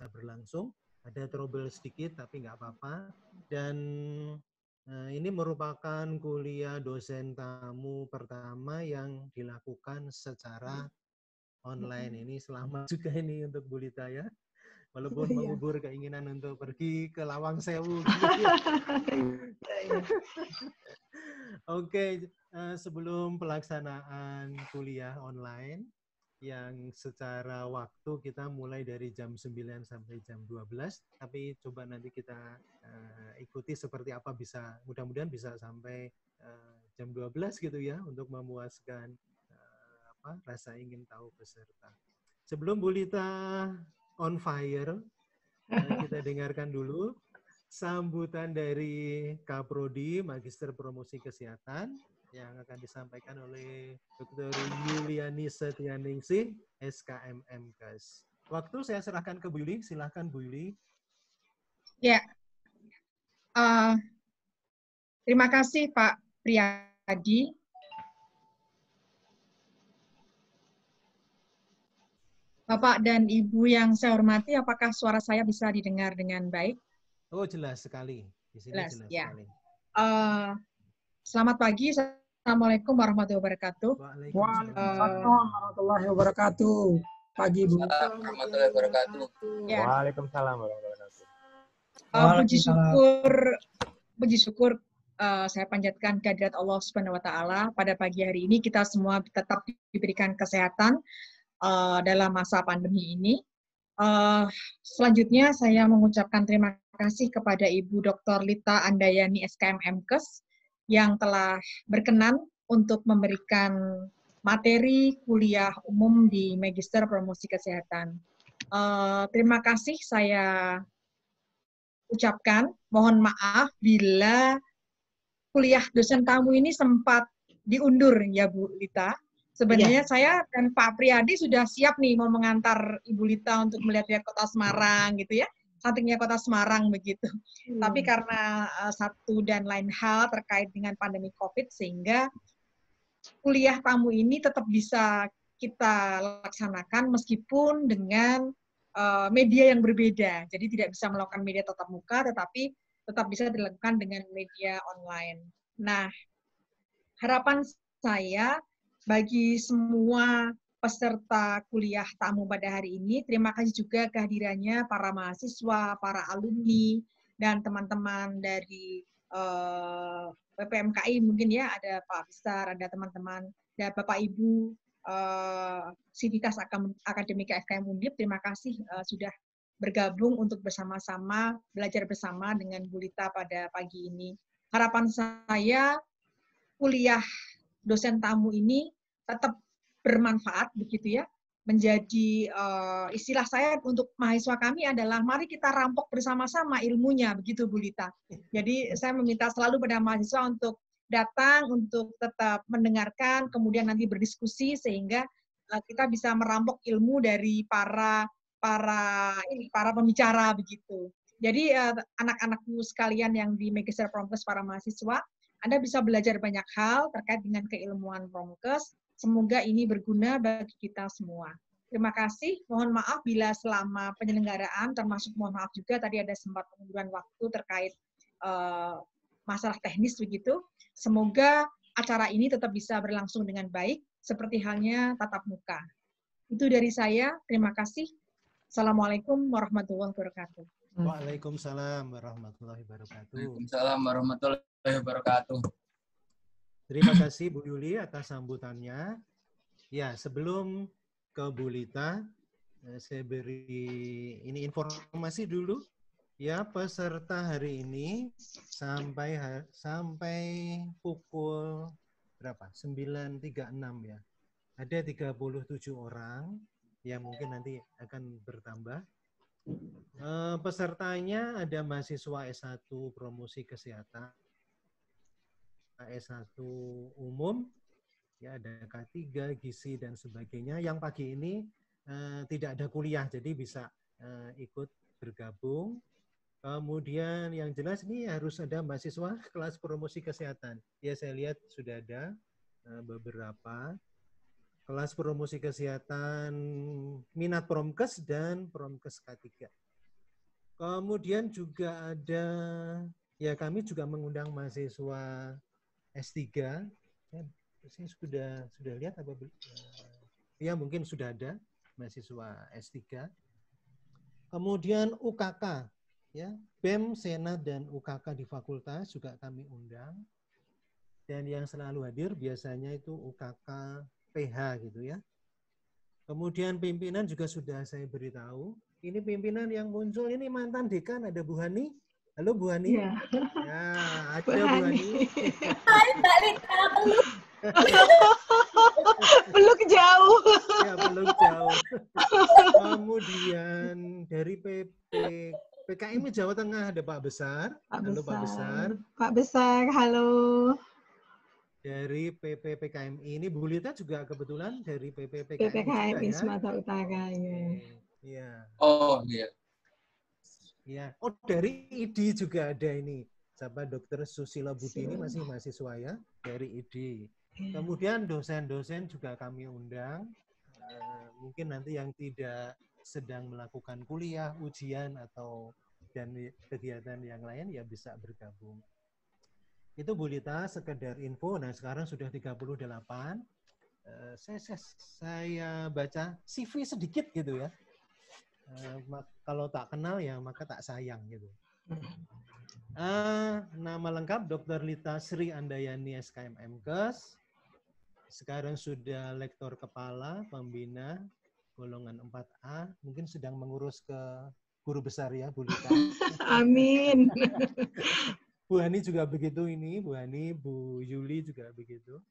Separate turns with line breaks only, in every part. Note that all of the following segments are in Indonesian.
bisa berlangsung. Ada trouble sedikit tapi nggak apa-apa. Dan uh, ini merupakan kuliah dosen tamu pertama yang dilakukan secara online ini selama juga ini untuk Bulita ya. Walaupun oh, iya. mengubur keinginan untuk pergi ke Lawang Sewu. Oke, okay, eh, sebelum pelaksanaan kuliah online, yang secara waktu kita mulai dari jam 9 sampai jam 12 tapi coba nanti kita uh, ikuti seperti apa bisa mudah-mudahan bisa sampai uh, jam 12 gitu ya untuk memuaskan uh, apa rasa ingin tahu peserta. Sebelum bulita on fire kita dengarkan dulu sambutan dari Kaprodi Magister Promosi Kesehatan yang akan disampaikan oleh Dr. Yuliani Setianingsih, SKMM guys. Waktu saya serahkan ke Bu Yuli, silahkan Bu Yuli. Ya, uh,
terima kasih Pak Priyadi.
Bapak dan Ibu yang saya hormati, apakah suara saya bisa didengar dengan baik?
Oh, jelas sekali. Di sini jelas, jelas ya. sekali.
Uh, selamat pagi, saya Assalamualaikum warahmatullahi wabarakatuh. Waalaikumsalam eh, warahmatullahi wabarakatuh. Pagi Bu.
warahmatullahi wabarakatuh. Ya.
Waalaikumsalam warahmatullahi wabarakatuh. Eh, puji syukur
puji syukur
uh, saya panjatkan kehadirat Allah Subhanahu wa taala pada pagi hari ini kita semua tetap diberikan kesehatan uh, dalam masa pandemi ini. Uh, selanjutnya saya mengucapkan terima kasih kepada Ibu Dr. Lita Andayani SKM MKes yang telah berkenan untuk memberikan materi kuliah umum di Magister Promosi Kesehatan. Uh, terima kasih saya ucapkan. Mohon maaf bila kuliah dosen tamu ini sempat diundur ya Bu Lita. Sebenarnya iya. saya dan Pak Priadi sudah siap nih mau mengantar Ibu Lita untuk melihat-lihat kota Semarang gitu ya cantiknya kota Semarang begitu. Hmm. Tapi karena uh, satu dan lain hal terkait dengan pandemi COVID sehingga kuliah tamu ini tetap bisa kita laksanakan meskipun dengan uh, media yang berbeda. Jadi tidak bisa melakukan media tetap muka tetapi tetap bisa dilakukan dengan media online. Nah, harapan saya bagi semua peserta kuliah tamu pada hari ini. Terima kasih juga kehadirannya para mahasiswa, para alumni, dan teman-teman dari uh, eh, PPMKI mungkin ya, ada Pak Besar, ada teman-teman, ada Bapak Ibu uh, eh, Sivitas Akademika FKM Undip. Terima kasih uh, sudah bergabung untuk bersama-sama belajar bersama dengan Bulita pada pagi ini. Harapan saya kuliah dosen tamu ini tetap bermanfaat begitu ya menjadi uh, istilah saya untuk mahasiswa kami adalah mari kita rampok bersama-sama ilmunya begitu Bu Lita. Jadi saya meminta selalu pada mahasiswa untuk datang untuk tetap mendengarkan kemudian nanti berdiskusi sehingga uh, kita bisa merampok ilmu dari para para ini para pembicara begitu. Jadi eh, anak-anakku sekalian yang di Magister Promkes para mahasiswa, Anda bisa belajar banyak hal terkait dengan keilmuan Promkes Semoga ini berguna bagi kita semua. Terima kasih. Mohon maaf bila selama penyelenggaraan, termasuk mohon maaf juga tadi ada sempat pengunduran waktu terkait uh, masalah teknis begitu. Semoga acara ini tetap bisa berlangsung dengan baik, seperti halnya tatap muka. Itu dari saya. Terima kasih. Assalamualaikum warahmatullahi wabarakatuh.
Waalaikumsalam warahmatullahi wabarakatuh. Waalaikumsalam warahmatullahi wabarakatuh. Terima kasih Bu Yuli atas sambutannya. Ya, sebelum ke Bu Lita, eh, saya beri ini informasi dulu. Ya, peserta hari ini sampai sampai pukul berapa? 9.36 ya. Ada 37 orang yang mungkin nanti akan bertambah. Eh, pesertanya ada mahasiswa S1 promosi kesehatan, KS1 umum, ya ada K3, Gizi dan sebagainya. Yang pagi ini eh, tidak ada kuliah, jadi bisa eh, ikut bergabung. Kemudian yang jelas ini harus ada mahasiswa kelas promosi kesehatan. Ya saya lihat sudah ada eh, beberapa kelas promosi kesehatan minat promkes dan promkes K3. Kemudian juga ada ya kami juga mengundang mahasiswa S3 ya, saya sudah sudah lihat apa eh, ya mungkin sudah ada mahasiswa S3 kemudian UKK ya BEM Sena dan UKK di fakultas juga kami undang dan yang selalu hadir biasanya itu UKK PH gitu ya kemudian pimpinan juga sudah saya beritahu ini pimpinan yang muncul ini mantan dekan ada Bu Hani Halo Bu Hani. Iya. Ya. ya ada Bu Hani. Hai Mbak Lita, peluk. jauh. Ya, peluk jauh. Kemudian dari PP PKM Jawa Tengah ada Pak Besar. Pak halo Pak Besar. Pak Besar, halo. Dari PP PKM ini Bu Lita juga kebetulan dari PP PKM PPKM ya. Sumatera
Utara ya.
Iya. Oh, iya. Ya. Oh dari ID juga ada ini. Siapa Dokter Susila Budi ini masih mahasiswa ya dari ID. Iya. Kemudian dosen-dosen juga kami undang. Uh, mungkin nanti yang tidak sedang melakukan kuliah, ujian atau dan kegiatan yang lain ya bisa bergabung. Itu Bu Lita sekedar info. Nah sekarang sudah 38. Uh, eh, saya, saya, saya baca CV sedikit gitu ya Uh, kalau tak kenal ya maka tak sayang gitu. Uh, nama lengkap Dr. Lita Sri Andayani SKM MKes. Sekarang sudah lektor kepala pembina golongan 4A, mungkin sedang mengurus ke guru besar ya Bu Lita.
Amin.
Bu Hani juga begitu ini, Bu Hani, Bu Yuli juga begitu.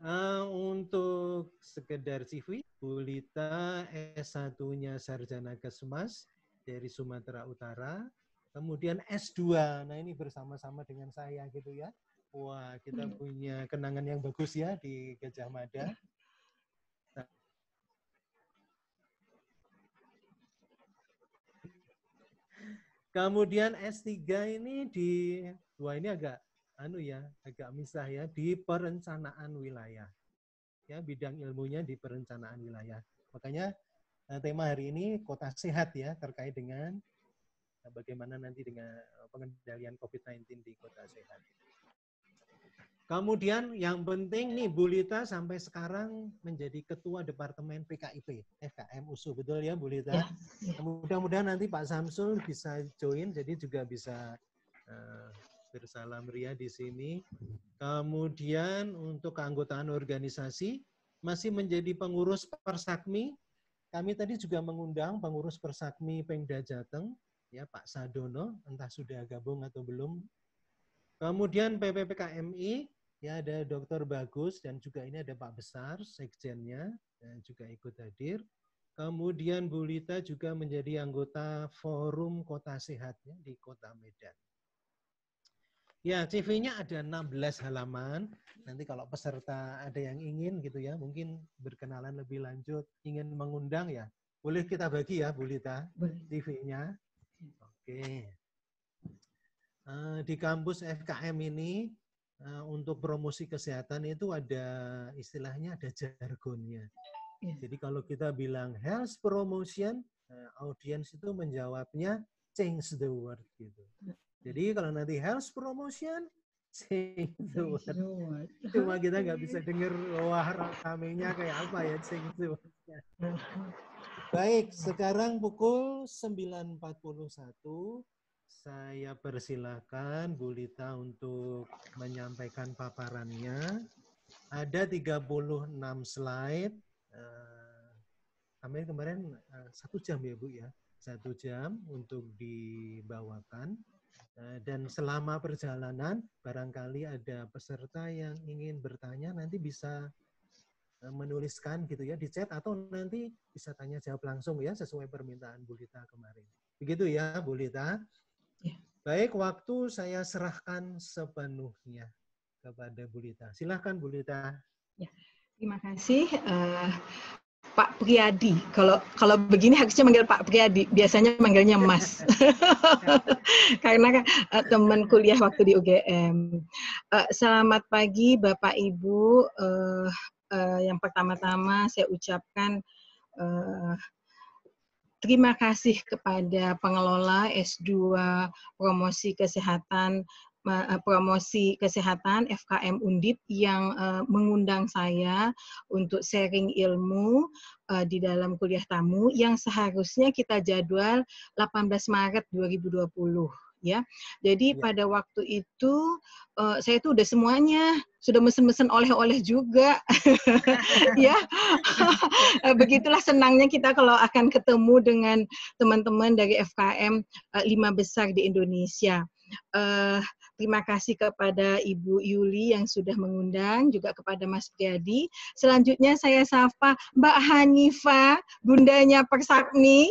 Uh, untuk sekedar CV, Bulita S1-nya Sarjana Kesmas dari Sumatera Utara, kemudian S2. Nah, ini bersama-sama dengan saya gitu ya. Wah, kita hmm. punya kenangan yang bagus ya di Gajah Mada. Kemudian S3 ini di wah ini agak anu ya agak misah ya di perencanaan wilayah. Ya bidang ilmunya di perencanaan wilayah. Makanya eh, tema hari ini kota sehat ya terkait dengan eh, bagaimana nanti dengan eh, pengendalian COVID-19 di kota sehat. Kemudian yang penting nih Bulita sampai sekarang menjadi ketua Departemen PKIP FKM USU betul ya Bulita. Ya. Mudah-mudahan nanti Pak Samsul bisa join jadi juga bisa Bersalam Ria di sini. Kemudian untuk keanggotaan organisasi, masih menjadi pengurus Persakmi. Kami tadi juga mengundang pengurus Persakmi Pengda Jateng, ya Pak Sadono, entah sudah gabung atau belum. Kemudian PPPKMI, ya ada Dr. Bagus dan juga ini ada Pak Besar, sekjennya, dan eh, juga ikut hadir. Kemudian Bu Lita juga menjadi anggota Forum Kota Sehat ya, di Kota Medan. Ya, CV-nya ada 16 halaman. Nanti kalau peserta ada yang ingin gitu ya, mungkin berkenalan lebih lanjut, ingin mengundang ya, boleh kita bagi ya, Bu Lita, CV-nya. Oke. Okay. Eh, di kampus FKM ini, eh, untuk promosi kesehatan itu ada istilahnya, ada jargonnya. Iya. Jadi kalau kita bilang health promotion, eh, audiens itu menjawabnya change the world gitu. Iya. Jadi kalau nanti harus promotion, sing the word. Cuma kita nggak bisa denger wah ramenya kayak apa ya sing the Baik, sekarang pukul 9.41. Saya persilahkan Bu Lita untuk menyampaikan paparannya. Ada 36 slide. Kami eh, kemarin eh, satu jam ya Bu ya. Satu jam untuk dibawakan. Eh, dan selama perjalanan, barangkali ada peserta yang ingin bertanya, nanti bisa eh, menuliskan gitu ya di chat atau nanti bisa tanya jawab langsung ya sesuai permintaan Bu Lita kemarin. Begitu ya Bu Lita. Ya. Baik, waktu saya serahkan sepenuhnya kepada Bu Lita. Silahkan Bu Lita. Ya. Terima
kasih. Uh, Priyadi. Kalau kalau begini harusnya manggil Pak Priyadi, biasanya manggilnya Mas. Karena uh, teman kuliah waktu di UGM. Uh, eh, selamat pagi Bapak Ibu. Uh, uh, yang pertama-tama saya ucapkan uh, terima kasih kepada pengelola S2 Promosi Kesehatan Eh, promosi kesehatan FKM Undip yang uh, mengundang saya untuk sharing ilmu uh, di dalam kuliah tamu yang seharusnya kita jadwal 18 Maret 2020 ya. Jadi ya. pada waktu itu uh, saya itu udah semuanya sudah mesen-mesen oleh-oleh juga, ya. Begitulah senangnya kita kalau akan ketemu dengan teman-teman dari FKM uh, eh, lima besar di Indonesia. Uh, terima kasih kepada Ibu Yuli yang sudah mengundang, juga kepada Mas Priadi. Selanjutnya saya sapa Mbak Hanifa, bundanya Persakni.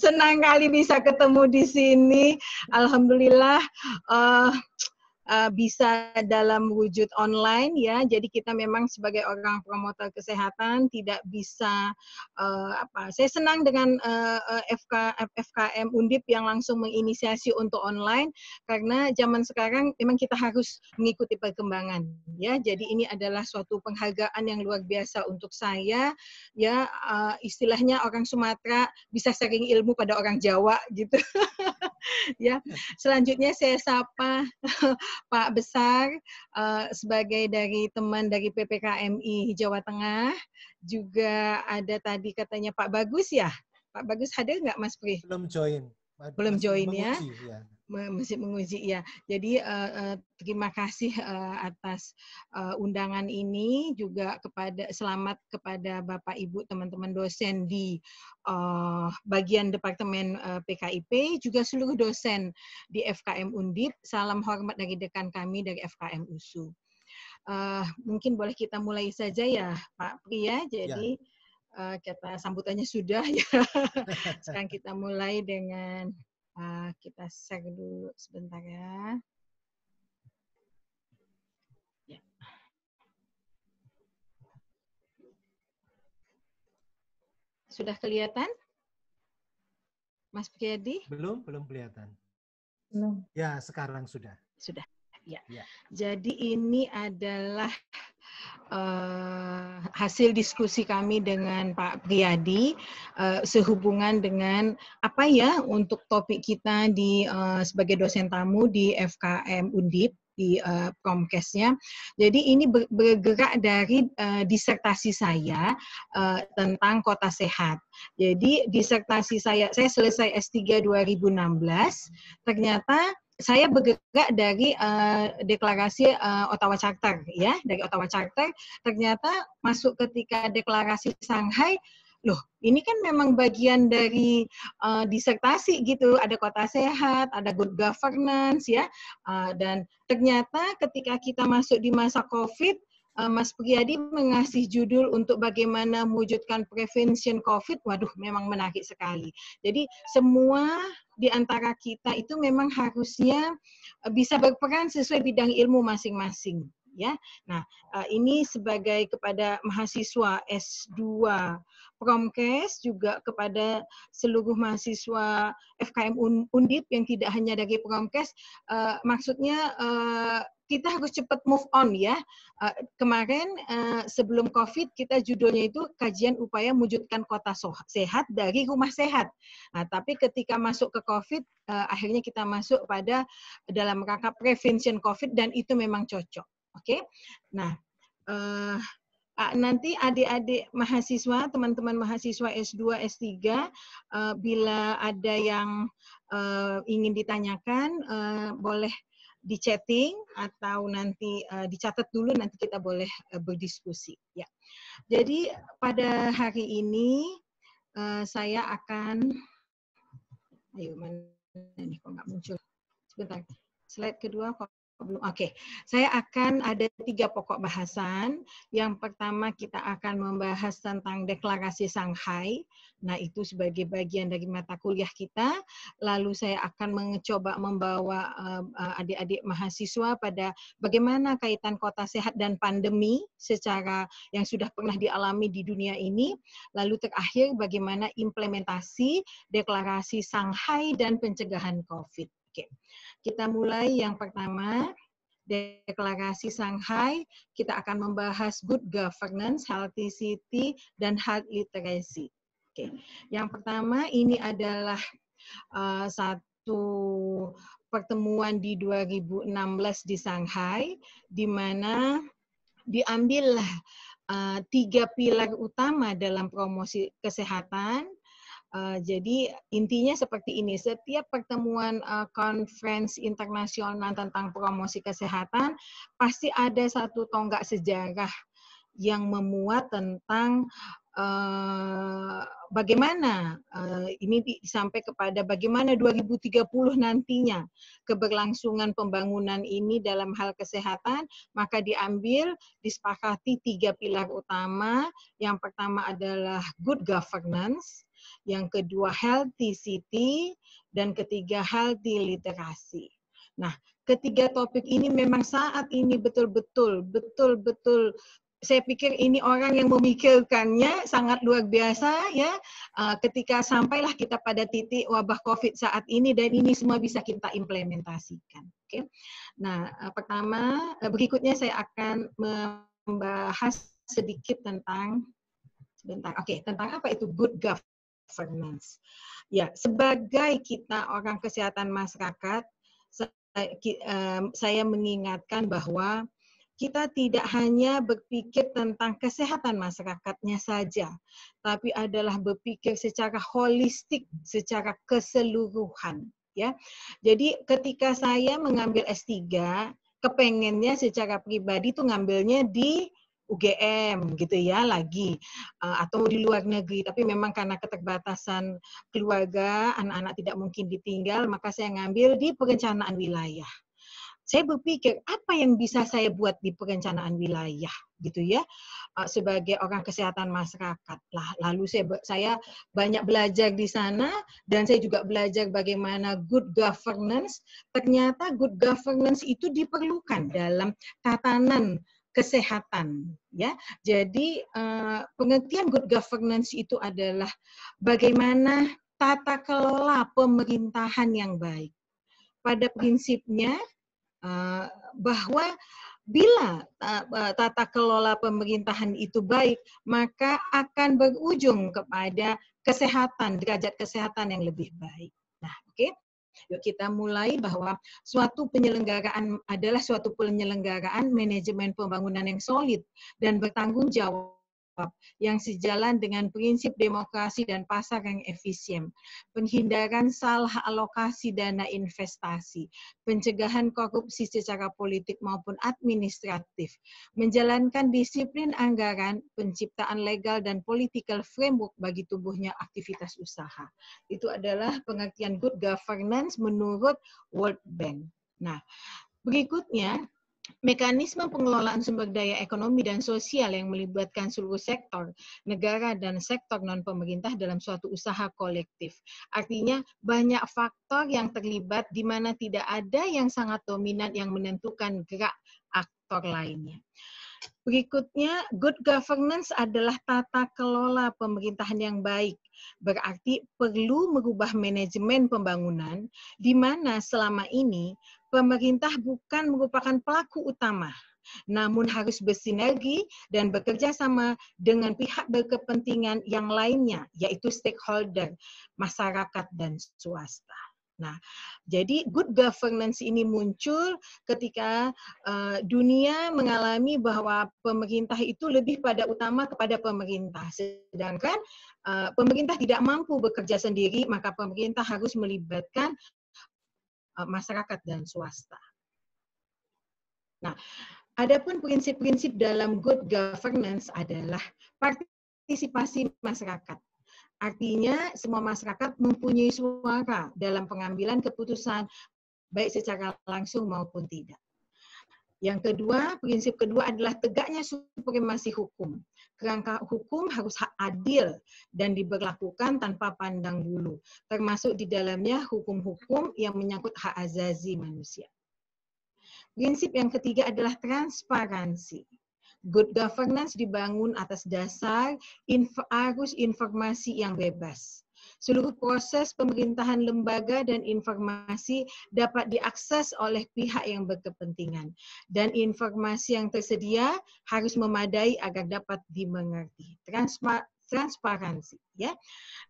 Senang kali bisa ketemu di sini. Alhamdulillah. Uh, uh, bisa dalam wujud online ya. Jadi kita memang sebagai orang promotor kesehatan tidak bisa uh, apa. Saya senang dengan uh, eh, FK FKM Undip yang langsung menginisiasi untuk online karena zaman sekarang memang kita harus mengikuti perkembangan ya. Jadi ini adalah suatu penghargaan yang luar biasa untuk saya ya uh, istilahnya orang Sumatera bisa sharing ilmu pada orang Jawa gitu. ya. Selanjutnya saya sapa Pak Besar uh, sebagai dari teman dari PPKMI Jawa Tengah. Juga ada tadi katanya Pak Bagus ya. Pak Bagus hadir nggak Mas Pri? Belum
join. Belum join ya. ya
masih menguji ya. Jadi uh, uh, terima kasih uh, atas uh, undangan ini juga kepada selamat kepada Bapak Ibu teman-teman dosen di uh, bagian departemen uh, PKIP juga seluruh dosen di FKM Undip. Salam hormat dari dekan kami dari FKM USU. Uh, mungkin boleh kita mulai saja ya Pak pria ya. ya. Jadi ya. uh, kita sambutannya sudah ya. Sekarang kita mulai dengan Eh, kita cek dulu sebentar
ya. ya.
Sudah kelihatan? Mas Priyadi?
Belum, belum kelihatan. Belum. Ya, sekarang sudah. Sudah,
ya. ya. Jadi ini adalah uh, hasil diskusi kami dengan Pak Priyadi uh, sehubungan dengan apa ya untuk topik kita di uh, sebagai dosen tamu di FKM Undip di uh, Promkesnya. Jadi ini bergerak dari uh, disertasi saya uh, tentang kota sehat. Jadi disertasi saya, saya selesai S3 2016, ternyata saya bergerak dari uh, deklarasi uh, Ottawa Charter ya dari Ottawa Charter ternyata masuk ketika deklarasi Shanghai loh ini kan memang bagian dari uh, disertasi gitu ada kota sehat ada good governance ya uh, dan ternyata ketika kita masuk di masa covid Mas Priyadi mengasih judul untuk bagaimana mewujudkan prevention COVID. Waduh, memang menarik sekali. Jadi semua di antara kita itu memang harusnya eh, bisa berperan sesuai bidang ilmu masing-masing ya. Nah, eh, ini sebagai kepada mahasiswa S2 Promkes juga kepada seluruh mahasiswa FKM Undip yang tidak hanya dari Promkes eh, maksudnya eh, kita harus cepat move on ya. kemarin sebelum COVID kita judulnya itu kajian upaya mewujudkan kota sehat dari rumah sehat. Nah, tapi ketika masuk ke COVID akhirnya kita masuk pada dalam rangka prevention COVID dan itu memang cocok. Oke. Okay? Nah, uh, nanti adik-adik mahasiswa, teman-teman mahasiswa S2, S3 uh, bila ada yang uh, ingin ditanyakan uh, boleh di chatting atau nanti uh, dicatat dulu nanti kita boleh uh, berdiskusi ya. Jadi pada hari ini uh, saya akan ayo mana nih kok nggak muncul. Sebentar. Slide kedua Oke, okay. saya akan ada tiga pokok bahasan. Yang pertama kita akan membahas tentang deklarasi Shanghai. Nah itu sebagai bagian dari mata kuliah kita. Lalu saya akan mencoba membawa eh, eh, adik-adik uh, mahasiswa pada bagaimana kaitan kota sehat dan pandemi secara yang sudah pernah dialami di dunia ini. Lalu terakhir bagaimana implementasi deklarasi Shanghai dan pencegahan COVID. Oke, kita mulai yang pertama, Deklarasi Shanghai, kita akan membahas good governance, healthy city, dan health literacy. Oke, yang pertama ini adalah uh, satu pertemuan di 2016 di Shanghai, di mana diambil uh, eh, tiga pilar utama dalam promosi kesehatan, Eh, jadi intinya seperti ini, setiap pertemuan uh, eh, conference internasional tentang promosi kesehatan pasti ada satu tonggak sejarah yang memuat tentang uh, bagaimana uh, ini sampai kepada bagaimana 2030 nantinya keberlangsungan pembangunan ini dalam hal kesehatan maka diambil disepakati tiga pilar utama yang pertama adalah good governance yang kedua healthy city, dan ketiga healthy literasi. Nah, ketiga topik ini memang saat ini betul-betul, betul-betul saya pikir ini orang yang memikirkannya sangat luar biasa ya eh, ketika sampailah kita pada titik wabah covid saat ini dan ini semua bisa kita implementasikan oke nah eh, pertama eh, berikutnya saya akan membahas sedikit tentang sebentar oke tentang apa itu good gov governance. Ya, sebagai kita orang kesehatan masyarakat, saya mengingatkan bahwa kita tidak hanya berpikir tentang kesehatan masyarakatnya saja, tapi adalah berpikir secara holistik, secara keseluruhan. Ya, jadi ketika saya mengambil S3, kepengennya secara pribadi tuh ngambilnya di UGM gitu ya lagi uh, atau di luar negeri tapi memang karena keterbatasan keluarga anak-anak tidak mungkin ditinggal maka saya ngambil di perencanaan wilayah saya berpikir apa yang bisa saya buat di perencanaan wilayah gitu ya uh, sebagai orang kesehatan masyarakat lah lalu saya saya banyak belajar di sana dan saya juga belajar bagaimana good governance ternyata good governance itu diperlukan dalam tatanan kesehatan ya. Jadi uh, pengertian good governance itu adalah bagaimana tata kelola pemerintahan yang baik. Pada prinsipnya uh, bahwa bila eh, tata kelola pemerintahan itu baik, maka akan berujung kepada kesehatan, derajat kesehatan yang lebih baik. Nah, oke. Okay. Yuk kita mulai bahwa suatu penyelenggaraan adalah suatu penyelenggaraan manajemen pembangunan yang solid dan bertanggung jawab yang sejalan dengan prinsip demokrasi dan pasar yang efisien, penghindaran salah alokasi dana investasi, pencegahan korupsi secara politik maupun administratif, menjalankan disiplin anggaran, penciptaan legal dan political framework bagi tubuhnya aktivitas usaha. Itu adalah pengertian good governance menurut World Bank. Nah, berikutnya mekanisme pengelolaan sumber daya ekonomi dan sosial yang melibatkan seluruh sektor negara dan sektor non pemerintah dalam suatu usaha kolektif. Artinya banyak faktor yang terlibat di mana tidak ada yang sangat dominan yang menentukan gerak aktor lainnya. Berikutnya, good governance adalah tata kelola pemerintahan yang baik. Berarti perlu merubah manajemen pembangunan di mana selama ini pemerintah bukan merupakan pelaku utama, namun harus bersinergi dan bekerja sama dengan pihak berkepentingan yang lainnya, yaitu stakeholder, masyarakat, dan swasta. Nah, jadi good governance ini muncul ketika uh, dunia mengalami bahwa pemerintah itu lebih pada utama kepada pemerintah, sedangkan uh, pemerintah tidak mampu bekerja sendiri, maka pemerintah harus melibatkan Eh, masyarakat dan swasta. Nah, adapun prinsip-prinsip dalam good governance adalah partisipasi masyarakat. Artinya semua masyarakat mempunyai suara dalam pengambilan keputusan baik secara langsung maupun tidak. Yang kedua, prinsip kedua adalah tegaknya supremasi hukum. Kerangka hukum harus adil dan diberlakukan tanpa pandang bulu, termasuk di dalamnya hukum-hukum yang menyangkut hak azazi manusia. Prinsip yang ketiga adalah transparansi. Good governance dibangun atas dasar inf arus informasi yang bebas seluruh proses pemerintahan lembaga dan informasi dapat diakses oleh pihak yang berkepentingan dan informasi yang tersedia harus memadai agar dapat dimengerti. Transpa transparansi ya.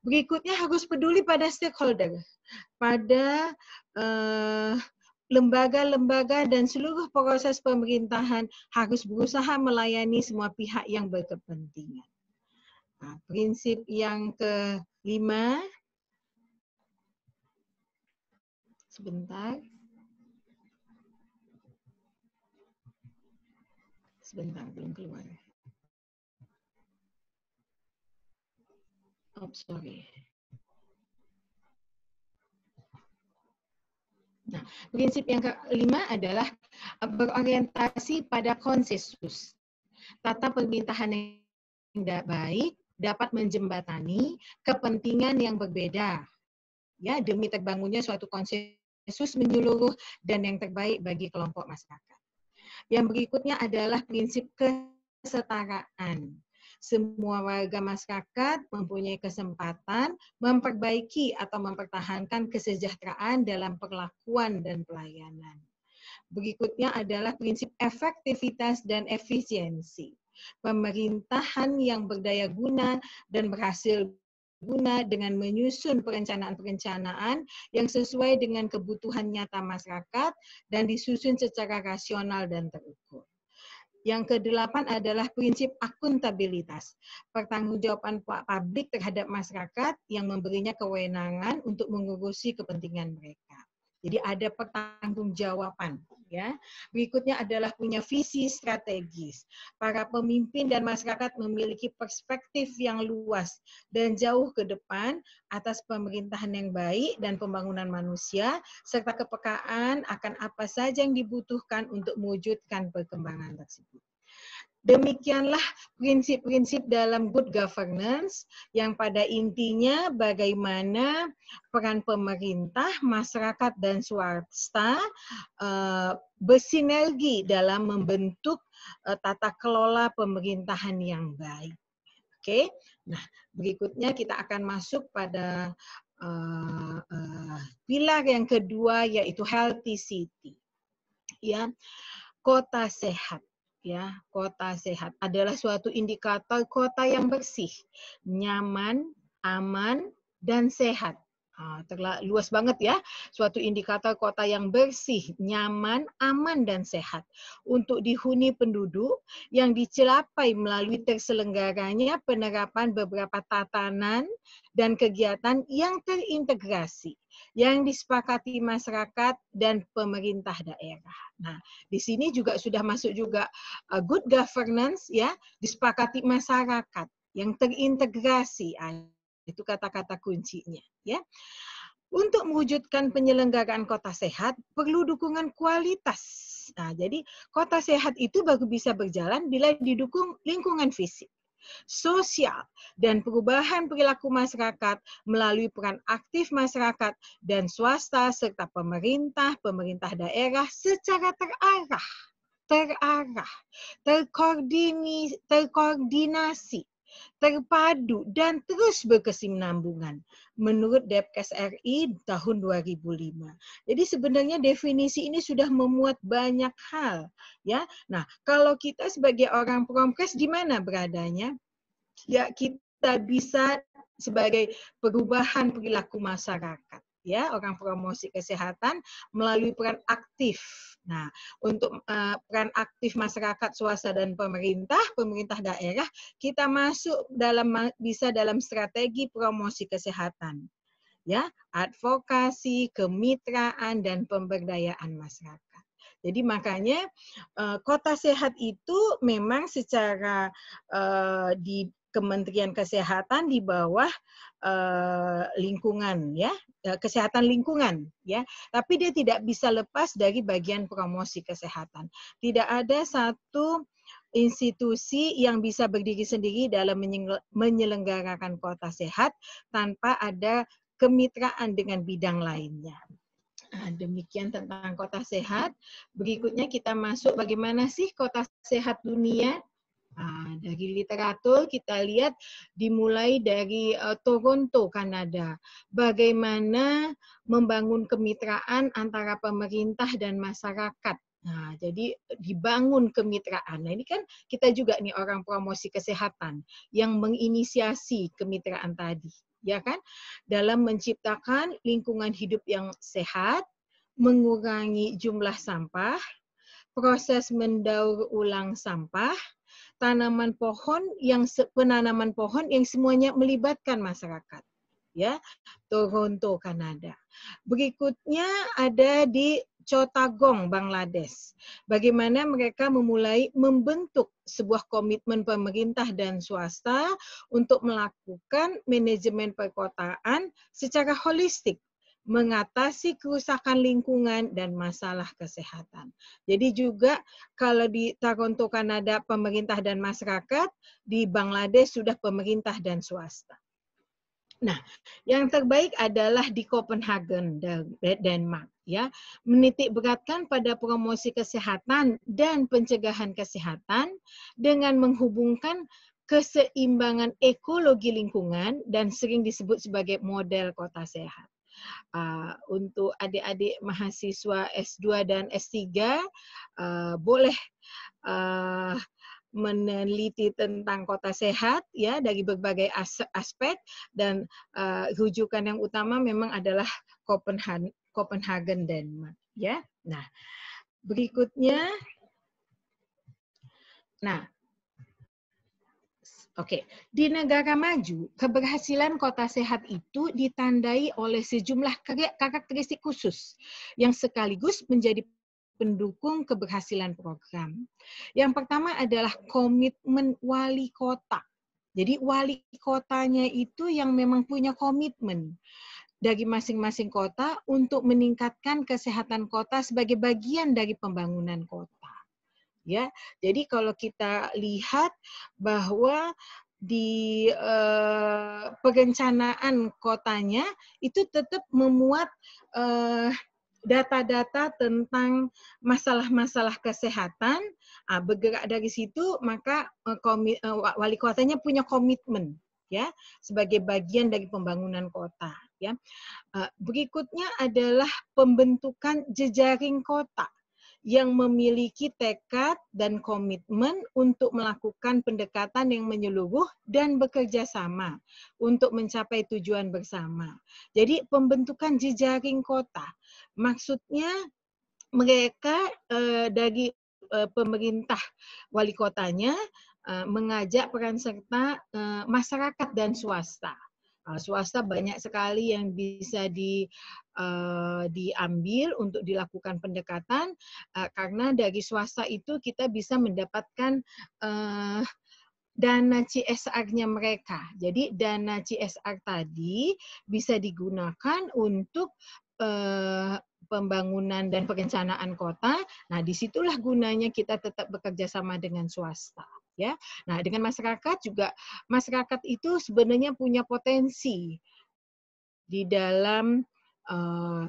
Berikutnya harus peduli pada stakeholder, pada uh, lembaga-lembaga dan seluruh proses pemerintahan harus berusaha melayani semua pihak yang berkepentingan. Nah, prinsip yang ke lima
sebentar sebentar belum keluar oh sorry Nah, prinsip yang
kelima adalah eh, berorientasi pada konsensus. Tata pemerintahan yang tidak baik dapat menjembatani kepentingan yang berbeda ya demi terbangunnya suatu konsensus menyeluruh dan yang terbaik bagi kelompok masyarakat. Yang berikutnya adalah prinsip kesetaraan. Semua warga masyarakat mempunyai kesempatan memperbaiki atau mempertahankan kesejahteraan dalam perlakuan dan pelayanan. Berikutnya adalah prinsip efektivitas dan efisiensi pemerintahan yang berdaya guna dan berhasil guna dengan menyusun perencanaan-perencanaan yang sesuai dengan kebutuhan nyata masyarakat dan disusun secara rasional dan terukur. Yang kedelapan adalah prinsip akuntabilitas, pertanggungjawaban publik terhadap masyarakat yang memberinya kewenangan untuk mengurusi kepentingan mereka. Jadi ada pertanggungjawaban. Ya. Berikutnya adalah punya visi strategis. Para pemimpin dan masyarakat memiliki perspektif yang luas dan jauh ke depan atas pemerintahan yang baik dan pembangunan manusia, serta kepekaan akan apa saja yang dibutuhkan untuk mewujudkan perkembangan tersebut. Demikianlah prinsip-prinsip dalam good governance yang pada intinya bagaimana peran pemerintah, masyarakat, dan swasta eh, bersinergi dalam membentuk eh, tata kelola pemerintahan yang baik. Oke, nah berikutnya kita akan masuk pada eh, pilar yang kedua yaitu healthy city, ya kota sehat ya kota sehat adalah suatu indikator kota yang bersih nyaman aman dan sehat Ah, terla, luas banget ya. Suatu indikator kota yang bersih, nyaman, aman, dan sehat. Untuk dihuni penduduk yang dicelapai melalui terselenggaranya penerapan beberapa tatanan dan kegiatan yang terintegrasi yang disepakati masyarakat dan pemerintah daerah. Nah, di sini juga sudah masuk juga uh, good governance ya, disepakati masyarakat yang terintegrasi itu kata-kata kuncinya, ya. Untuk mewujudkan penyelenggaraan kota sehat perlu dukungan kualitas. Nah, jadi kota sehat itu baru bisa berjalan bila didukung lingkungan fisik sosial, dan perubahan perilaku masyarakat melalui peran aktif masyarakat dan swasta serta pemerintah, pemerintah daerah secara terarah, terarah, terkoordinasi, terkoordinasi, terpadu, dan terus berkesinambungan menurut Depkes RI tahun 2005. Jadi sebenarnya definisi ini sudah memuat banyak hal. ya. Nah, kalau kita sebagai orang promkes di mana beradanya? Ya, kita bisa sebagai perubahan perilaku masyarakat ya orang promosi kesehatan melalui peran aktif. Nah, untuk uh, peran aktif masyarakat, swasta dan pemerintah, pemerintah daerah kita masuk dalam bisa dalam strategi promosi kesehatan. Ya, advokasi, kemitraan dan pemberdayaan masyarakat. Jadi makanya eh, kota sehat itu memang secara eh, di Kementerian Kesehatan di bawah uh, lingkungan ya, eh, kesehatan lingkungan ya. Tapi dia tidak bisa lepas dari bagian promosi kesehatan. Tidak ada satu institusi yang bisa berdiri sendiri dalam menyelenggarakan kota sehat tanpa ada kemitraan dengan bidang lainnya. Nah, demikian tentang kota sehat. Berikutnya kita masuk bagaimana sih kota sehat dunia Nah, dari literatur kita lihat dimulai dari uh, Toronto, Kanada. Bagaimana membangun kemitraan antara pemerintah dan masyarakat. Nah, jadi dibangun kemitraan. Nah, ini kan kita juga nih orang promosi kesehatan yang menginisiasi kemitraan tadi, ya kan? Dalam menciptakan lingkungan hidup yang sehat, mengurangi jumlah sampah, proses mendaur ulang sampah, tanaman pohon yang penanaman pohon yang semuanya melibatkan masyarakat ya Toronto Kanada. Berikutnya ada di Chotagong Bangladesh. Bagaimana mereka memulai membentuk sebuah komitmen pemerintah dan swasta untuk melakukan manajemen perkotaan secara holistik mengatasi kerusakan lingkungan dan masalah kesehatan. Jadi juga kalau di Toronto Kanada pemerintah dan masyarakat, di Bangladesh sudah pemerintah dan swasta. Nah, yang terbaik adalah di Copenhagen, Denmark ya, menitik beratkan pada promosi kesehatan dan pencegahan kesehatan dengan menghubungkan keseimbangan ekologi lingkungan dan sering disebut sebagai model kota sehat. Uh, untuk adik-adik mahasiswa S2 dan S3 uh, ah, boleh uh, meneliti tentang kota sehat ya dari berbagai as aspek dan uh, rujukan yang utama memang adalah Copenhagen, Copenhagen Denmark ya. Nah, berikutnya Nah, Oke, di negara maju, keberhasilan kota sehat itu ditandai oleh sejumlah karakteristik khusus yang sekaligus menjadi pendukung keberhasilan program. Yang pertama adalah komitmen wali kota. Jadi wali kotanya itu yang memang punya komitmen dari masing-masing kota untuk meningkatkan kesehatan kota sebagai bagian dari pembangunan kota ya. Jadi kalau kita lihat bahwa di eh, perencanaan kotanya itu tetap memuat eh, data-data tentang masalah-masalah kesehatan. nah, bergerak dari situ maka eh, eh, wali kotanya punya komitmen ya sebagai bagian dari pembangunan kota ya. Eh, berikutnya adalah pembentukan jejaring kota yang memiliki tekad dan komitmen untuk melakukan pendekatan yang menyeluruh dan bekerja sama untuk mencapai tujuan bersama. Jadi pembentukan jejaring kota, maksudnya mereka eh, dari eh, pemerintah wali kotanya eh, mengajak peran serta eh, masyarakat dan swasta Uh, swasta banyak sekali yang bisa di uh, diambil untuk dilakukan pendekatan uh, karena dari swasta itu kita bisa mendapatkan uh, dana CSR-nya mereka. Jadi dana CSR tadi bisa digunakan untuk eh, pembangunan dan perencanaan kota. Nah, disitulah gunanya kita tetap bekerja sama dengan swasta ya. Nah, dengan masyarakat juga masyarakat itu sebenarnya punya potensi di dalam uh,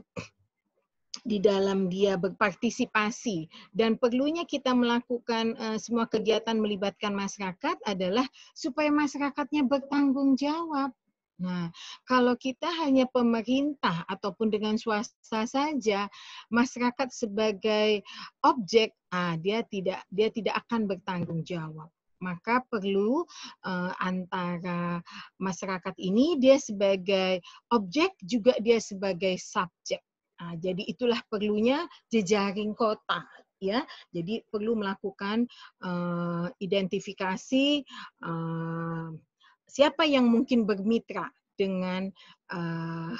di dalam dia berpartisipasi dan perlunya kita melakukan uh, semua kegiatan melibatkan masyarakat adalah supaya masyarakatnya bertanggung jawab. Nah, kalau kita hanya pemerintah ataupun dengan swasta saja, masyarakat sebagai objek, ah, dia tidak dia tidak akan bertanggung jawab maka perlu uh, antara masyarakat ini dia sebagai objek juga dia sebagai subjek. Nah, jadi itulah perlunya jejaring kota ya. Jadi perlu melakukan uh, identifikasi uh, siapa yang mungkin bermitra dengan uh,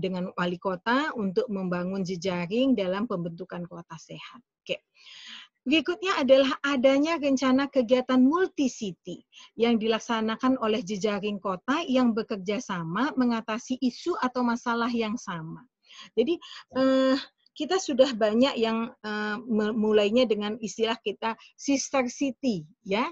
dengan wali kota untuk membangun jejaring dalam pembentukan kota sehat. Oke. Okay. Berikutnya adalah adanya rencana kegiatan multi-city yang dilaksanakan oleh jejaring kota yang bekerja sama mengatasi isu atau masalah yang sama. Jadi eh, kita sudah banyak yang eh, mulainya dengan istilah kita sister city ya.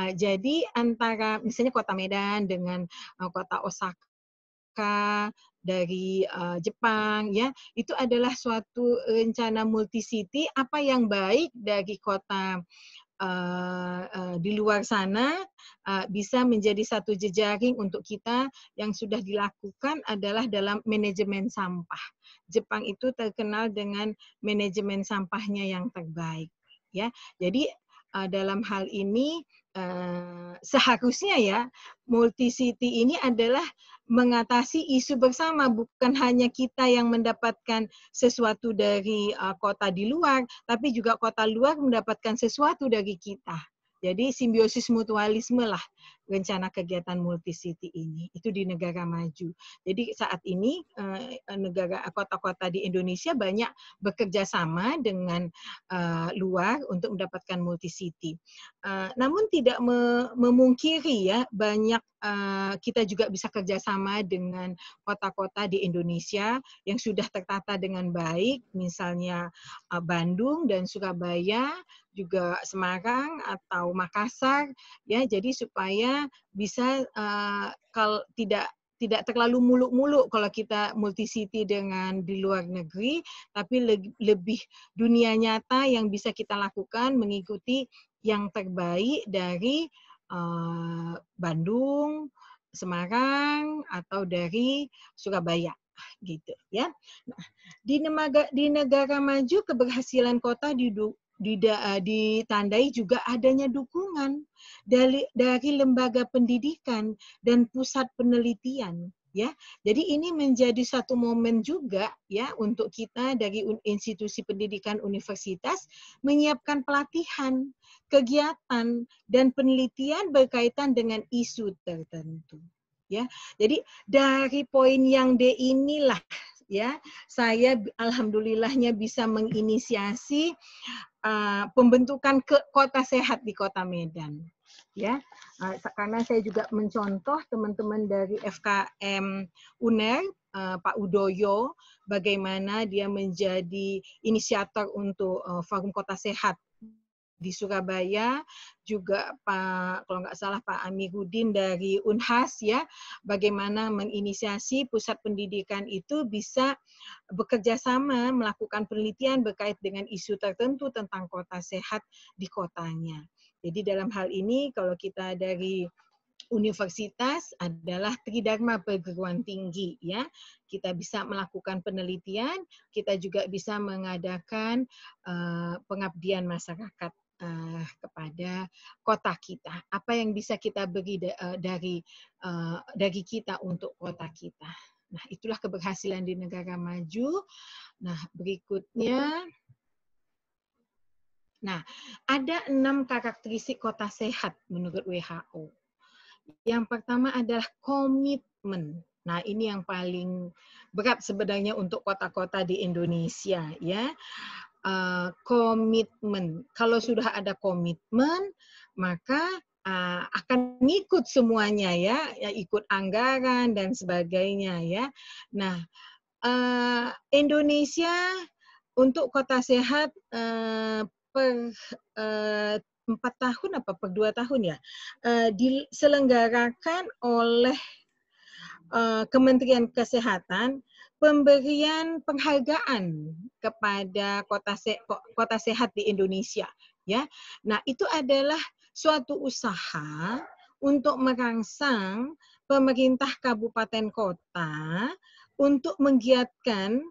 Eh, jadi antara misalnya kota Medan dengan kota Osaka dari uh, Jepang ya itu adalah suatu rencana multi city apa yang baik dari kota Uh, uh, di luar sana uh, bisa menjadi satu jejaring untuk kita yang sudah dilakukan adalah dalam manajemen sampah. Jepang itu terkenal dengan manajemen sampahnya yang terbaik ya. Jadi uh, dalam hal ini uh, seharusnya ya multi city ini adalah mengatasi isu bersama bukan hanya kita yang mendapatkan sesuatu dari uh, kota di luar tapi juga kota luar mendapatkan sesuatu dari kita jadi simbiosis mutualisme lah rencana kegiatan multi city ini itu di negara maju. Jadi saat ini eh, negara kota-kota di Indonesia banyak bekerja sama dengan eh, luar untuk mendapatkan multi city. Eh, namun tidak memungkiri ya banyak kita juga bisa kerjasama dengan kota-kota di Indonesia yang sudah tertata dengan baik, misalnya Bandung dan Surabaya, juga Semarang atau Makassar, ya. Jadi supaya bisa uh, kalau tidak tidak terlalu muluk-muluk kalau kita multi-city dengan di luar negeri, tapi le lebih dunia nyata yang bisa kita lakukan mengikuti yang terbaik dari uh, Bandung, Semarang, atau dari Surabaya gitu ya. Nah, di negara di negara maju keberhasilan kota didu, Eh, ditandai juga adanya dukungan dari, dari lembaga pendidikan dan pusat penelitian ya. Jadi ini menjadi satu momen juga ya untuk kita dari institusi pendidikan universitas menyiapkan pelatihan, kegiatan dan penelitian berkaitan dengan isu tertentu ya. Jadi dari poin yang D inilah ya. Saya alhamdulillahnya bisa menginisiasi uh, pembentukan ke kota sehat di Kota Medan. Ya. Uh, karena saya juga mencontoh teman-teman dari FKM UNER Uh, Pak Udoyo bagaimana dia menjadi inisiator untuk uh, Forum Kota Sehat di Surabaya juga Pak kalau nggak salah Pak Ami Hudin dari Unhas ya bagaimana menginisiasi pusat pendidikan itu bisa bekerja sama melakukan penelitian berkait dengan isu tertentu tentang kota sehat di kotanya. Jadi dalam hal ini kalau kita dari universitas adalah tridharma perguruan tinggi ya. Kita bisa melakukan penelitian, kita juga bisa mengadakan uh, pengabdian masyarakat uh, kepada kota kita. Apa yang bisa kita beri da, eh, dari uh, dari kita untuk kota kita. Nah, itulah keberhasilan di negara maju. Nah, berikutnya Nah, ada enam karakteristik kota sehat menurut WHO. Yang pertama adalah komitmen. Nah, ini yang paling berat sebenarnya untuk kota-kota di Indonesia ya uh, komitmen. Kalau sudah ada komitmen, maka uh, akan ikut semuanya ya, ya ikut anggaran dan sebagainya ya. Nah, uh, Indonesia untuk kota sehat uh, per uh, empat tahun apa per dua tahun ya uh, diselenggarakan oleh Kementerian Kesehatan pemberian penghargaan kepada kota se kota sehat di Indonesia ya. Nah, itu adalah suatu usaha untuk merangsang pemerintah kabupaten kota untuk menggiatkan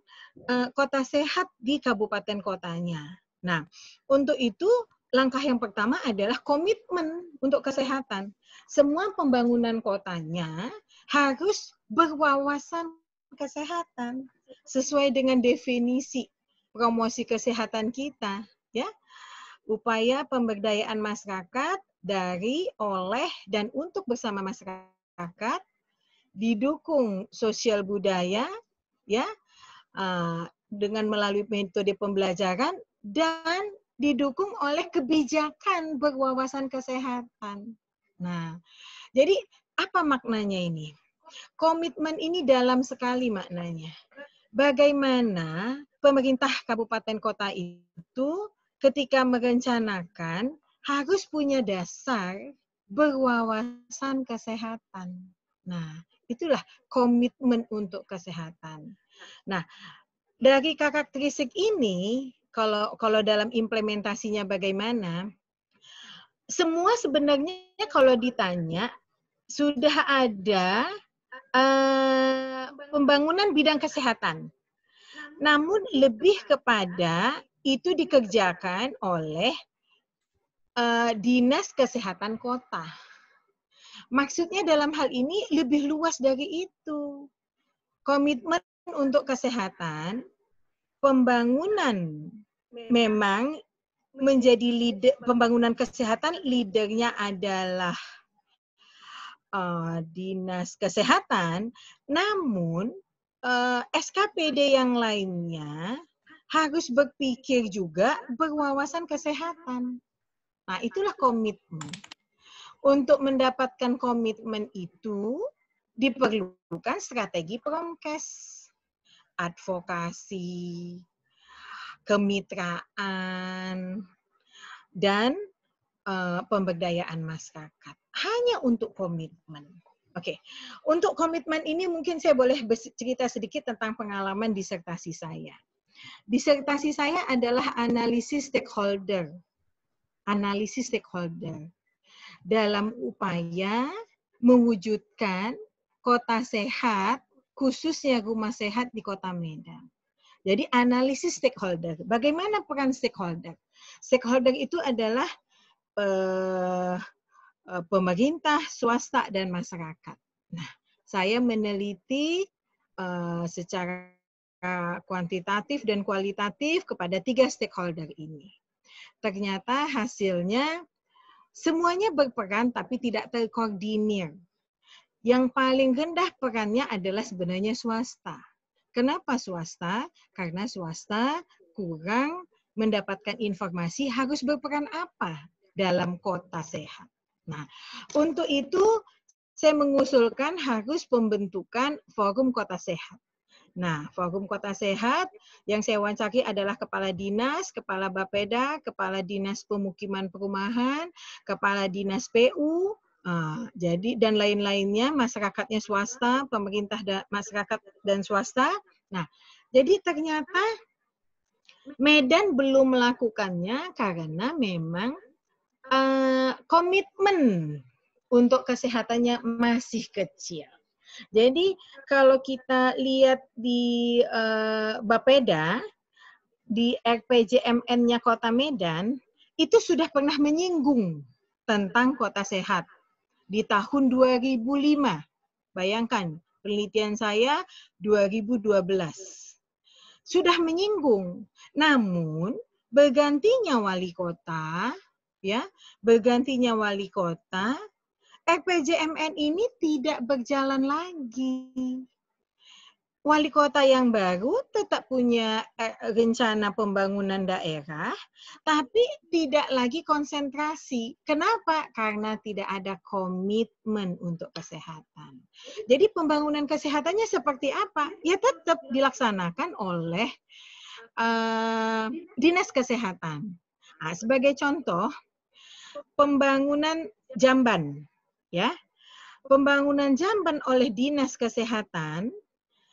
uh, kota sehat di kabupaten kotanya. Nah, untuk itu langkah yang pertama adalah komitmen untuk kesehatan. Semua pembangunan kotanya harus berwawasan kesehatan sesuai dengan definisi promosi kesehatan kita ya upaya pemberdayaan masyarakat dari oleh dan untuk bersama masyarakat didukung sosial budaya ya ah, dengan melalui metode pembelajaran dan didukung oleh kebijakan berwawasan kesehatan. Nah, jadi apa maknanya ini? Komitmen ini dalam sekali maknanya. Bagaimana pemerintah kabupaten kota itu ketika merencanakan harus punya dasar berwawasan kesehatan. Nah, itulah komitmen untuk kesehatan. Nah, dari karakteristik ini kalau kalau dalam implementasinya bagaimana semua sebenarnya kalau ditanya sudah ada Eh, pembangunan bidang kesehatan. Namun lebih kepada itu dikerjakan oleh uh, dinas kesehatan kota. Maksudnya dalam hal ini lebih luas dari itu. Komitmen untuk kesehatan, pembangunan memang menjadi leader pembangunan kesehatan leadernya adalah uh, dinas kesehatan, namun uh, eh, SKPD yang lainnya harus berpikir juga berwawasan kesehatan. Nah, itulah komitmen. Untuk mendapatkan komitmen itu diperlukan strategi promkes, advokasi, kemitraan, dan uh, pemberdayaan masyarakat hanya untuk komitmen. Oke, okay. untuk komitmen ini mungkin saya boleh cerita sedikit tentang pengalaman disertasi saya. Disertasi saya adalah analisis stakeholder. Analisis stakeholder. Dalam upaya mewujudkan kota sehat, khususnya rumah sehat di kota Medan. Jadi analisis stakeholder. Bagaimana peran stakeholder? Stakeholder itu adalah Uh, Eh, pemerintah, swasta, dan masyarakat. Nah, saya meneliti eh, secara kuantitatif dan kualitatif kepada tiga stakeholder ini. Ternyata hasilnya semuanya berperan tapi tidak terkoordinir. Yang paling rendah perannya adalah sebenarnya swasta. Kenapa swasta? Karena swasta kurang mendapatkan informasi harus berperan apa dalam kota sehat. Nah, untuk itu saya mengusulkan harus pembentukan forum kota sehat. Nah, forum kota sehat yang saya wawancari adalah kepala dinas, kepala Bapeda, kepala dinas pemukiman perumahan, kepala dinas PU, ah, jadi dan lain-lainnya masyarakatnya swasta, pemerintah da, masyarakat dan swasta. Nah, jadi ternyata Medan belum melakukannya karena memang Eh, komitmen untuk kesehatannya masih kecil. Jadi kalau kita lihat di uh, Bapeda di RPJMN-nya Kota Medan itu sudah pernah menyinggung tentang kota sehat di tahun 2005. Bayangkan penelitian saya 2012 sudah menyinggung. Namun bergantinya wali kota ya bergantinya wali kota, RPJMN ini tidak berjalan lagi. Wali kota yang baru tetap punya eh, rencana pembangunan daerah, tapi tidak lagi konsentrasi. Kenapa? Karena tidak ada komitmen untuk kesehatan. Jadi pembangunan kesehatannya seperti apa? Ya tetap dilaksanakan oleh uh, dinas kesehatan. Nah, sebagai contoh, pembangunan jamban ya. Pembangunan jamban oleh Dinas Kesehatan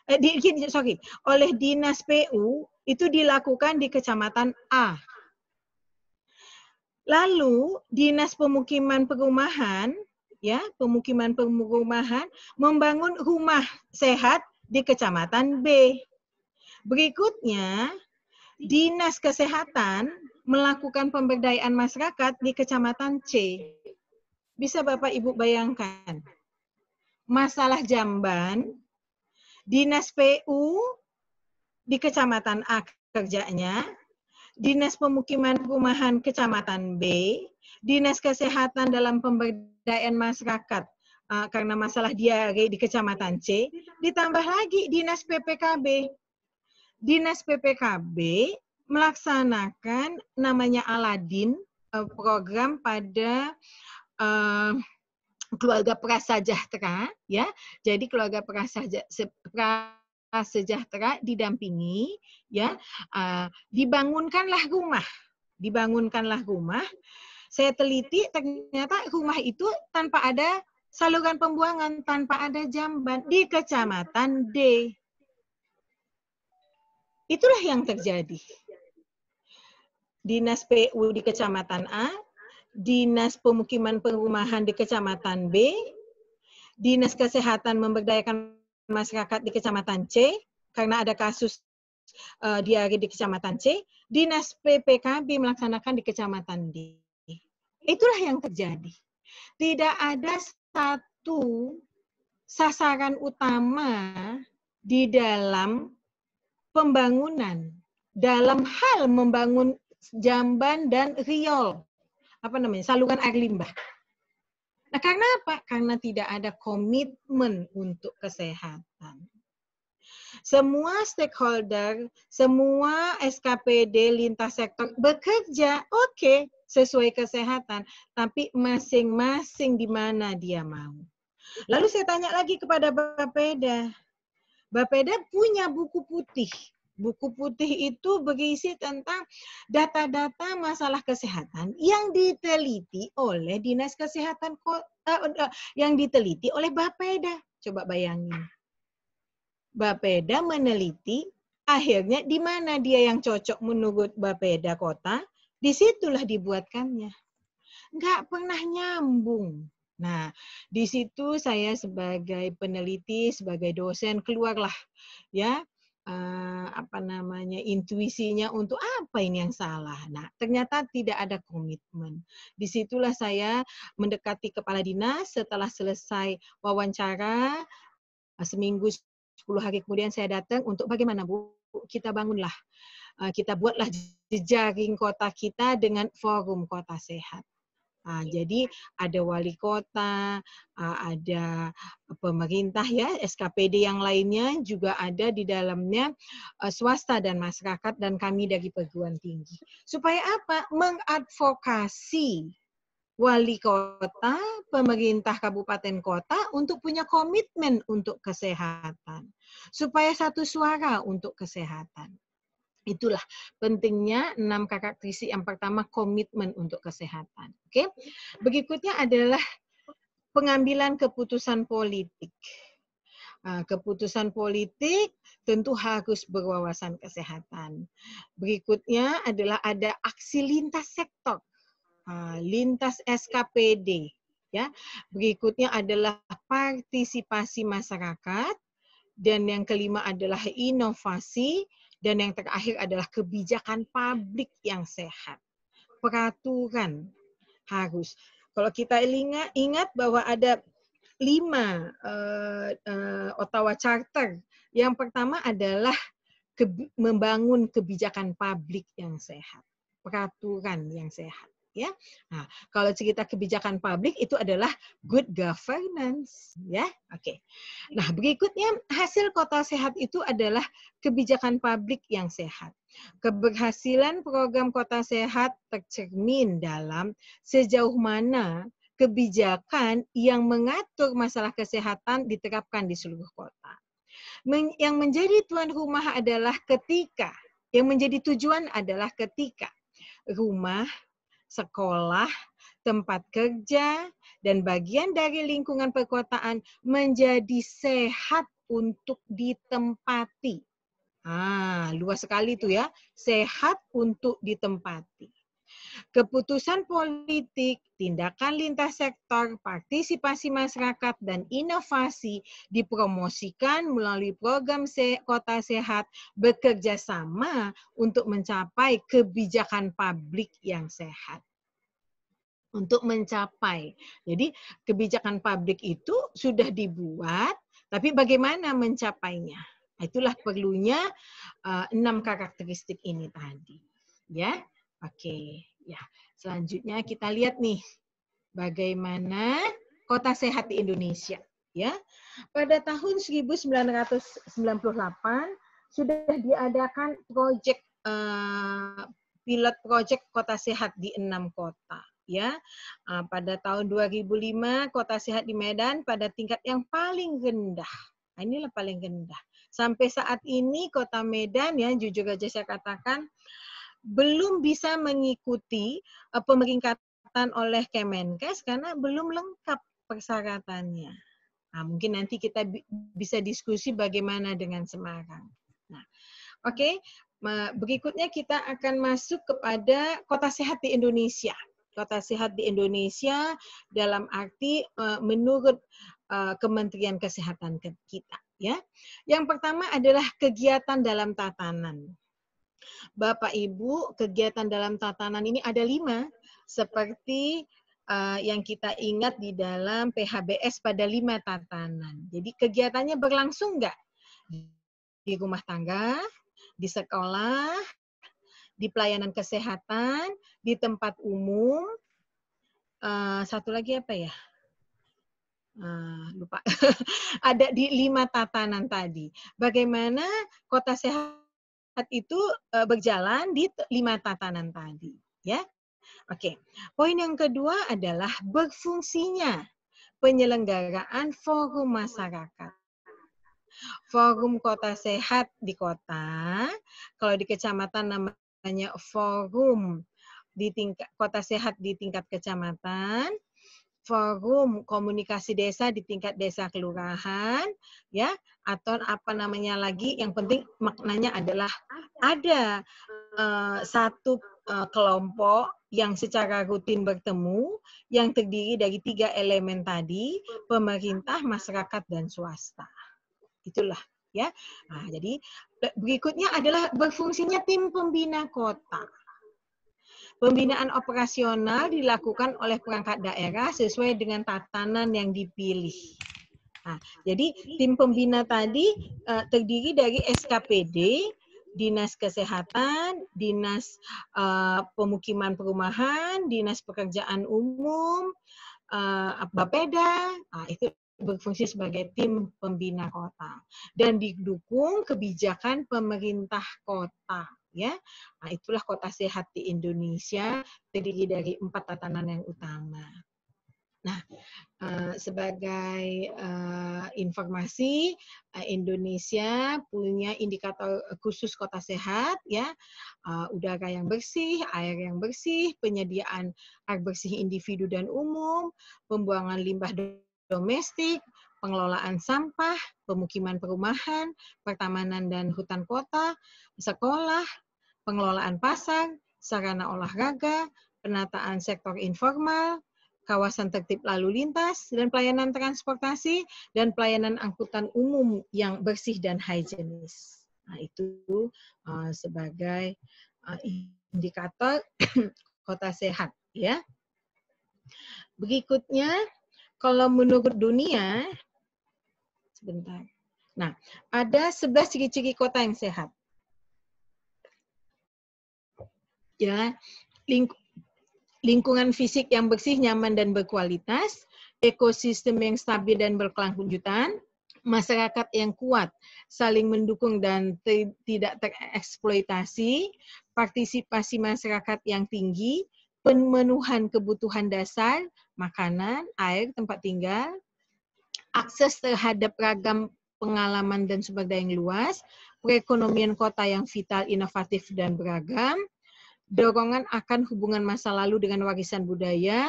eh, di, sorry, oleh Dinas PU itu dilakukan di Kecamatan A. Lalu Dinas Pemukiman Perumahan ya, pemukiman perumahan membangun rumah sehat di Kecamatan B. Berikutnya, Dinas Kesehatan melakukan pemberdayaan masyarakat di Kecamatan C. Bisa Bapak Ibu bayangkan? Masalah jamban, Dinas PU di Kecamatan A kerjanya, Dinas Pemukiman Perumahan Kecamatan B, Dinas Kesehatan dalam Pemberdayaan Masyarakat eh, karena masalah diare di Kecamatan C, ditambah lagi Dinas PPKB Dinas PPKB melaksanakan namanya Aladin eh, program pada uh, keluarga prasejahtera ya. Jadi keluarga prasejahtera sejahtera didampingi ya uh, dibangunkanlah rumah dibangunkanlah rumah saya teliti ternyata rumah itu tanpa ada saluran pembuangan tanpa ada jamban di kecamatan D Itulah yang terjadi. Dinas PU di Kecamatan A, Dinas Pemukiman Perumahan di Kecamatan B, Dinas Kesehatan memberdayakan masyarakat di Kecamatan C karena ada kasus uh, diare di Kecamatan C, Dinas PPKB melaksanakan di Kecamatan D. Itulah yang terjadi. Tidak ada satu sasaran utama di dalam pembangunan dalam hal membangun jamban dan riol apa namanya saluran air limbah. Nah, karena apa? Karena tidak ada komitmen untuk kesehatan. Semua stakeholder, semua SKPD lintas sektor bekerja, oke, okay, sesuai kesehatan, tapi masing-masing di mana dia mau. Lalu saya tanya lagi kepada Bapak Peda. Bapeda punya buku putih. Buku putih itu berisi tentang data-data masalah kesehatan yang diteliti oleh Dinas Kesehatan kota, eh, eh, eh, yang diteliti oleh Bapeda. Coba bayangin. Bapeda meneliti akhirnya di mana dia yang cocok menurut Bapeda kota, disitulah dibuatkannya. Nggak pernah nyambung Nah, di situ saya sebagai peneliti, sebagai dosen keluarlah ya eh, apa namanya intuisinya untuk apa ini yang salah. Nah, ternyata tidak ada komitmen. Disitulah saya mendekati kepala dinas setelah selesai wawancara eh, seminggu 10 hari kemudian saya datang untuk bagaimana Bu kita bangunlah eh, kita buatlah jejaring kota kita dengan forum kota sehat Uh, jadi ada wali kota, uh, ada pemerintah ya, SKPD yang lainnya juga ada di dalamnya uh, swasta dan masyarakat dan kami dari perguruan tinggi. Supaya apa? Mengadvokasi wali kota, pemerintah kabupaten kota untuk punya komitmen untuk kesehatan. Supaya satu suara untuk kesehatan. Itulah pentingnya enam karakteristik yang pertama komitmen untuk kesehatan. Oke. Okay? Berikutnya adalah pengambilan keputusan politik. Ah, keputusan politik tentu harus berwawasan kesehatan. Berikutnya adalah ada aksi lintas sektor, ah, lintas SKPD. Ya, berikutnya adalah partisipasi masyarakat dan yang kelima adalah inovasi dan yang terakhir adalah kebijakan publik yang sehat. Peraturan harus. Kalau kita ingat bahwa ada lima uh, uh, Ottawa Charter. Yang pertama adalah ke, membangun kebijakan publik yang sehat, peraturan yang sehat ya. Nah, kalau cerita kebijakan publik itu adalah good governance, ya. Oke. Okay. Nah, berikutnya hasil kota sehat itu adalah kebijakan publik yang sehat. Keberhasilan program kota sehat tercermin dalam sejauh mana kebijakan yang mengatur masalah kesehatan diterapkan di seluruh kota. yang menjadi tuan rumah adalah ketika, yang menjadi tujuan adalah ketika rumah sekolah, tempat kerja, dan bagian dari lingkungan perkotaan menjadi sehat untuk ditempati. Ah, luas sekali itu ya. Sehat untuk ditempati keputusan politik, tindakan lintas sektor, partisipasi masyarakat, dan inovasi dipromosikan melalui program Se Kota Sehat bekerja sama untuk mencapai kebijakan publik yang sehat untuk mencapai. Jadi kebijakan publik itu sudah dibuat, tapi bagaimana mencapainya? Itulah perlunya uh, enam karakteristik ini tadi. Ya, oke. Okay. Ya, selanjutnya kita lihat nih bagaimana kota sehat di Indonesia. Ya, pada tahun 1998 sudah diadakan proyek eh, pilot proyek kota sehat di enam kota ya. Eh, pada tahun 2005 Kota Sehat di Medan pada tingkat yang paling rendah. Nah, inilah paling rendah. Sampai saat ini Kota Medan ya jujur aja saya katakan belum bisa mengikuti uh, pemeringkatan oleh Kemenkes karena belum lengkap persyaratannya. Nah, mungkin nanti kita bi bisa diskusi bagaimana dengan Semarang. Nah, oke, okay. berikutnya kita akan masuk kepada kota sehat di Indonesia. Kota sehat di Indonesia dalam arti uh, menurut uh, Kementerian Kesehatan kita ya. Yang pertama adalah kegiatan dalam tatanan. Bapak Ibu, kegiatan dalam tatanan ini ada lima, seperti uh, yang kita ingat di dalam PHBS pada lima tatanan. Jadi kegiatannya berlangsung nggak? Di rumah tangga, di sekolah, di pelayanan kesehatan, di tempat umum, uh, satu lagi apa ya? Uh, lupa ada di lima tatanan tadi. Bagaimana kota sehat sehat itu eh, berjalan di lima tatanan tadi, ya. Oke. Poin yang kedua adalah berfungsinya penyelenggaraan forum masyarakat. Forum kota sehat di kota, kalau di kecamatan namanya forum di tingkat kota sehat di tingkat kecamatan, forum komunikasi desa di tingkat desa kelurahan ya atau apa namanya lagi yang penting maknanya adalah ada uh, satu uh, kelompok yang secara rutin bertemu yang terdiri dari tiga elemen tadi pemerintah masyarakat dan swasta itulah ya nah, jadi eh, berikutnya adalah berfungsinya tim pembina kota Pembinaan operasional dilakukan oleh perangkat daerah sesuai dengan tatanan yang dipilih. Nah, jadi tim pembina tadi uh, terdiri dari SKPD, dinas kesehatan, dinas uh, pemukiman perumahan, dinas pekerjaan umum, uh, Bapeda, nah, itu berfungsi sebagai tim pembina kota dan didukung kebijakan pemerintah kota ya. Nah, itulah kota sehat di Indonesia terdiri dari empat tatanan yang utama. Nah, eh, sebagai eh, informasi, eh, Indonesia punya indikator khusus kota sehat, ya, udara yang bersih, air yang bersih, penyediaan air bersih individu dan umum, pembuangan limbah domestik, pengelolaan sampah, pemukiman perumahan, pertamanan dan hutan kota, sekolah, pengelolaan pasar, sarana olahraga, penataan sektor informal, kawasan tertib lalu lintas, dan pelayanan transportasi, dan pelayanan angkutan umum yang bersih dan higienis. Nah, itu uh, sebagai uh, indikator kota sehat. ya. Berikutnya, kalau menurut dunia,
sebentar. Nah,
ada 11 ciri-ciri kota yang sehat. ya ling lingkungan fisik yang bersih, nyaman dan berkualitas, ekosistem yang stabil dan berkelanjutan, masyarakat yang kuat, saling mendukung dan te tidak tereksploitasi, partisipasi masyarakat yang tinggi, pemenuhan kebutuhan dasar, makanan, air, tempat tinggal, akses terhadap ragam pengalaman dan sumber daya yang luas, perekonomian kota yang vital, inovatif, dan beragam, dorongan akan hubungan masa lalu dengan warisan budaya,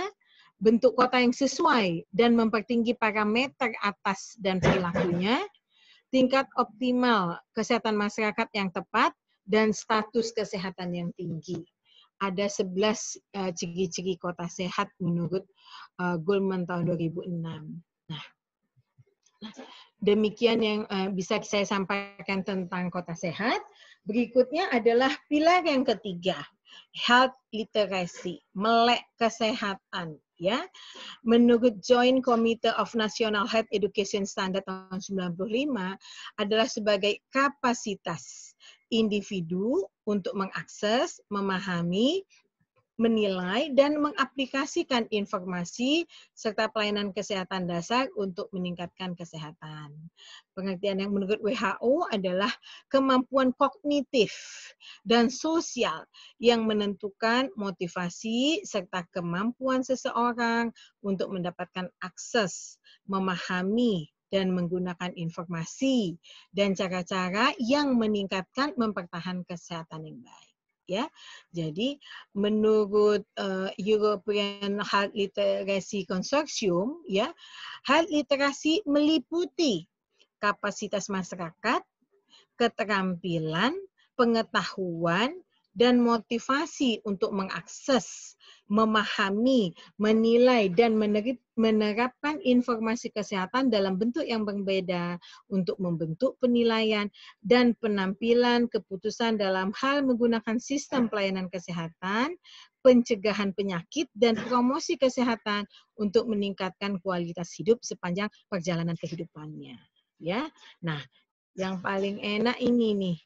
bentuk kota yang sesuai dan mempertinggi parameter atas dan perilakunya, tingkat optimal kesehatan masyarakat yang tepat, dan status kesehatan yang tinggi. Ada 11 eh, ciri-ciri kota sehat menurut uh, Goldman tahun 2006. Nah, demikian yang uh, bisa saya sampaikan tentang kota sehat. Berikutnya adalah pilar yang ketiga, health literacy, melek kesehatan, ya. Menurut Joint Committee of National Health Education Standard tahun 95 adalah sebagai kapasitas individu untuk mengakses, memahami, menilai dan mengaplikasikan informasi serta pelayanan kesehatan dasar untuk meningkatkan kesehatan. Pengertian yang menurut WHO adalah kemampuan kognitif dan sosial yang menentukan motivasi serta kemampuan seseorang untuk mendapatkan akses, memahami, dan menggunakan informasi dan cara-cara yang meningkatkan mempertahankan kesehatan yang baik ya. Jadi menurut uh, European Health Literacy Consortium ya, health literasi meliputi kapasitas masyarakat, keterampilan, pengetahuan dan motivasi untuk mengakses memahami, menilai, dan menerapkan informasi kesehatan dalam bentuk yang berbeda untuk membentuk penilaian dan penampilan keputusan dalam hal menggunakan sistem pelayanan kesehatan, pencegahan penyakit, dan promosi kesehatan untuk meningkatkan kualitas hidup sepanjang perjalanan kehidupannya. Ya, nah yang paling enak ini nih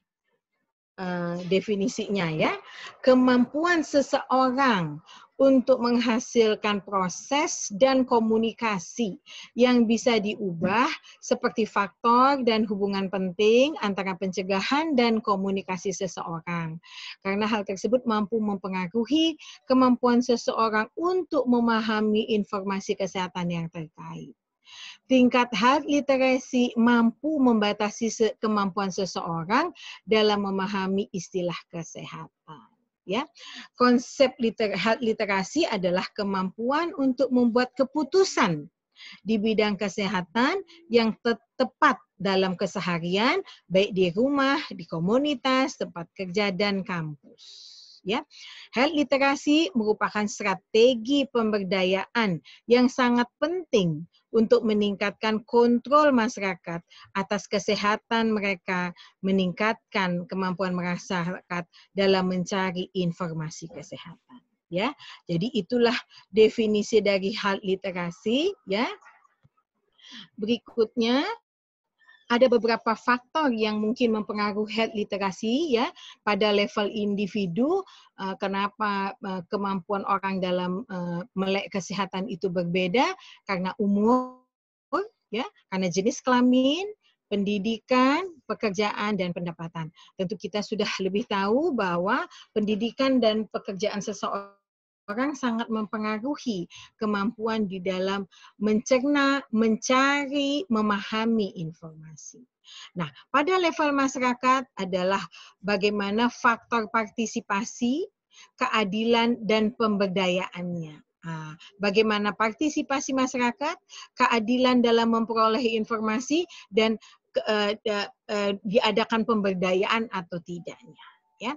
eh, definisinya ya. Kemampuan seseorang untuk menghasilkan proses dan komunikasi yang bisa diubah seperti faktor dan hubungan penting antara pencegahan dan komunikasi seseorang. Karena hal tersebut mampu mempengaruhi kemampuan seseorang untuk memahami informasi kesehatan yang
terkait.
Tingkat hard literasi mampu membatasi kemampuan seseorang dalam memahami istilah kesehatan ya. Konsep liter literasi adalah kemampuan untuk membuat keputusan di bidang kesehatan yang te tepat dalam keseharian baik di rumah, di komunitas, tempat kerja dan kampus ya. Health literasi merupakan strategi pemberdayaan yang sangat penting untuk meningkatkan kontrol masyarakat atas kesehatan mereka, meningkatkan kemampuan masyarakat dalam mencari informasi kesehatan, ya. Jadi itulah definisi dari hal literasi, ya. Berikutnya ada beberapa faktor yang mungkin mempengaruhi health literasi ya pada level individu eh, kenapa eh, kemampuan orang dalam eh, melek kesehatan itu berbeda karena umur ya karena jenis kelamin pendidikan, pekerjaan, dan pendapatan. Tentu kita sudah lebih tahu bahwa pendidikan dan pekerjaan seseorang orang sangat mempengaruhi kemampuan di dalam mencerna, mencari, memahami informasi. Nah, pada level masyarakat adalah bagaimana faktor partisipasi, keadilan, dan pemberdayaannya. Ah, bagaimana partisipasi masyarakat, keadilan dalam memperoleh informasi, dan eh, eh, diadakan pemberdayaan atau tidaknya. Ya,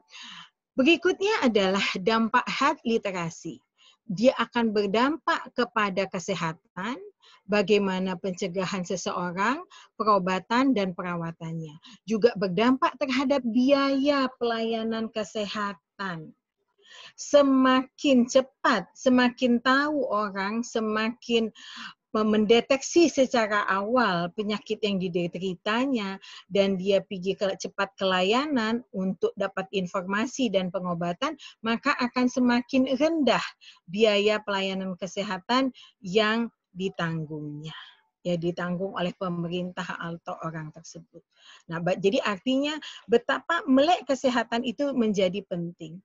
Berikutnya adalah dampak hard literasi. Dia akan berdampak kepada kesehatan, bagaimana pencegahan seseorang, perobatan, dan perawatannya. Juga berdampak terhadap biaya pelayanan kesehatan. Semakin cepat, semakin tahu orang, semakin mendeteksi secara awal penyakit yang dideritanya dan dia pergi ke, cepat ke untuk dapat informasi dan pengobatan, maka akan semakin rendah biaya pelayanan kesehatan yang ditanggungnya ya ditanggung oleh pemerintah atau orang tersebut. Nah, jadi artinya betapa melek kesehatan itu menjadi penting.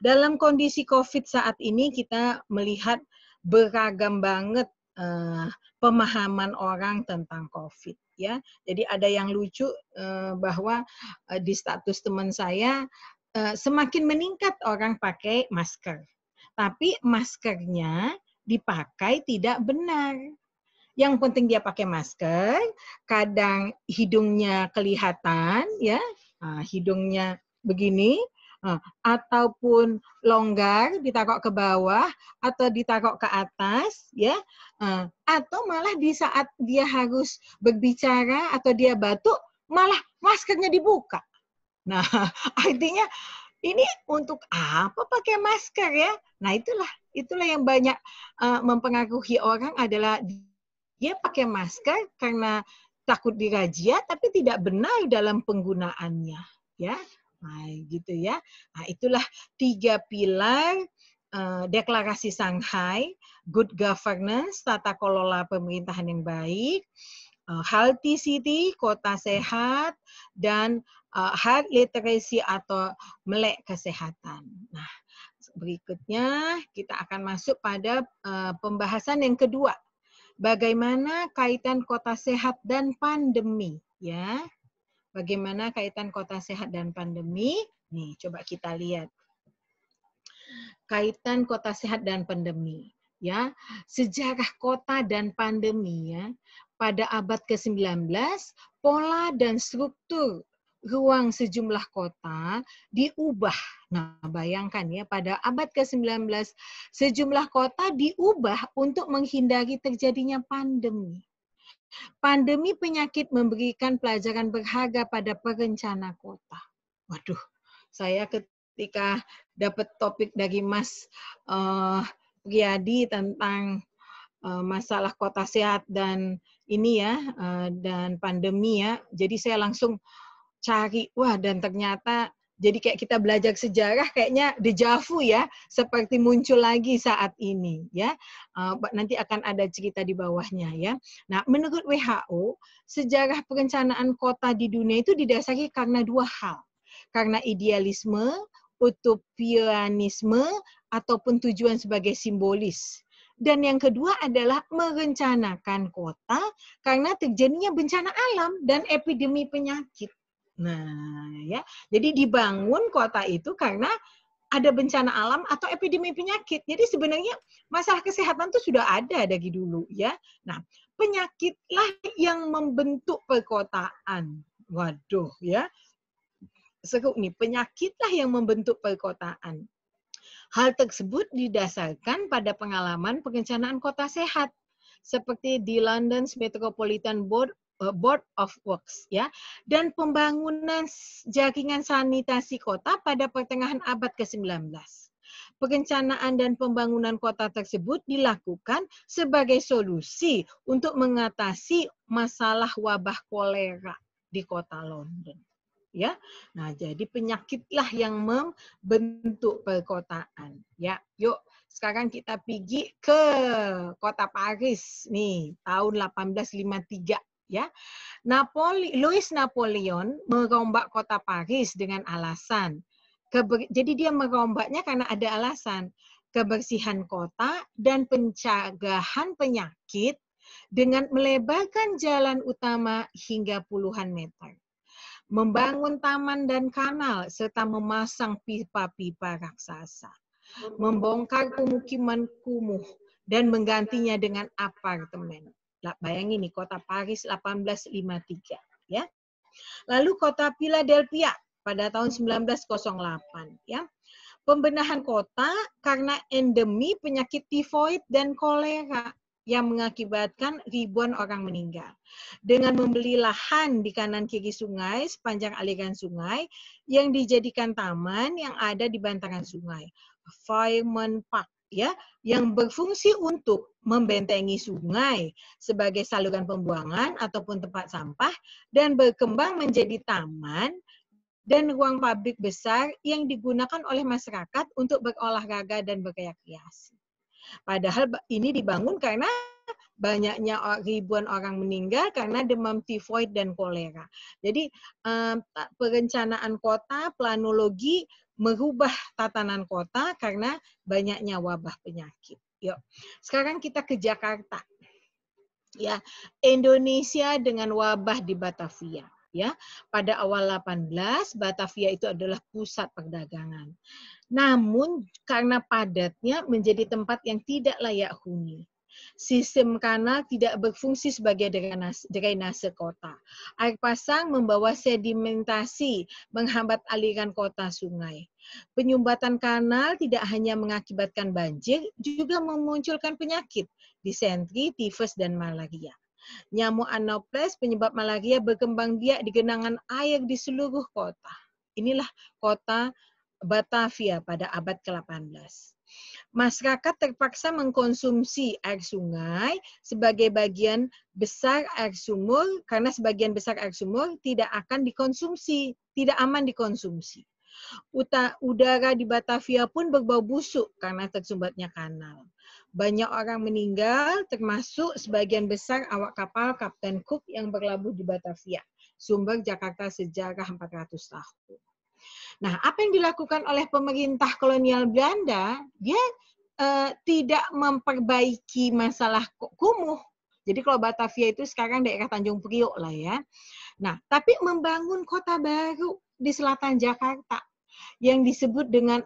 Dalam kondisi COVID saat ini kita melihat beragam banget uh, pemahaman orang tentang COVID. Ya, jadi ada yang lucu uh, bahwa uh, di status teman saya uh, semakin meningkat orang pakai masker, tapi maskernya dipakai tidak benar. Yang penting dia pakai masker, kadang hidungnya kelihatan, ya, uh, hidungnya begini, ataupun longgar ditakok ke bawah atau ditakok ke atas ya atau malah di saat dia harus berbicara atau dia batuk malah maskernya dibuka nah artinya ini untuk apa pakai masker ya nah itulah itulah yang banyak eh, mempengaruhi orang adalah dia pakai masker karena takut dirajia tapi tidak benar dalam penggunaannya ya Nah, gitu ya. Nah, itulah tiga pilar Uh, deklarasi Shanghai, good governance, tata kelola pemerintahan yang baik, uh, healthy city, kota sehat, dan uh, eh, hard literacy atau melek kesehatan. Nah, berikutnya kita akan masuk pada uh, pembahasan yang kedua, bagaimana kaitan kota sehat dan pandemi, ya. Bagaimana kaitan kota sehat dan pandemi? Nih, coba kita lihat. Kaitan kota sehat dan pandemi, ya. Sejarah kota dan pandemi ya. Pada abad ke-19, pola dan struktur ruang sejumlah kota diubah. Nah, bayangkan ya, pada abad ke-19, sejumlah kota diubah untuk menghindari terjadinya pandemi. Pandemi penyakit memberikan pelajaran berharga pada perencana kota. Waduh, saya ketika dapat topik dari Mas uh, eh, Priyadi tentang uh, masalah kota sehat dan ini ya uh, dan pandemi ya, jadi saya langsung cari wah dan ternyata jadi kayak kita belajar sejarah kayaknya dejavu ya seperti muncul lagi saat ini ya uh, nanti akan ada cerita di bawahnya ya nah menurut WHO sejarah perencanaan kota di dunia itu didasari karena dua hal karena idealisme utopianisme ataupun tujuan sebagai simbolis dan yang kedua adalah merencanakan kota karena terjadinya bencana alam dan epidemi penyakit Nah, ya. Jadi dibangun kota itu karena ada bencana alam atau epidemi penyakit. Jadi sebenarnya masalah kesehatan itu sudah ada dari dulu ya. Nah, penyakitlah yang membentuk perkotaan. Waduh ya. Seru nih, penyakitlah yang membentuk perkotaan. Hal tersebut didasarkan pada pengalaman perencanaan kota sehat seperti di London's Metropolitan Board Eh, Board of Works ya dan pembangunan jaringan sanitasi kota pada pertengahan abad ke-19. Perencanaan dan pembangunan kota tersebut dilakukan sebagai solusi untuk mengatasi masalah wabah kolera di kota London. Ya. Nah, jadi penyakitlah yang membentuk perkotaan, ya. Yuk, sekarang kita pergi ke kota Paris nih, tahun 1853 ya. Napoli Louis Napoleon merombak kota Paris dengan alasan Keber, jadi dia merombaknya karena ada alasan kebersihan kota dan pencegahan penyakit dengan melebarkan jalan utama hingga puluhan meter. Membangun taman dan kanal serta memasang pipa-pipa raksasa. Membongkar pemukiman kumuh dan menggantinya dengan apartemen Bayangin nih kota Paris 1853 ya. Lalu kota Philadelphia pada tahun 1908 ya. Pembenahan kota karena endemi penyakit tifoid dan kolera yang mengakibatkan ribuan orang meninggal. Dengan membeli lahan di kanan kiri sungai sepanjang aliran sungai yang dijadikan taman yang ada di bantaran sungai, Fireman Park ya yang berfungsi untuk membentengi sungai sebagai saluran pembuangan ataupun tempat sampah dan berkembang menjadi taman dan ruang publik besar yang digunakan oleh masyarakat untuk berolahraga dan berkreasi. Padahal ini dibangun karena banyaknya ribuan orang meninggal karena demam tifoid dan kolera. Jadi eh, perencanaan kota, planologi merubah tatanan kota karena banyaknya wabah penyakit. Yuk, sekarang kita ke Jakarta. Ya, Indonesia dengan wabah di Batavia. Ya, pada awal 18 Batavia itu adalah pusat perdagangan. Namun karena padatnya menjadi tempat yang tidak layak huni. Sistem kanal tidak berfungsi sebagai drainase kota. Air pasang membawa sedimentasi menghambat aliran kota sungai. Penyumbatan kanal tidak hanya mengakibatkan banjir, juga memunculkan penyakit, disentri, tifus, dan malaria. Nyamuk anopheles penyebab malaria berkembang biak di genangan air di seluruh kota. Inilah kota Batavia pada abad ke-18 masyarakat terpaksa mengkonsumsi air sungai sebagai bagian besar air sumur karena sebagian besar air sumur tidak akan dikonsumsi, tidak aman dikonsumsi. Uta, udara di Batavia pun berbau busuk karena tersumbatnya kanal. Banyak orang meninggal, termasuk sebagian besar awak kapal Kapten Cook yang berlabuh di Batavia. Sumber Jakarta sejarah 400
tahun.
Nah, apa yang dilakukan oleh pemerintah kolonial Belanda, dia eh, tidak memperbaiki masalah kumuh. Jadi kalau Batavia itu sekarang daerah Tanjung Priok lah ya. Nah, tapi membangun kota baru di selatan Jakarta yang disebut dengan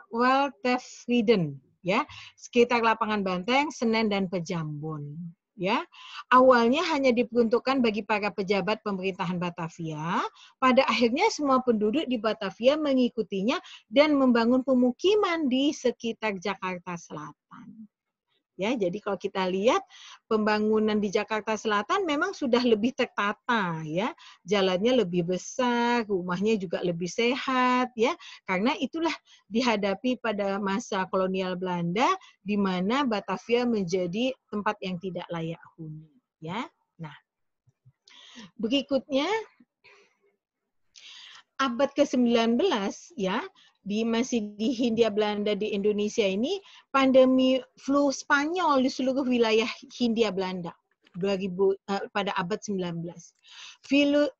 Frieden ya, sekitar lapangan Banteng, Senen dan Pejambon ya. Awalnya hanya diperuntukkan bagi para pejabat pemerintahan Batavia, pada akhirnya semua penduduk di Batavia mengikutinya dan membangun pemukiman di sekitar Jakarta Selatan. Ya, jadi kalau kita lihat pembangunan di Jakarta Selatan memang sudah lebih tertata ya. Jalannya lebih besar, rumahnya juga lebih sehat ya. Karena itulah dihadapi pada masa kolonial Belanda di mana Batavia menjadi tempat yang tidak layak
huni ya.
Nah,
berikutnya abad ke-19 ya di masih di Hindia Belanda di Indonesia ini pandemi flu Spanyol di seluruh wilayah Hindia Belanda bagi eh, pada abad 19. belas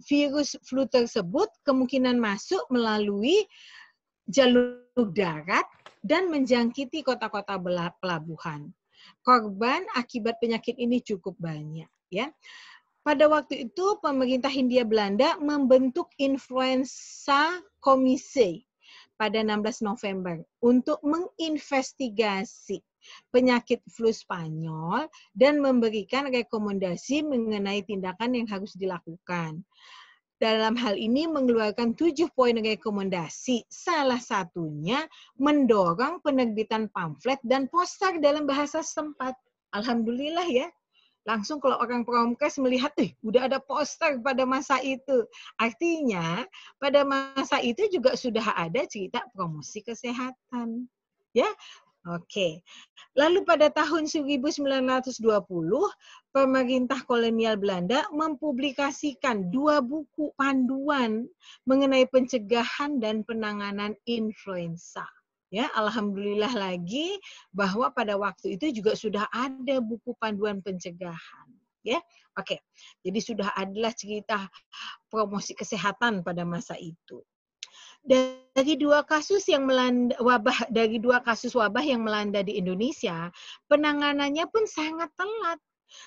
virus flu tersebut kemungkinan masuk melalui jalur darat dan menjangkiti kota-kota pelabuhan. Korban akibat penyakit ini cukup banyak ya. Pada waktu itu pemerintah Hindia Belanda membentuk influenza komisi pada 16 November untuk menginvestigasi penyakit flu Spanyol dan memberikan rekomendasi mengenai tindakan yang harus dilakukan. Dalam hal ini mengeluarkan tujuh poin rekomendasi, salah satunya mendorong penerbitan pamflet dan poster dalam bahasa sempat. Alhamdulillah ya, langsung kalau orang promkes melihat, eh, udah ada poster pada masa itu. Artinya, pada masa itu juga sudah ada cerita promosi kesehatan. Ya, Oke. Lalu pada tahun 1920, pemerintah kolonial Belanda mempublikasikan dua buku panduan mengenai pencegahan dan penanganan influenza ya alhamdulillah lagi bahwa pada waktu itu juga sudah ada buku panduan pencegahan ya oke jadi sudah adalah cerita promosi kesehatan pada masa itu dari dua kasus yang melanda wabah dari dua kasus wabah yang melanda di Indonesia penanganannya pun sangat telat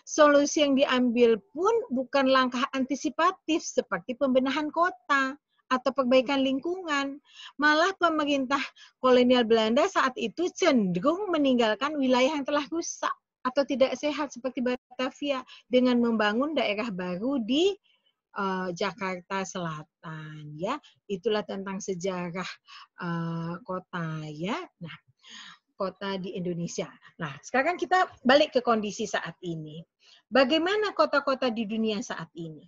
solusi yang diambil pun bukan langkah antisipatif seperti pembenahan kota atau perbaikan lingkungan. Malah pemerintah kolonial Belanda saat itu cenderung meninggalkan wilayah yang telah rusak atau tidak sehat seperti Batavia dengan membangun daerah baru di uh, Jakarta Selatan ya. Itulah tentang sejarah uh, kota ya. Nah, kota di Indonesia. Nah, sekarang kita balik ke kondisi saat ini. Bagaimana kota-kota di dunia saat ini?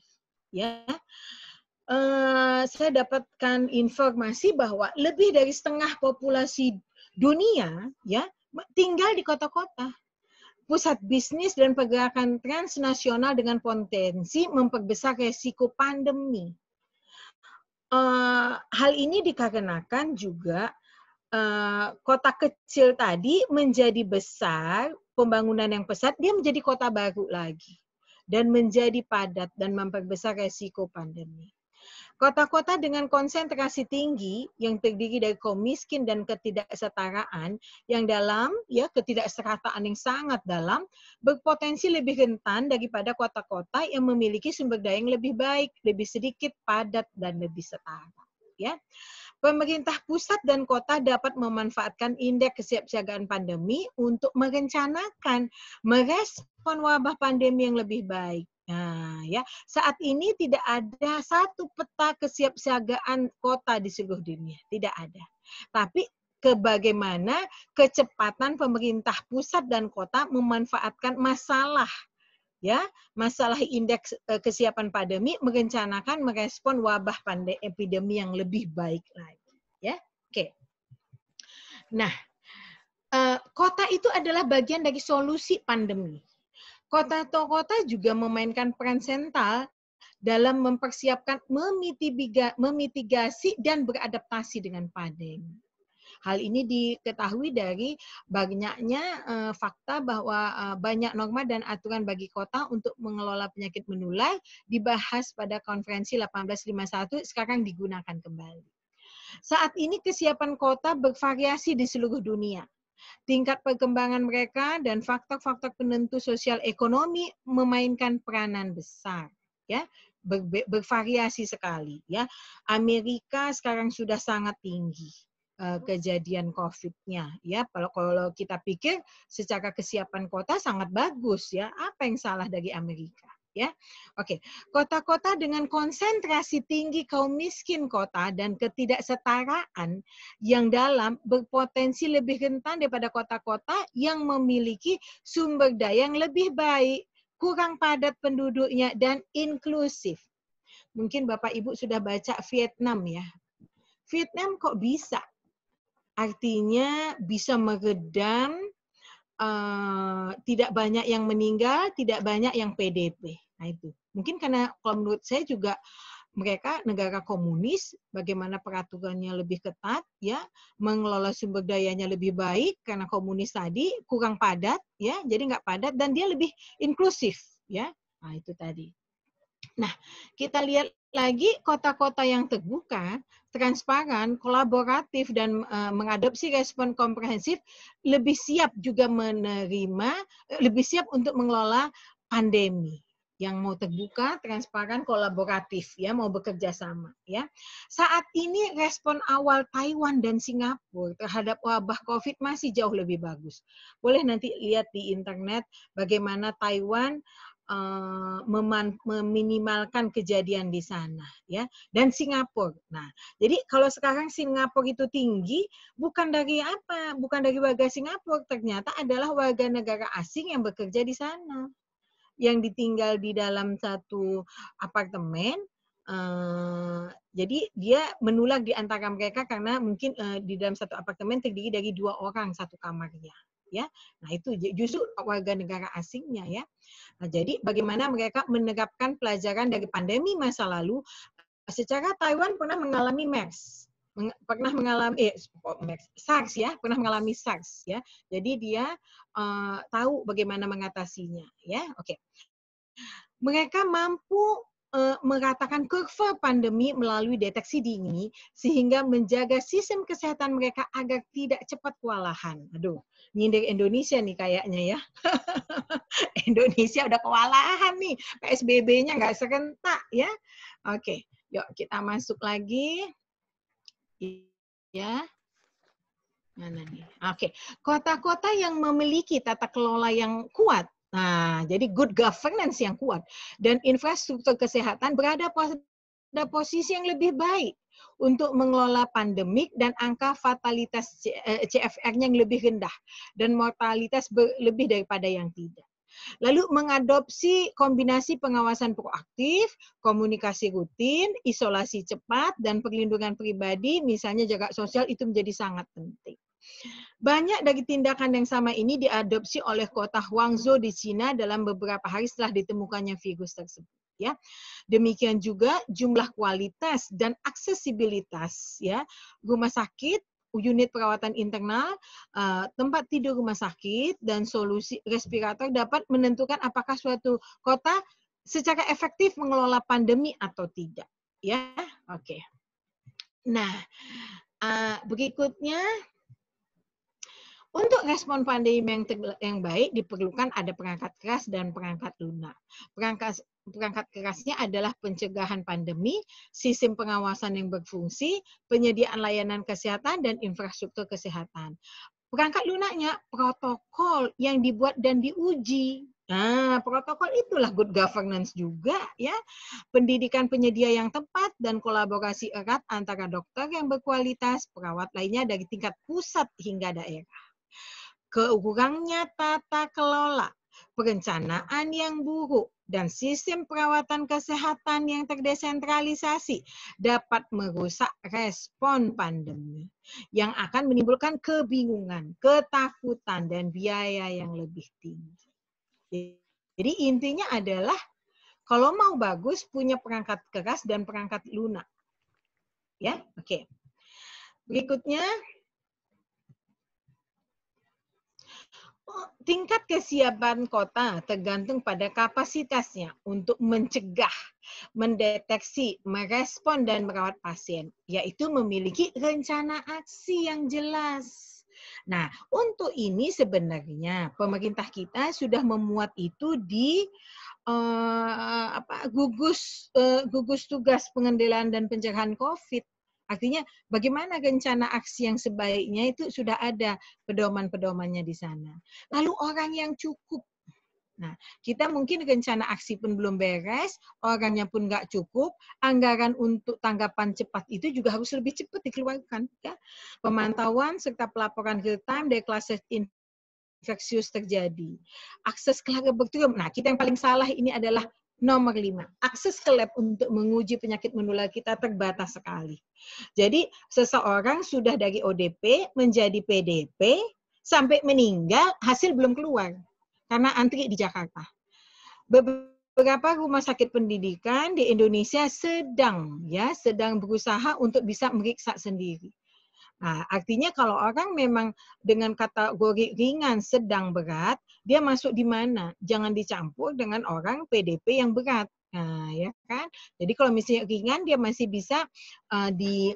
Ya. Eh, saya dapatkan informasi bahwa lebih dari setengah populasi dunia ya tinggal di kota-kota. Pusat bisnis dan pergerakan transnasional dengan potensi memperbesar resiko pandemi. Uh, hal ini dikarenakan juga uh, kota kecil tadi menjadi besar, pembangunan yang pesat, dia menjadi kota baru lagi dan menjadi padat dan memperbesar resiko pandemi. Kota-kota dengan konsentrasi tinggi yang terdiri dari kaum miskin dan ketidaksetaraan yang dalam, ya ketidakserataan yang sangat dalam, berpotensi lebih rentan daripada kota-kota yang memiliki sumber daya yang lebih baik, lebih sedikit, padat, dan lebih setara. Ya, pemerintah pusat dan kota dapat memanfaatkan indeks kesiapsiagaan pandemi untuk merencanakan merespon wabah pandemi yang lebih baik Nah, ya saat ini tidak ada satu peta kesiapsiagaan kota di seluruh dunia, tidak ada. Tapi kebagaimana kecepatan pemerintah pusat dan kota memanfaatkan masalah ya masalah indeks eh, kesiapan pandemi merencanakan merespon wabah pandemi epidemi yang lebih baik lagi ya oke nah eh, kota itu adalah bagian dari solusi pandemi Kota Tokota juga memainkan peran sentral dalam mempersiapkan memitigasi dan beradaptasi dengan pandemi. Hal ini diketahui dari banyaknya uh, fakta bahwa uh, banyak norma dan aturan bagi kota untuk mengelola penyakit menular dibahas pada konferensi 1851 sekarang digunakan kembali. Saat ini kesiapan kota bervariasi di seluruh dunia tingkat perkembangan mereka dan faktor-faktor penentu sosial ekonomi memainkan peranan besar ya ber, bervariasi sekali ya Amerika sekarang sudah sangat tinggi eh, kejadian COVID-nya ya kalau kalau kita pikir secara kesiapan kota sangat bagus ya apa yang salah dari Amerika ya. Oke, kota-kota dengan konsentrasi tinggi kaum miskin kota dan ketidaksetaraan yang dalam berpotensi lebih rentan daripada kota-kota yang memiliki sumber daya yang lebih baik, kurang padat penduduknya dan inklusif. Mungkin Bapak Ibu sudah baca Vietnam ya. Vietnam kok bisa? Artinya bisa meredam uh, tidak banyak yang meninggal, tidak banyak yang PDP Nah itu. Mungkin karena kalau menurut saya juga mereka negara komunis, bagaimana peraturannya lebih ketat, ya, mengelola sumber dayanya lebih baik karena komunis tadi kurang padat, ya, jadi nggak padat dan dia lebih inklusif, ya. Nah itu tadi. Nah, kita lihat lagi kota-kota yang terbuka transparan, kolaboratif dan e, mengadopsi respon komprehensif lebih siap juga menerima, lebih siap untuk mengelola pandemi yang mau terbuka, transparan, kolaboratif, ya, mau bekerja sama, ya. Saat ini respon awal Taiwan dan Singapura terhadap wabah COVID masih jauh lebih bagus. Boleh nanti lihat di internet bagaimana Taiwan eh, meman, meminimalkan kejadian di sana, ya, dan Singapura. Nah, jadi kalau sekarang Singapura itu tinggi, bukan dari apa, bukan dari warga Singapura, ternyata adalah warga negara asing yang bekerja di sana yang ditinggal di dalam satu apartemen Uh, jadi dia menulak di antara mereka karena mungkin uh, di dalam satu apartemen terdiri dari dua orang satu kamarnya ya nah itu justru warga negara asingnya ya nah, jadi bagaimana mereka menerapkan pelajaran dari pandemi masa lalu secara Taiwan pernah mengalami MERS pernah mengalami eh, SARS ya, pernah mengalami SARS ya. Jadi dia uh, tahu bagaimana mengatasinya ya. Oke. Okay. Mereka mampu uh, meratakan kurva pandemi melalui deteksi dini sehingga menjaga sistem kesehatan mereka agar tidak cepat kewalahan. Aduh, nyindir Indonesia nih kayaknya ya. Indonesia udah kewalahan nih. PSBB-nya nggak serentak ya. Oke, yuk kita masuk lagi. Ya. Mana nih? Oke, okay. kota-kota yang memiliki tata kelola yang kuat. Nah, jadi good governance yang kuat dan infrastruktur kesehatan berada pada posisi yang lebih baik untuk mengelola pandemik dan angka fatalitas CFR-nya eh, yang lebih rendah dan mortalitas lebih daripada yang tidak. Lalu mengadopsi kombinasi pengawasan proaktif, komunikasi rutin, isolasi cepat, dan perlindungan pribadi, misalnya jaga sosial itu menjadi sangat penting. Banyak dari tindakan yang sama ini diadopsi oleh kota Huangzhou di Cina dalam beberapa hari setelah ditemukannya virus tersebut ya. Demikian juga jumlah kualitas dan aksesibilitas ya. Rumah sakit unit perawatan internal, eh, tempat tidur rumah sakit, dan solusi respirator dapat menentukan apakah suatu kota secara efektif mengelola pandemi atau tidak. Ya, oke. Okay. Nah, eh, berikutnya untuk respon pandemi yang, yang baik diperlukan ada pengangkat keras dan pengangkat lunak. Pengangkat perangkat kerasnya adalah pencegahan pandemi, sistem pengawasan yang berfungsi, penyediaan layanan kesehatan dan infrastruktur kesehatan. Pengangkat lunaknya protokol yang dibuat dan diuji. Nah, protokol itulah good governance juga ya. Pendidikan penyedia yang tepat dan kolaborasi erat antara dokter yang berkualitas, perawat lainnya dari tingkat pusat hingga daerah. Keukurannya tata kelola, perencanaan yang buruk, dan sistem perawatan kesehatan yang terdesentralisasi dapat merusak respon pandemi yang akan menimbulkan kebingungan, ketakutan, dan biaya yang lebih tinggi. Jadi intinya adalah kalau mau bagus punya perangkat keras dan perangkat lunak. Ya, oke. Okay. Berikutnya Oh, tingkat kesiapan kota tergantung pada kapasitasnya untuk mencegah, mendeteksi, merespon, dan merawat pasien, yaitu memiliki rencana aksi yang jelas. Nah, untuk ini sebenarnya pemerintah kita sudah memuat itu di uh, apa gugus uh, gugus tugas pengendalian dan pencegahan COVID Artinya bagaimana rencana aksi yang sebaiknya itu sudah ada pedoman-pedomannya di sana. Lalu orang yang cukup Nah, kita mungkin rencana aksi pun belum beres, orangnya pun nggak cukup, anggaran untuk tanggapan cepat itu juga harus lebih cepat dikeluarkan. Ya. Pemantauan serta pelaporan real time dari kelas infeksius terjadi. Akses ke laboratorium, nah kita yang paling salah ini adalah Nomor lima, akses ke lab untuk menguji penyakit menular kita terbatas sekali. Jadi seseorang sudah dari ODP menjadi PDP sampai meninggal hasil belum keluar karena antri di Jakarta. Beberapa rumah sakit pendidikan di Indonesia sedang ya sedang berusaha untuk bisa meriksa sendiri. Nah, artinya kalau orang memang dengan kategori ringan sedang berat, dia masuk di mana. Jangan dicampur dengan orang PDP yang berat. Nah, ya kan? Jadi kalau misalnya ringan dia masih bisa uh, di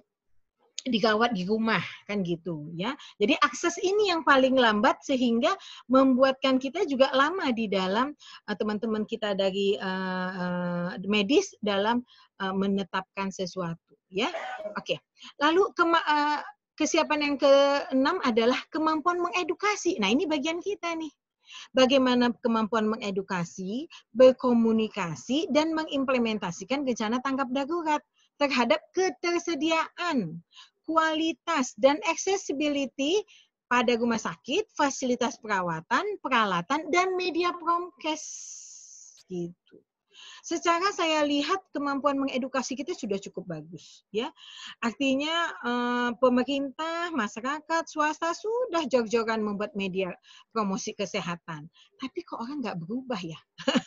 digawat di rumah kan gitu ya. Jadi akses ini yang paling lambat sehingga membuatkan kita juga lama di dalam eh, teman-teman uh, kita dari uh, uh, medis dalam uh, menetapkan sesuatu ya. Oke. Okay. Lalu ke uh, kesiapan yang keenam adalah kemampuan mengedukasi. Nah, ini bagian kita nih bagaimana kemampuan mengedukasi, berkomunikasi, dan mengimplementasikan rencana tanggap darurat terhadap ketersediaan, kualitas, dan accessibility pada rumah sakit, fasilitas perawatan, peralatan,
dan media
promkes. Gitu secara saya lihat kemampuan mengedukasi kita sudah cukup bagus ya. Artinya eh, pemerintah, masyarakat, swasta sudah jor-joran membuat media promosi kesehatan. Tapi kok orang nggak berubah ya?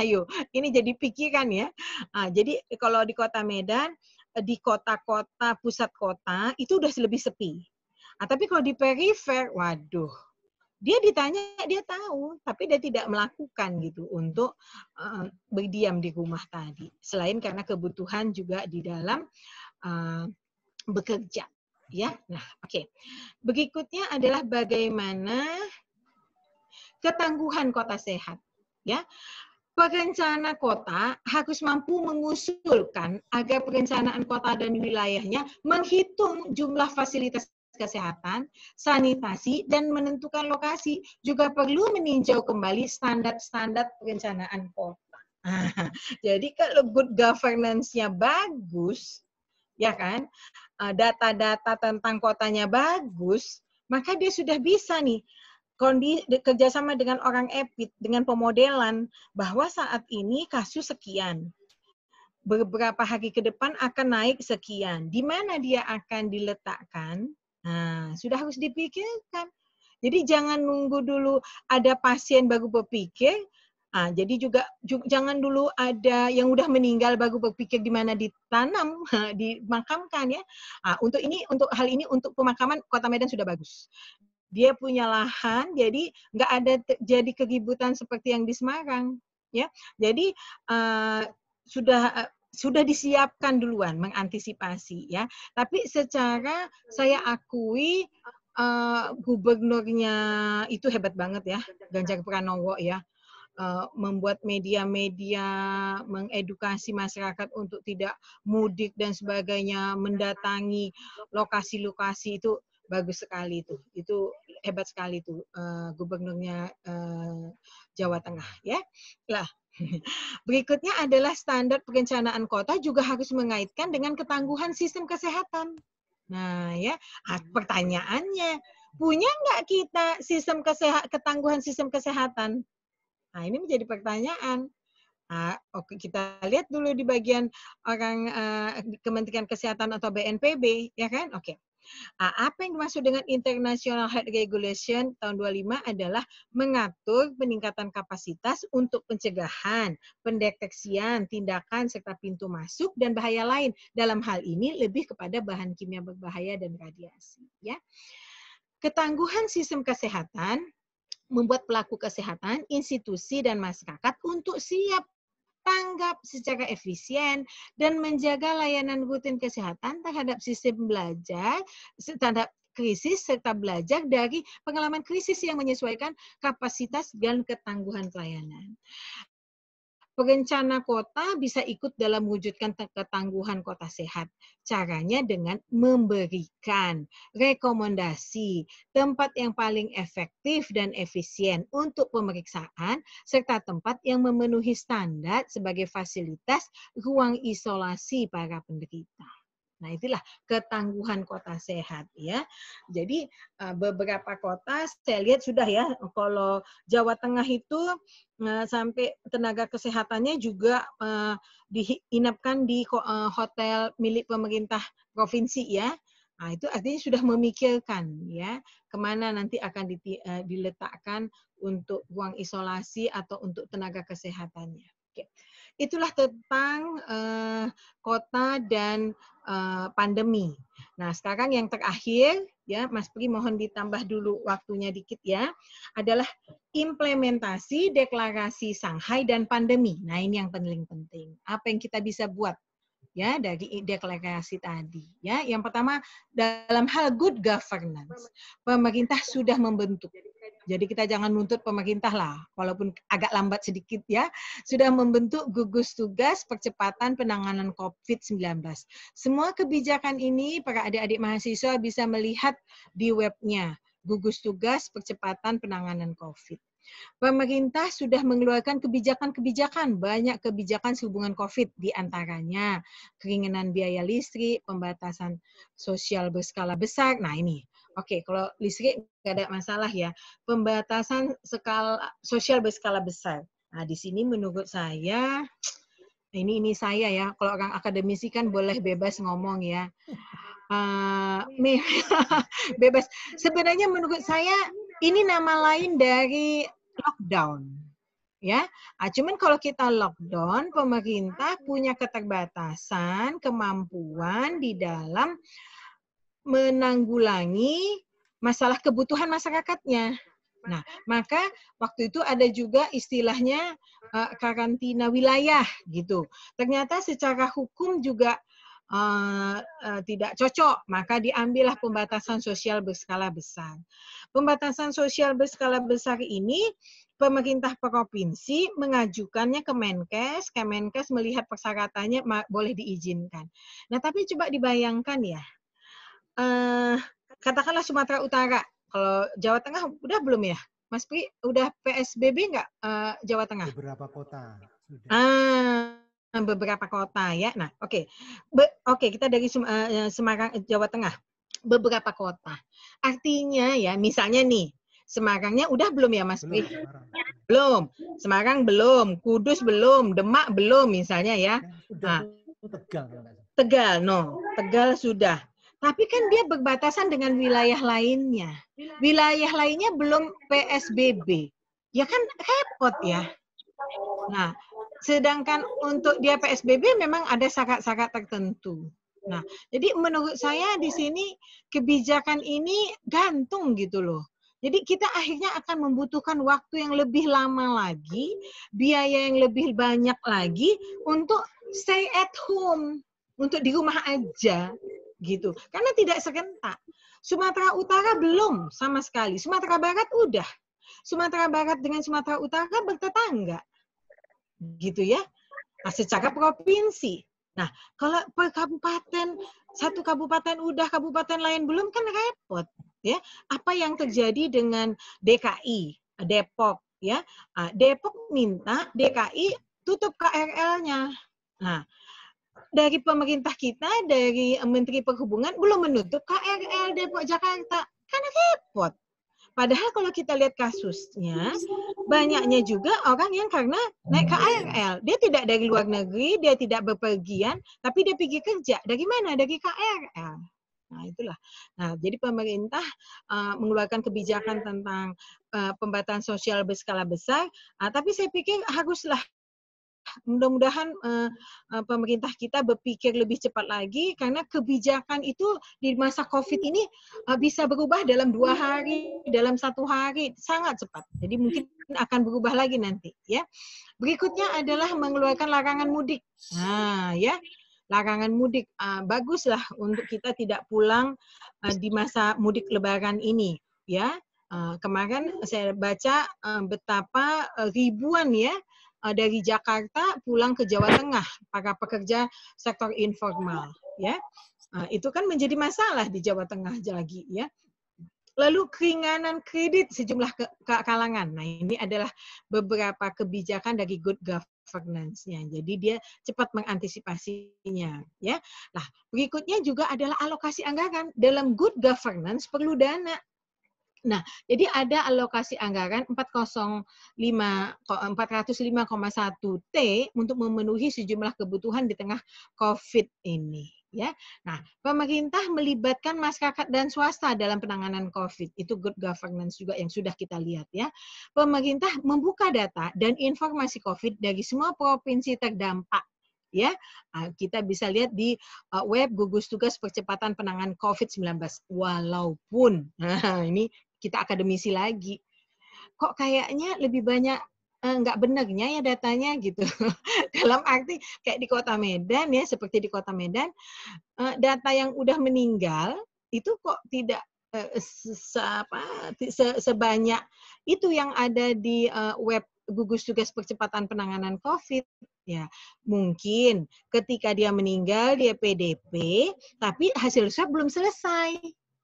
Ayo, ini jadi pikiran ya. Ah, jadi kalau di Kota Medan eh, di kota-kota pusat kota itu udah lebih sepi. Ah, tapi kalau di perifer, waduh, dia ditanya dia tahu tapi dia tidak melakukan gitu untuk uh, berdiam di rumah tadi selain karena kebutuhan juga di dalam uh, bekerja ya nah oke okay. berikutnya adalah bagaimana ketangguhan kota sehat ya perencana kota harus mampu mengusulkan agar perencanaan kota dan wilayahnya menghitung jumlah fasilitas kesehatan, sanitasi, dan menentukan lokasi. Juga perlu meninjau kembali standar-standar perencanaan kota. jadi kalau good governance-nya bagus, ya kan, eh, data-data tentang kotanya bagus, maka dia sudah bisa nih kondisi kerjasama dengan orang EPIT dengan pemodelan bahwa saat ini kasus sekian beberapa hari ke depan akan naik sekian di mana dia akan diletakkan Nah, sudah harus dipikirkan. Jadi jangan nunggu dulu ada pasien baru berpikir. Ah, jadi juga, jangan dulu ada yang udah meninggal baru berpikir di mana ditanam, ah, dimakamkan ya. Ah, untuk ini untuk hal ini untuk pemakaman Kota Medan sudah bagus. Dia punya lahan, jadi nggak ada jadi keributan seperti yang di Semarang ya. Jadi uh, sudah ah, sudah disiapkan duluan mengantisipasi ya. Tapi secara saya akui uh, gubernurnya itu hebat banget ya, Ganjar Pranowo ya. Uh, membuat media-media mengedukasi masyarakat untuk tidak mudik dan sebagainya, mendatangi lokasi-lokasi itu bagus sekali itu itu hebat sekali tuh uh, gubernurnya uh, Jawa Tengah ya lah berikutnya adalah standar perencanaan kota juga harus mengaitkan dengan ketangguhan sistem kesehatan nah ya ah, hmm. pertanyaannya punya nggak kita sistem kesehat ketangguhan sistem kesehatan nah ini menjadi pertanyaan Nah, oke kita lihat dulu di bagian orang uh, Kementerian Kesehatan atau BNPB ya kan? Oke. Ah, apa yang dimaksud dengan International Health Regulation tahun 25 adalah mengatur peningkatan kapasitas untuk pencegahan, pendeteksian, tindakan serta pintu masuk dan bahaya lain. Dalam hal ini lebih kepada bahan kimia berbahaya dan radiasi, ya. Ketangguhan sistem kesehatan membuat pelaku kesehatan, institusi, dan masyarakat untuk siap tanggap secara efisien, dan menjaga layanan rutin kesehatan terhadap sistem belajar, terhadap krisis serta belajar dari pengalaman krisis yang menyesuaikan kapasitas dan ketangguhan pelayanan perencana kota bisa ikut dalam mewujudkan ketangguhan kota sehat. Caranya dengan memberikan rekomendasi tempat yang paling efektif dan efisien untuk pemeriksaan serta tempat yang memenuhi standar sebagai fasilitas ruang isolasi para penderita. Nah, itulah ketangguhan kota sehat ya. Jadi eh, beberapa kota saya lihat sudah ya kalau Jawa Tengah itu eh, sampai tenaga kesehatannya juga eh, diinapkan di hotel milik pemerintah provinsi ya. Nah, itu artinya sudah memikirkan ya kemana nanti akan diletakkan untuk ruang isolasi atau untuk tenaga kesehatannya. Oke itulah tentang uh, kota dan uh, pandemi. Nah, sekarang yang terakhir ya, Mas Pri mohon ditambah dulu waktunya dikit ya, adalah implementasi deklarasi Shanghai dan pandemi. Nah, ini yang paling penting. Apa yang kita bisa buat ya dari deklarasi tadi ya yang pertama dalam hal good governance pemerintah sudah membentuk jadi kita jangan nuntut pemerintah lah, walaupun agak lambat sedikit ya. Sudah membentuk gugus tugas percepatan penanganan COVID-19. Semua kebijakan ini para adik-adik mahasiswa bisa melihat di webnya gugus tugas percepatan penanganan COVID. Pemerintah sudah mengeluarkan kebijakan-kebijakan, banyak kebijakan sehubungan COVID di antaranya Keringinan biaya listrik, pembatasan sosial berskala besar. Nah, ini. Oke, okay, kalau listrik tidak ada masalah ya. Pembatasan skala sosial berskala besar. Nah, di sini menurut saya ini ini saya ya. Kalau orang akademisi kan boleh bebas ngomong ya. Uh, bebas. Sebenarnya menurut saya ini nama lain dari lockdown. Ya, nah, cuman kalau kita lockdown, pemerintah punya keterbatasan kemampuan di dalam menanggulangi masalah kebutuhan masyarakatnya. Nah, maka waktu itu ada juga istilahnya uh, karantina wilayah gitu. Ternyata secara hukum juga uh, uh, tidak cocok, maka diambillah pembatasan sosial berskala besar. Pembatasan sosial berskala besar ini pemerintah provinsi mengajukannya ke Menkes, Kemenkes melihat persyaratannya boleh diizinkan. Nah, tapi coba dibayangkan ya, uh, katakanlah Sumatera Utara, kalau Jawa Tengah udah belum ya? Mas Pri, udah PSBB nggak uh, Jawa Tengah? Beberapa kota. Ah, Eh, beberapa kota ya. Nah, oke. Okay. Oke, okay, kita dari Sum uh, Semarang Jawa Tengah. Beberapa kota. Artinya ya, misalnya nih, Semarangnya udah belum ya Mas Pri? Belum. Semarang belum, Kudus belum, Demak belum misalnya ya. ya nah, tegal. Tegal, no. Tegal sudah. Tapi kan dia berbatasan dengan wilayah lainnya. Wilayah lainnya belum PSBB. Ya kan repot ya. Nah, Sedangkan untuk dia PSBB memang ada sakat-sakat tertentu. Nah, jadi menurut saya di sini kebijakan ini gantung gitu loh. Jadi kita akhirnya akan membutuhkan waktu yang lebih lama lagi, biaya yang lebih banyak lagi untuk stay at home, untuk di rumah aja gitu. Karena tidak serentak. Sumatera Utara belum sama sekali. Sumatera Barat udah. Sumatera Barat dengan Sumatera Utara bertetangga gitu ya. Nah, secara provinsi. Nah, kalau per kabupaten, satu kabupaten udah, kabupaten lain belum, kan repot. ya Apa yang terjadi dengan DKI, Depok? ya ah, Depok minta DKI tutup KRL-nya. Nah, dari pemerintah kita, dari Menteri Perhubungan, belum menutup KRL Depok Jakarta. Kan repot. Padahal kalau kita lihat kasusnya, banyaknya juga orang yang karena naik KRL. Dia tidak dari luar negeri, dia tidak bepergian, tapi dia pergi kerja. Dari mana? Dari KRL. Nah, itulah. Nah, jadi pemerintah uh, mengeluarkan kebijakan tentang uh, pembatasan sosial berskala besar, uh, tapi saya pikir haruslah mudah-mudahan uh, uh, pemerintah kita berpikir lebih cepat lagi karena kebijakan itu di masa COVID ini uh, bisa berubah dalam dua hari, dalam satu hari sangat cepat. Jadi mungkin akan berubah lagi nanti ya. Berikutnya adalah mengeluarkan larangan mudik. Nah ya larangan mudik uh, baguslah untuk kita tidak pulang uh, di masa mudik Lebaran ini ya. Uh, kemarin saya baca uh, betapa ribuan ya uh, dari Jakarta pulang ke Jawa Tengah para pekerja sektor informal ya uh, itu kan menjadi masalah di Jawa Tengah lagi ya lalu keringanan kredit sejumlah ke, ke kalangan nah ini adalah beberapa kebijakan dari good governance-nya jadi dia cepat mengantisipasinya ya nah berikutnya juga adalah alokasi anggaran dalam good governance perlu dana Nah, jadi ada alokasi anggaran 405 405,1 T untuk memenuhi sejumlah kebutuhan di tengah Covid ini ya. Nah, pemerintah melibatkan masyarakat dan swasta dalam penanganan COVID. Itu good governance juga yang sudah kita lihat ya. Pemerintah membuka data dan informasi COVID dari semua provinsi terdampak ya. Ah, kita bisa lihat di ah, web gugus tugas percepatan penanganan COVID-19 walaupun ini kita akademisi lagi kok kayaknya lebih banyak eh, nggak eh, benernya ya datanya gitu dalam arti kayak di kota Medan ya seperti di kota Medan eh, data yang udah meninggal itu kok tidak eh, sebanyak itu yang ada di eh, web gugus tugas percepatan penanganan COVID ya mungkin ketika dia meninggal dia PDP tapi hasil swab belum selesai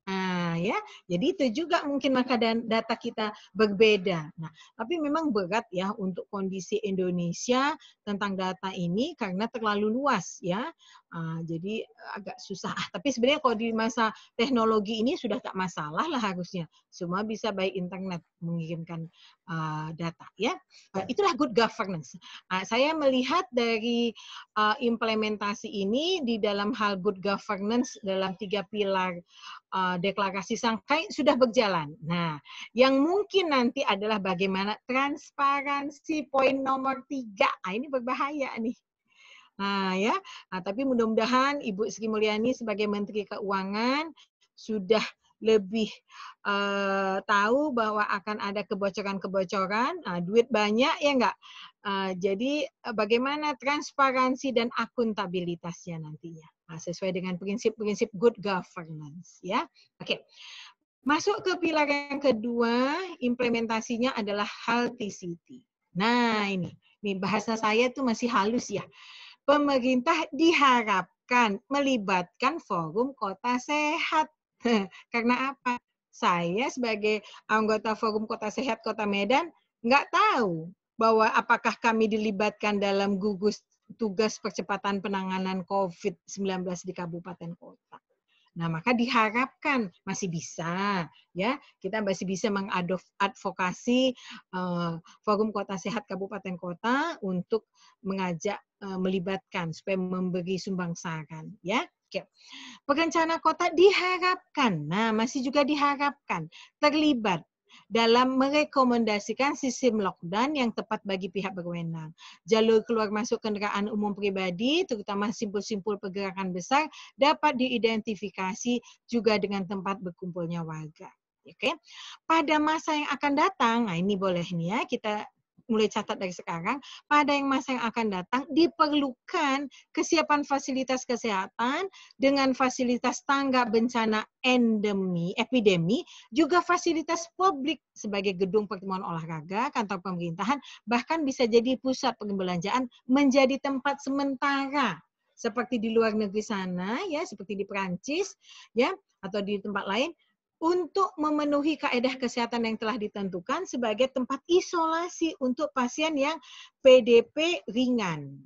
Nah, ya, jadi itu juga mungkin maka data kita berbeda. Nah, tapi memang berat ya untuk kondisi Indonesia tentang data ini karena terlalu luas ya. Ah, jadi eh, agak susah. Ah, tapi sebenarnya kalau di masa teknologi ini sudah tak masalah lah harusnya. Semua bisa baik internet mengirimkan uh, data ya. Uh, itulah good governance. Uh, saya melihat dari uh, implementasi ini di dalam hal good governance dalam tiga pilar uh, deklarasi Sangkai sudah berjalan. Nah, yang mungkin nanti adalah bagaimana transparansi poin nomor tiga. Ah ini berbahaya nih. Nah, ya. Nah, tapi mudah-mudahan Ibu Sri Mulyani sebagai Menteri Keuangan sudah lebih uh, tahu bahwa akan ada kebocoran-kebocoran, nah, duit banyak ya enggak. Uh, eh, jadi eh, bagaimana transparansi dan akuntabilitasnya nantinya nah, sesuai dengan prinsip-prinsip good governance ya. Oke. Okay. Masuk ke pilar yang kedua, implementasinya adalah healthy city. Nah, ini. ini bahasa saya tuh masih halus ya pemerintah diharapkan melibatkan forum kota sehat. Karena apa? Saya sebagai anggota forum kota sehat Kota Medan nggak tahu bahwa apakah kami dilibatkan dalam gugus tugas percepatan penanganan COVID-19 di kabupaten kota. Nah, maka diharapkan masih bisa ya, kita masih bisa mengadvokasi uh, eh, Forum Kota Sehat Kabupaten Kota untuk mengajak uh, melibatkan supaya memberi sumbang saran ya. Oke. Perencana kota diharapkan. Nah, masih juga diharapkan terlibat dalam merekomendasikan sistem lockdown yang tepat bagi pihak berwenang. Jalur keluar masuk kendaraan umum pribadi, terutama simpul-simpul pergerakan besar, dapat diidentifikasi juga dengan tempat berkumpulnya warga. Oke, okay. pada masa yang akan datang, nah ini boleh nih ya kita mulai catat dari sekarang, pada yang masa yang akan datang diperlukan kesiapan fasilitas kesehatan dengan fasilitas tanggap bencana endemi, epidemi, juga fasilitas publik sebagai gedung pertemuan olahraga, kantor pemerintahan, bahkan bisa jadi pusat pembelanjaan menjadi tempat sementara seperti di luar negeri sana ya seperti di Perancis ya atau di tempat lain untuk memenuhi kaedah kesehatan yang telah ditentukan sebagai tempat isolasi untuk pasien yang PDP ringan.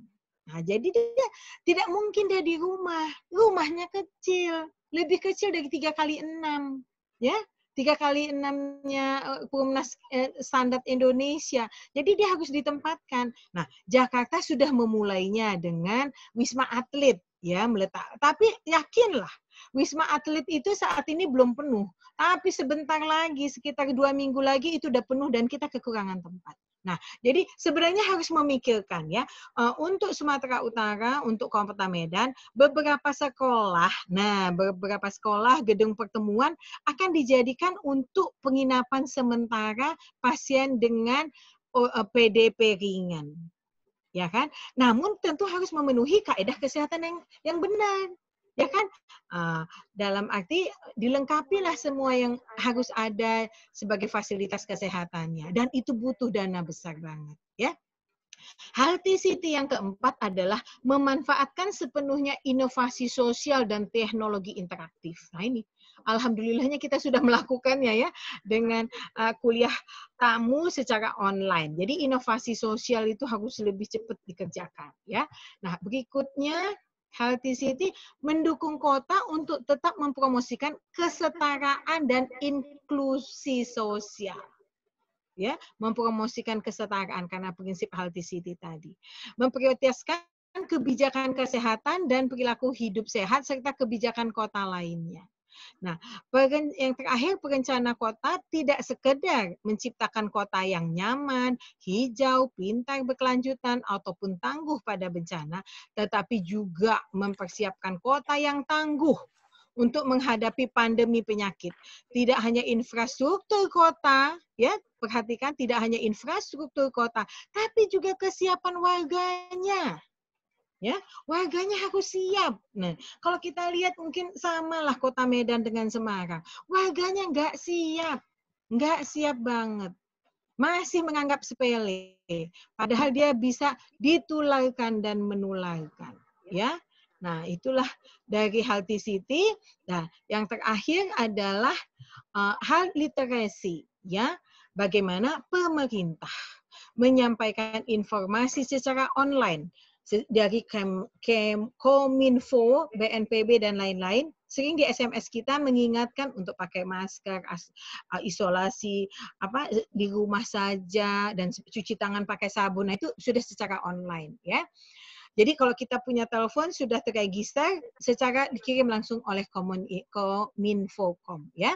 Nah, jadi dia tidak mungkin dia di rumah. Rumahnya kecil, lebih kecil dari tiga kali enam, ya tiga kali enamnya KUMNAS eh, eh, Standar Indonesia. Jadi dia harus ditempatkan. Nah, Jakarta sudah memulainya dengan Wisma Atlet ya meletak. Tapi yakinlah Wisma Atlet itu saat ini belum penuh, tapi sebentar lagi sekitar dua minggu lagi itu udah penuh dan kita kekurangan tempat. Nah, jadi sebenarnya harus memikirkan ya eh, untuk Sumatera Utara, untuk Kota Medan, beberapa sekolah, nah beberapa sekolah gedung pertemuan akan dijadikan untuk penginapan sementara pasien dengan PDP eh, ringan ya kan? Namun tentu harus memenuhi kaedah kesehatan yang yang benar, ya kan? Uh, dalam arti dilengkapilah semua yang harus ada sebagai fasilitas kesehatannya dan itu butuh dana besar banget, ya. Healthy City yang keempat adalah memanfaatkan sepenuhnya inovasi sosial dan teknologi interaktif. Nah ini alhamdulillahnya kita sudah melakukannya ya dengan uh, kuliah tamu secara online. Jadi inovasi sosial itu harus lebih cepat dikerjakan ya. Nah, berikutnya Healthy City mendukung kota untuk tetap mempromosikan kesetaraan dan inklusi sosial ya mempromosikan kesetaraan karena prinsip healthy city tadi memprioritaskan kebijakan kesehatan dan perilaku hidup sehat serta kebijakan kota lainnya Nah, yang terakhir perencana kota tidak sekedar menciptakan kota yang nyaman, hijau, pintar berkelanjutan ataupun tangguh pada bencana, tetapi juga mempersiapkan kota yang tangguh untuk menghadapi pandemi penyakit. Tidak hanya infrastruktur kota, ya, perhatikan tidak hanya infrastruktur kota, tapi juga kesiapan warganya ya warganya harus siap. Nah, kalau kita lihat mungkin samalah kota Medan dengan Semarang, warganya nggak siap, nggak siap banget, masih menganggap sepele, padahal dia bisa ditularkan dan menularkan, ya. Nah, itulah dari Healthy City. Nah, yang terakhir adalah uh, hal literasi, ya. Bagaimana pemerintah menyampaikan informasi secara online dari Kem, Kem, Kominfo, BNPB, dan lain-lain, sering di SMS kita mengingatkan untuk pakai masker, as, uh, isolasi, apa di rumah saja, dan cuci tangan pakai sabun. Nah, itu sudah secara online ya. Jadi kalau kita punya telepon sudah terregister secara dikirim langsung oleh Kominfocom ya.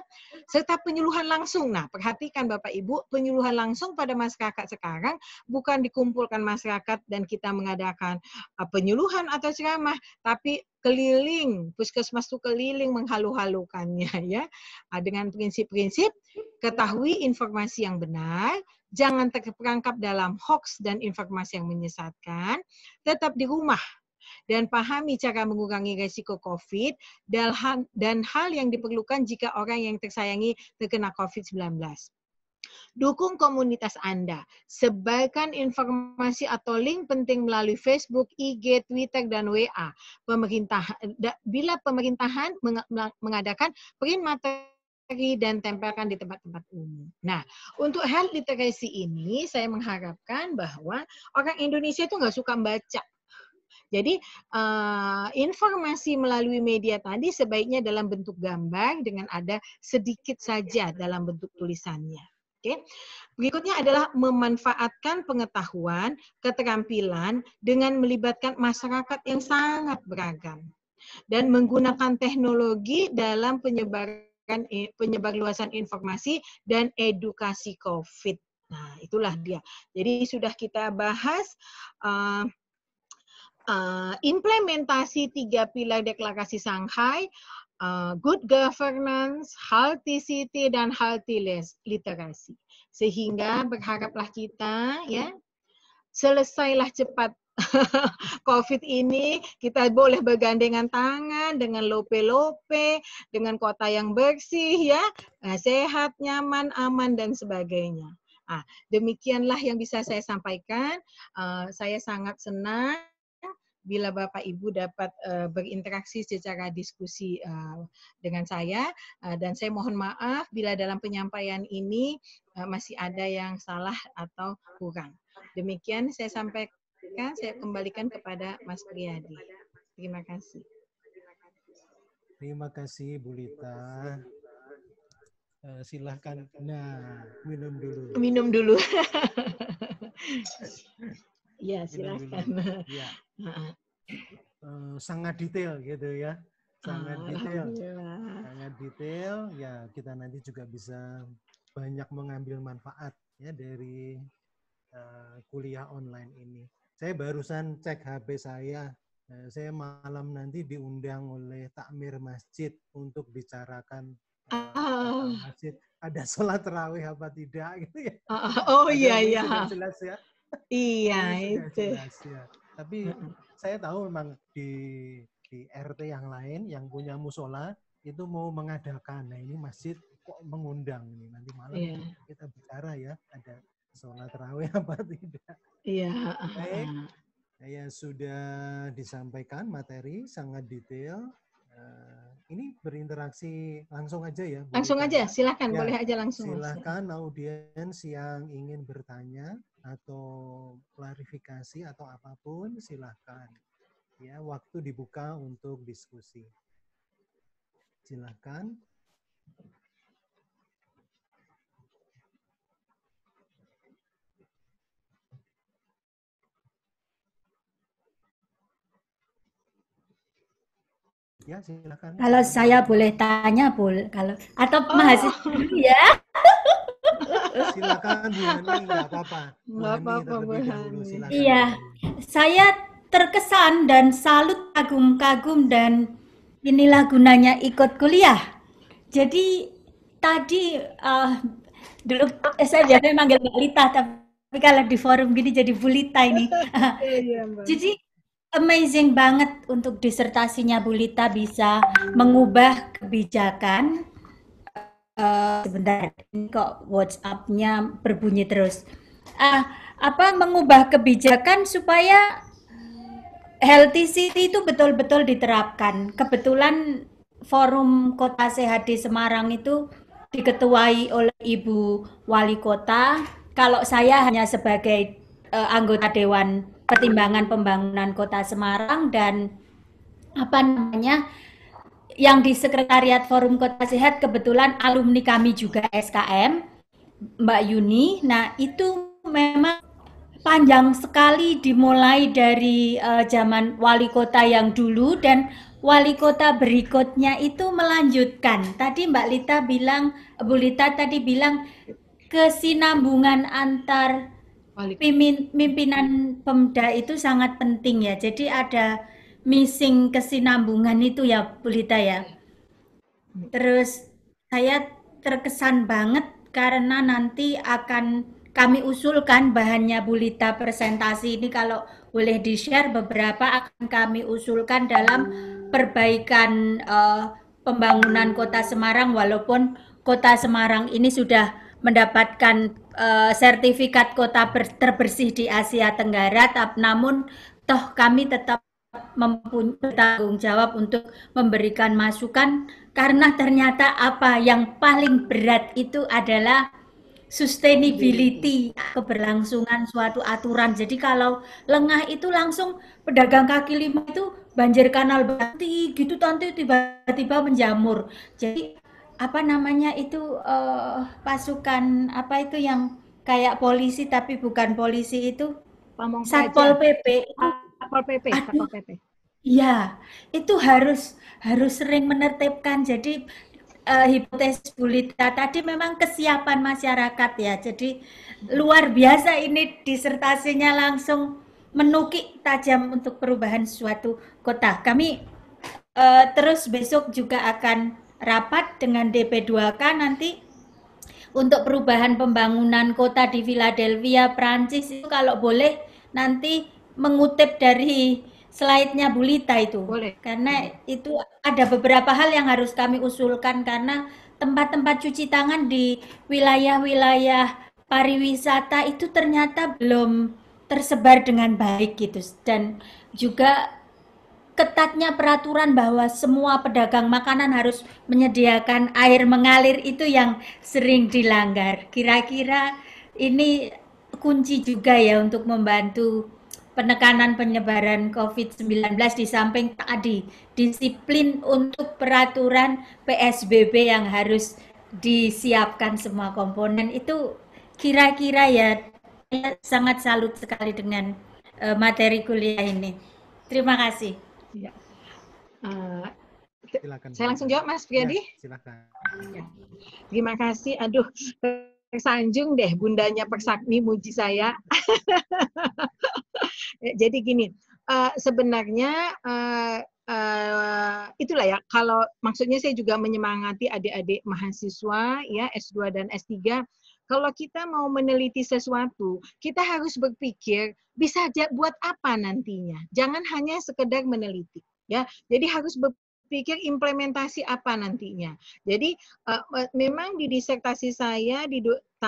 Serta penyuluhan langsung. Nah, perhatikan Bapak Ibu, penyuluhan langsung pada masyarakat sekarang bukan dikumpulkan masyarakat dan kita mengadakan uh, penyuluhan atau ceramah, tapi keliling puskesmas itu keliling menghalu-halukannya ya uh, dengan prinsip-prinsip ketahui informasi yang benar jangan terperangkap dalam hoax dan informasi yang menyesatkan, tetap di rumah dan pahami cara mengurangi risiko COVID dan hal yang diperlukan jika orang yang tersayangi terkena COVID-19. Dukung komunitas Anda. Sebarkan informasi atau link penting melalui Facebook, IG, Twitter, dan WA. Pemerintah, bila pemerintahan mengadakan print lagi dan tempelkan di tempat-tempat umum. Nah, untuk health literacy ini saya mengharapkan bahwa orang Indonesia itu nggak suka baca. Jadi uh, informasi melalui media tadi sebaiknya dalam bentuk gambar dengan ada sedikit saja dalam bentuk tulisannya. Oke. Okay. Berikutnya adalah memanfaatkan pengetahuan, keterampilan dengan melibatkan masyarakat yang sangat beragam dan menggunakan teknologi dalam penyebaran kan eh, penyebab luasan informasi dan edukasi COVID. Nah, itulah dia. Jadi sudah kita bahas uh, uh, implementasi tiga pilar deklarasi Shanghai, uh, good governance, healthy city, dan healthy literacy. Sehingga berharaplah kita ya selesailah cepat COVID ini kita boleh bergandengan tangan dengan lope-lope, dengan kota yang bersih ya, nah, sehat, nyaman, aman dan sebagainya. Nah, demikianlah yang bisa saya sampaikan. Uh, saya sangat senang bila Bapak Ibu dapat uh, berinteraksi secara diskusi uh, dengan saya uh, dan saya mohon maaf bila dalam penyampaian ini uh, masih ada yang salah atau kurang. Demikian saya sampaikan maka saya kembalikan kepada Mas
Priyadi. Terima kasih.
Terima kasih Bu Lita. Uh, silahkan. Nah, minum dulu. Minum dulu. ya, silahkan. dulu. Ya. Uh, sangat detail gitu ya. Sangat ah, detail. Sangat detail. Ya, kita nanti juga bisa banyak mengambil manfaat ya dari uh, kuliah online ini saya barusan cek HP saya. Eh, saya malam nanti diundang oleh takmir masjid untuk bicarakan uh, masjid ada sholat terawih apa tidak gitu ya. Uh, oh iya iya. Jelas ya. Iya itu. Jelas, ya. Tapi saya tahu memang di di RT yang lain yang punya musola itu mau mengadakan. Nah ini masjid kok mengundang nih nanti malam yeah. kita bicara ya ada sholat terawih apa tidak. Iya. Baik, ah. saya sudah disampaikan materi sangat detail. Eh, ini berinteraksi langsung aja ya. langsung kan? aja, silahkan. Ya, boleh aja langsung. Silahkan audiens yang ingin bertanya atau klarifikasi atau apapun, silahkan. Ya, waktu dibuka untuk diskusi. Silahkan. Ya, silakan. Kalau saya
boleh tanya, Bu, kalau atau oh. mahasiswa ya.
silakan Bu
Enggak apa-apa.
Enggak apa-apa Bu Iya,
saya terkesan dan salut kagum-kagum dan inilah gunanya ikut kuliah. Jadi tadi uh, dulu eh, saya biasanya manggil Mbak Lita, tapi kalau di forum gini jadi bulita ini.
Iya, jadi
amazing banget untuk disertasinya Bu Lita bisa mengubah kebijakan. Uh, sebentar, kok WhatsApp-nya berbunyi terus. Uh, apa mengubah kebijakan supaya healthy city itu betul-betul diterapkan. Kebetulan forum kota sehat di Semarang itu diketuai oleh Ibu Wali Kota. Kalau saya hanya sebagai uh, anggota Dewan pertimbangan pembangunan Kota Semarang dan apa namanya yang di Sekretariat Forum Kota Sehat kebetulan alumni kami juga SKM Mbak Yuni. Nah, itu memang panjang sekali dimulai dari uh, zaman wali kota yang dulu dan wali kota berikutnya itu melanjutkan. Tadi Mbak Lita bilang, Bu Lita tadi bilang kesinambungan antar pimpin, pimpinan Pemda itu sangat penting ya. Jadi ada missing kesinambungan itu ya Bulita ya. Iya. Terus saya terkesan banget karena nanti akan kami usulkan bahannya Bulita presentasi ini kalau boleh di-share beberapa akan kami usulkan dalam perbaikan uh, pembangunan Kota Semarang walaupun Kota Semarang ini sudah mendapatkan uh, sertifikat kota terbersih di Asia Tenggara, tap, namun toh kami tetap mempunyai tanggung jawab untuk memberikan masukan karena ternyata apa yang paling berat itu adalah sustainability keberlangsungan suatu aturan. Jadi kalau lengah itu langsung pedagang kaki lima itu banjir kanal berarti gitu nanti tiba-tiba menjamur. Jadi apa namanya itu uh, pasukan apa itu yang kayak polisi tapi bukan polisi itu Pamong Satpol PP ah, Satpol PP aduh, Satpol PP Iya, itu harus harus sering menertibkan. Jadi uh, eh, hipotesis Bulita tadi memang kesiapan masyarakat ya. Jadi luar biasa ini disertasinya langsung menukik tajam untuk perubahan suatu kota. Kami uh, terus besok juga akan rapat dengan DP2K nanti untuk perubahan pembangunan kota di Philadelphia, Prancis itu kalau boleh nanti mengutip dari slide-nya Bulita itu. Boleh. Karena itu ada beberapa hal yang harus kami usulkan karena tempat-tempat cuci tangan di wilayah-wilayah pariwisata itu ternyata belum tersebar dengan baik gitu dan juga ketatnya peraturan bahwa semua pedagang makanan harus menyediakan air mengalir itu yang sering dilanggar. Kira-kira ini kunci juga ya untuk membantu penekanan penyebaran COVID-19 di samping tadi disiplin untuk peraturan PSBB yang harus disiapkan semua komponen itu kira-kira ya sangat salut sekali dengan eh, materi kuliah ini. Terima kasih. Ya. Uh,
silakan. Saya langsung jawab Mas Priyadi. Iya, ya, silakan. Ya.
Terima kasih. Aduh, tersanjung deh bundanya Persakni muji saya. Jadi gini, uh, sebenarnya uh, uh, itulah ya kalau maksudnya saya juga menyemangati adik-adik mahasiswa ya S2 dan S3 kalau kita mau meneliti sesuatu, kita harus berpikir bisa buat apa nantinya. Jangan hanya sekedar meneliti, ya. Jadi harus berpikir implementasi apa nantinya. Jadi uh, memang di disertasi saya di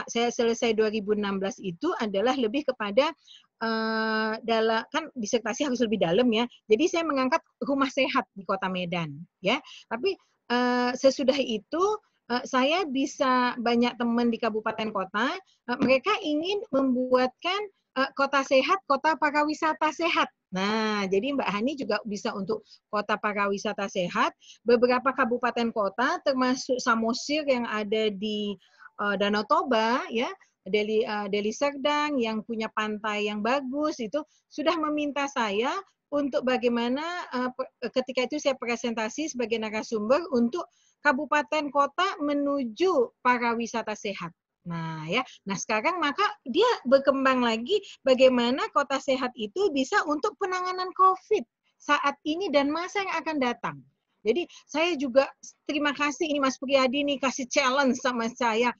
saya selesai 2016 itu adalah lebih kepada Uh, eh, dalam kan disertasi harus lebih dalam ya. Jadi saya mengangkat rumah sehat di Kota Medan ya. Tapi uh, sesudah itu Eh, saya bisa banyak teman di kabupaten kota, eh, mereka ingin membuatkan eh, kota sehat, kota wisata sehat. Nah, jadi Mbak Hani juga bisa untuk kota wisata sehat. Beberapa kabupaten kota, termasuk Samosir yang ada di Danau Toba, ya, Deli, uh, Deli Serdang yang punya pantai yang bagus itu sudah meminta saya untuk bagaimana ketika itu saya presentasi sebagai narasumber untuk kabupaten kota menuju para wisata sehat. Nah, ya. Nah, sekarang maka dia berkembang lagi bagaimana kota sehat itu bisa untuk penanganan COVID saat ini dan masa yang akan datang. Jadi saya juga terima kasih ini Mas Priyadi nih kasih challenge sama saya.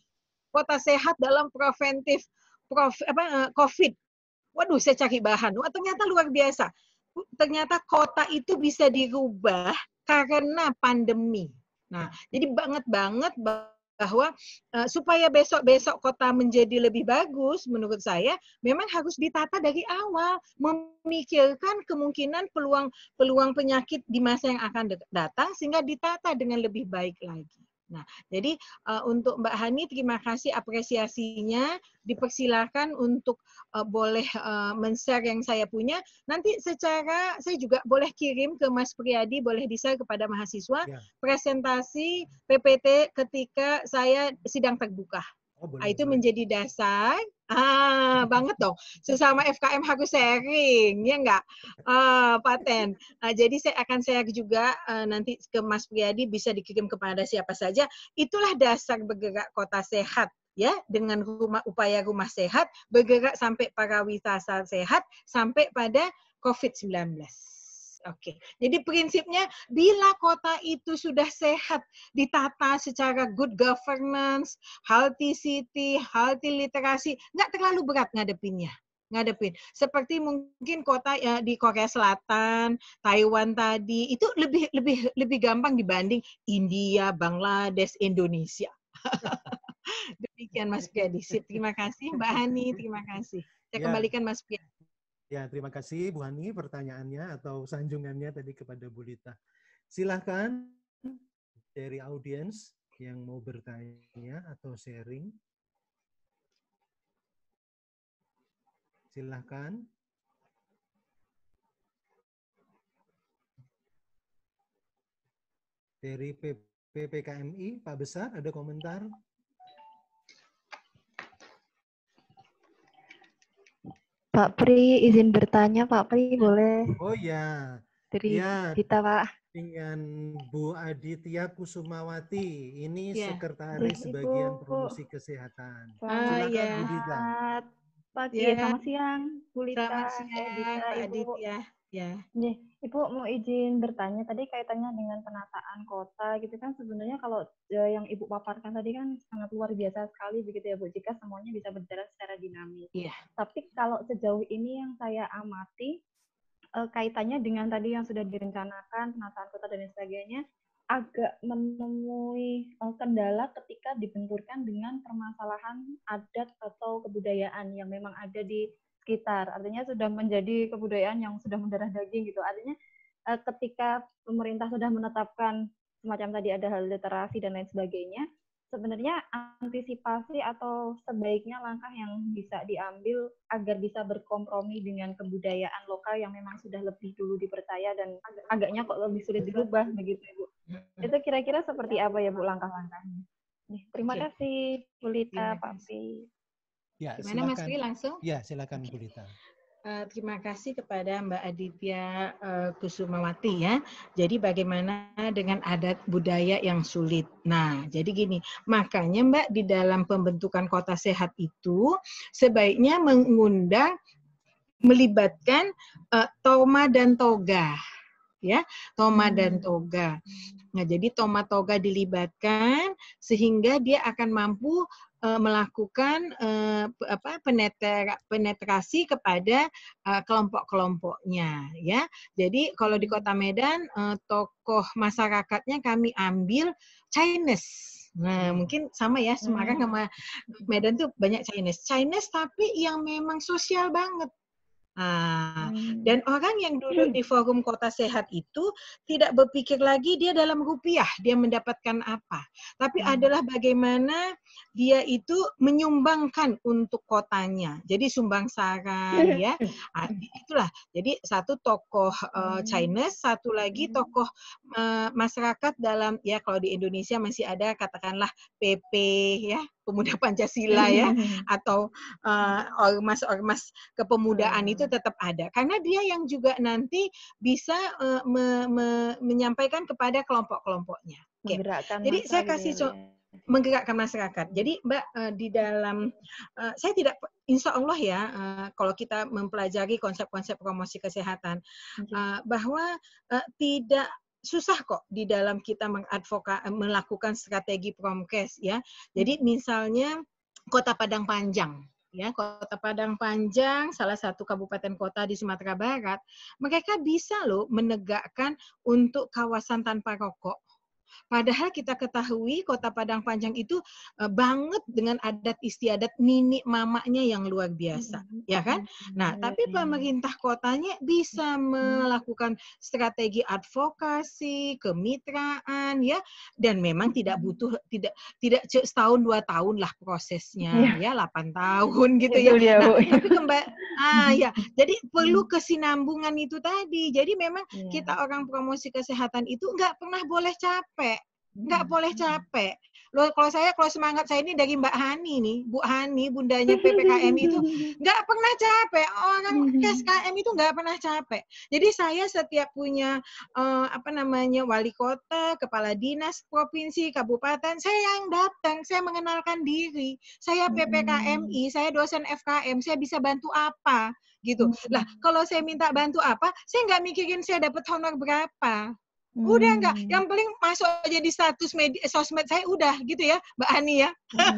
Kota sehat dalam preventif prof, apa, eh, COVID. Waduh, saya cari bahan. Wah, ternyata luar biasa. Ternyata kota itu bisa dirubah karena pandemi. Nah, jadi banget banget bahwa uh, supaya besok-besok kota menjadi lebih bagus menurut saya memang harus ditata dari awal memikirkan kemungkinan peluang peluang penyakit di masa yang akan datang sehingga ditata dengan lebih baik lagi. Nah, jadi uh, untuk Mbak Hani terima kasih apresiasinya. Dipersilahkan untuk uh, boleh uh, men-share yang saya punya. Nanti secara saya juga boleh kirim ke Mas Priyadi, boleh bisa kepada mahasiswa ya. presentasi PPT ketika saya sidang terbuka. Oh, ah, itu menjadi dasar. Ah, banget dong. Sesama FKM harus sharing, ya enggak? Ah, paten. Nah, jadi saya akan saya juga uh, nanti ke Mas Priyadi bisa dikirim kepada siapa saja. Itulah dasar bergerak kota sehat ya dengan rumah upaya rumah sehat bergerak sampai para wisata sehat sampai pada COVID-19. Oke. Okay. Jadi prinsipnya bila kota itu sudah sehat, ditata secara good governance, healthy city, healthy literasi, nggak terlalu berat ngadepinnya ngadepin. Seperti mungkin kota ya, di Korea Selatan, Taiwan tadi itu lebih lebih lebih gampang dibanding India, Bangladesh,
Indonesia.
Demikian Mas Priadi. Terima kasih Mbak Hani, terima kasih. Saya ya. kembalikan Mas Priadi.
Ya, terima kasih Bu Hani pertanyaannya atau sanjungannya tadi kepada Bu Lita. Silahkan dari audiens yang mau bertanya atau sharing. Silahkan. Dari PPKMI, Pak Besar, ada komentar?
Pak Pri izin bertanya Pak Pri boleh?
Oh ya. Dari ya. kita Pak. Dengan Bu Aditya Kusumawati, ini ya. sekretaris iya, Ibu. bagian promosi kesehatan. Ah, Silakan ya. Bu Dita. Selamat
pagi, ya. selamat siang Bu Lita. Selamat siang Bu Aditya. Ya. Yeah. Ibu mau izin bertanya tadi kaitannya dengan penataan kota gitu kan sebenarnya kalau eh, yang Ibu paparkan tadi kan sangat luar biasa sekali begitu ya Bu jika semuanya bisa berjalan secara dinamis. Iya. Tapi kalau sejauh ini yang saya amati eh, kaitannya dengan tadi yang sudah direncanakan penataan kota dan sebagainya agak menemui eh, kendala ketika dibenturkan dengan permasalahan adat atau kebudayaan yang memang ada di sekitar. Artinya sudah menjadi kebudayaan yang sudah mendarah daging gitu. Artinya uh, ketika pemerintah sudah menetapkan semacam tadi ada hal literasi dan lain sebagainya, sebenarnya antisipasi atau sebaiknya langkah yang bisa diambil agar bisa berkompromi dengan kebudayaan lokal yang memang sudah lebih dulu dipercaya dan agaknya kok lebih sulit diubah begitu Bu. Itu kira-kira seperti apa ya Bu langkah-langkahnya? Terima kasih Bu Lita, Pak
Ya, Gimana silakan. Mas Sri langsung? Ya, silakan Bu Rita.
Uh, terima kasih kepada Mbak Aditya uh, eh, Kusumawati ya. Jadi bagaimana dengan adat budaya yang sulit. Nah, jadi gini, makanya Mbak di dalam pembentukan kota sehat itu sebaiknya mengundang melibatkan uh, Toma dan Toga ya toma hmm. dan toga. Nah, jadi toma toga dilibatkan sehingga dia akan mampu Eh, melakukan eh, apa penetra, penetrasi kepada eh, kelompok-kelompoknya ya. Jadi kalau di Kota Medan tokoh masyarakatnya kami ambil Chinese Nah, hmm. mungkin sama ya Semarang hmm. sama Medan tuh banyak Chinese. Chinese tapi yang memang sosial banget Nah, hmm. dan orang yang dulu hmm. di forum kota sehat itu tidak berpikir lagi dia dalam rupiah dia mendapatkan apa, tapi hmm. adalah bagaimana dia itu menyumbangkan untuk kotanya. Jadi sumbang saran hmm. ya, hmm. Ah, itulah. Jadi satu tokoh uh, China, satu lagi tokoh uh, masyarakat dalam ya kalau di Indonesia masih ada katakanlah PP ya pemuda Pancasila ya hmm. atau ormas-ormas uh, eh, ormas -ormas kepemudaan itu tetap ada karena dia yang juga nanti bisa uh, me, me, menyampaikan kepada kelompok-kelompoknya. Okay. Jadi saya kasih ya, contoh ya. menggerakkan masyarakat. Jadi Mbak eh, di dalam saya tidak Insya Allah ya kalau kita mempelajari konsep-konsep promosi kesehatan uh, bahwa tidak susah kok di dalam kita mengadvoka melakukan strategi promkes ya. Jadi hmm. misalnya Kota Padang Panjang ya Kota Padang Panjang, salah satu kabupaten kota di Sumatera Barat, mereka bisa loh menegakkan untuk kawasan tanpa rokok Padahal kita ketahui kota Padang Panjang itu uh, banget dengan adat istiadat nini mamanya yang luar biasa, hmm. ya kan? Mm-hmm. Nah, hmm. tapi iya, iya. pemerintah kotanya bisa melakukan strategi advokasi, kemitraan, ya, dan memang tidak mm-hmm. butuh tidak tidak setahun dua tahun lah prosesnya, iya. ya, delapan tahun gitu ya. ya. Nah, tapi kembali, ah ya, jadi perlu mm. kesinambungan itu tadi. Jadi memang kita orang promosi kesehatan itu nggak pernah boleh capek capek nggak hmm. boleh capek. lo kalau saya, kalau semangat saya ini dari Mbak Hani nih, Bu Hani, bundanya PPKM itu nggak pernah capek. Orang PPKM hmm. itu nggak pernah capek. Jadi saya setiap punya uh, apa namanya wali kota, kepala dinas provinsi, kabupaten, saya yang datang, saya mengenalkan diri. Saya hmm. PPKMI, saya dosen FKM, saya bisa bantu apa gitu. Lah, kalau saya minta bantu apa, saya nggak mikirin saya dapat honor berapa Hmm. Udah enggak, yang paling masuk aja di status media, sosmed saya udah gitu ya, Mbak Ani ya. Hmm.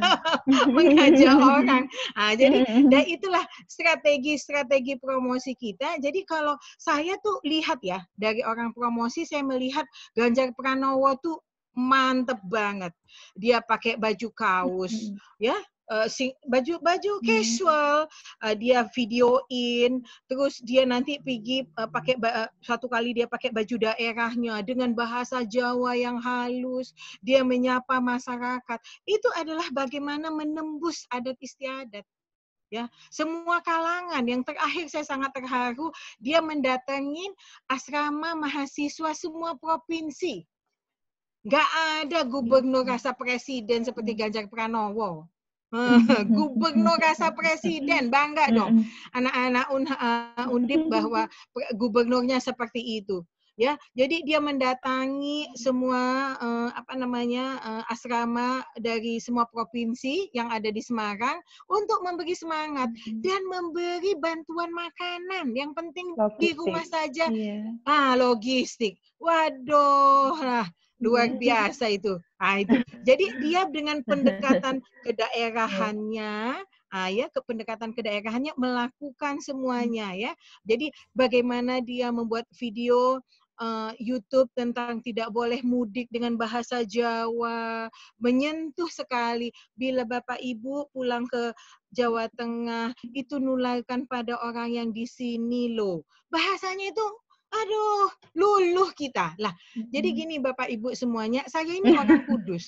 Mengajak orang. Nah, jadi dan hmm. nah, itulah strategi-strategi promosi kita. Jadi kalau saya tuh lihat ya dari orang promosi saya melihat Ganjar Pranowo tuh mantep banget. Dia pakai baju kaos, -hmm. ya Eh, sing, baju baju hmm. casual, hmm. uh, dia videoin, terus dia nanti pergi uh, pakai uh, satu kali dia pakai baju daerahnya dengan bahasa Jawa yang halus, dia menyapa masyarakat. Itu adalah bagaimana menembus adat istiadat ya semua kalangan yang terakhir saya sangat terharu dia mendatangi asrama mahasiswa semua provinsi Gak ada gubernur hmm. rasa presiden seperti hmm. Ganjar Pranowo. gubernur rasa presiden bangga dong anak-anak un, eh, undip bahwa gubernurnya seperti itu ya jadi dia mendatangi semua uh, apa namanya uh, asrama dari semua provinsi yang ada di Semarang untuk memberi semangat hmm. dan memberi bantuan makanan yang penting logistik. di rumah saja yeah. ah logistik waduh lah luar hmm. biasa itu. Nah, itu. Jadi dia dengan pendekatan kedaerahannya, ah, ya ke pendekatan kedaerahannya melakukan semuanya ya. Jadi bagaimana dia membuat video uh, YouTube tentang tidak boleh mudik dengan bahasa Jawa menyentuh sekali bila Bapak Ibu pulang ke Jawa Tengah itu nularkan pada orang yang di sini loh. Bahasanya itu aduh luluh kita lah jadi gini bapak ibu semuanya saya ini orang kudus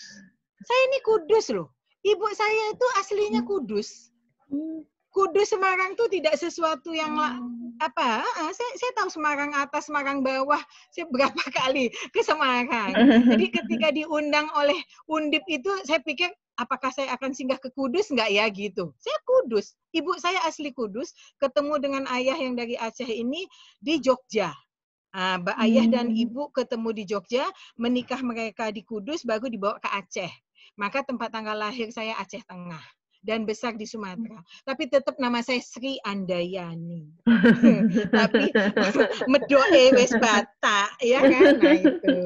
saya ini kudus loh ibu saya itu aslinya mm. kudus mm. kudus Semarang tuh tidak sesuatu yang mm. apa saya saya tahu Semarang atas Semarang bawah saya berapa kali ke Semarang jadi ketika diundang oleh undip itu saya pikir apakah saya akan singgah ke Kudus enggak ya gitu. Saya Kudus, ibu saya asli Kudus, ketemu dengan ayah yang dari Aceh ini di Jogja. Ah, ba Mbak hmm. Ayah dan hmm. Ibu ketemu di Jogja, menikah mereka di Kudus, baru dibawa ke Aceh. Maka tempat tanggal lahir saya Aceh Tengah dan besar di Sumatera. Tapi tetap nama saya Sri Andayani. Tapi medoe wes bata, ya kan? Nah itu.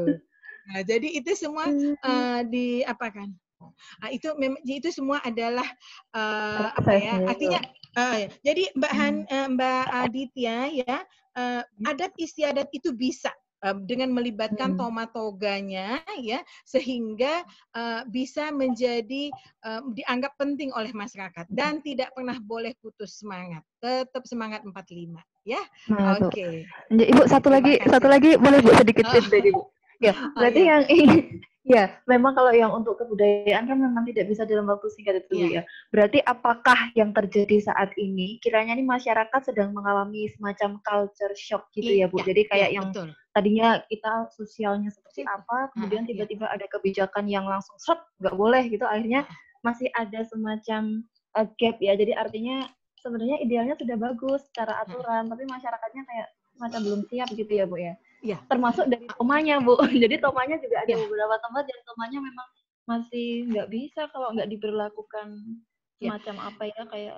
Nah, jadi itu semua uh, di apa kan? Nah, itu memang itu semua adalah uh, apa ya? Artinya uh, jadi Mbak Han, uh, Mbak Aditya ya, uh, adat istiadat itu bisa uh, dengan melibatkan hmm. tomatoganya ya sehingga uh, bisa menjadi uh, dianggap penting oleh masyarakat dan tidak pernah boleh putus semangat tetap semangat 45 ya. Nah, Oke. Okay.
Ibu satu lagi satu lagi boleh Bu sedikit oh. sedikit Ibu ya oh, berarti oh, yang iya. ya memang kalau yang untuk kebudayaan kan memang tidak bisa dalam waktu singkat itu ya. ya berarti apakah yang terjadi saat ini kiranya ini masyarakat sedang mengalami semacam culture shock gitu ya, ya bu iya, jadi kayak ya, yang betul. tadinya kita sosialnya seperti apa kemudian tiba-tiba ada kebijakan yang langsung shock nggak boleh gitu akhirnya masih ada semacam eh, gap ya jadi artinya sebenarnya idealnya sudah bagus secara aturan tapi masyarakatnya kayak Mata belum siap gitu ya bu ya. Iya. Termasuk dari tomanya bu. Jadi tomanya juga ada ya. beberapa tempat yang tomanya memang masih nggak bisa kalau nggak diberlakukan ya. macam apa ya kayak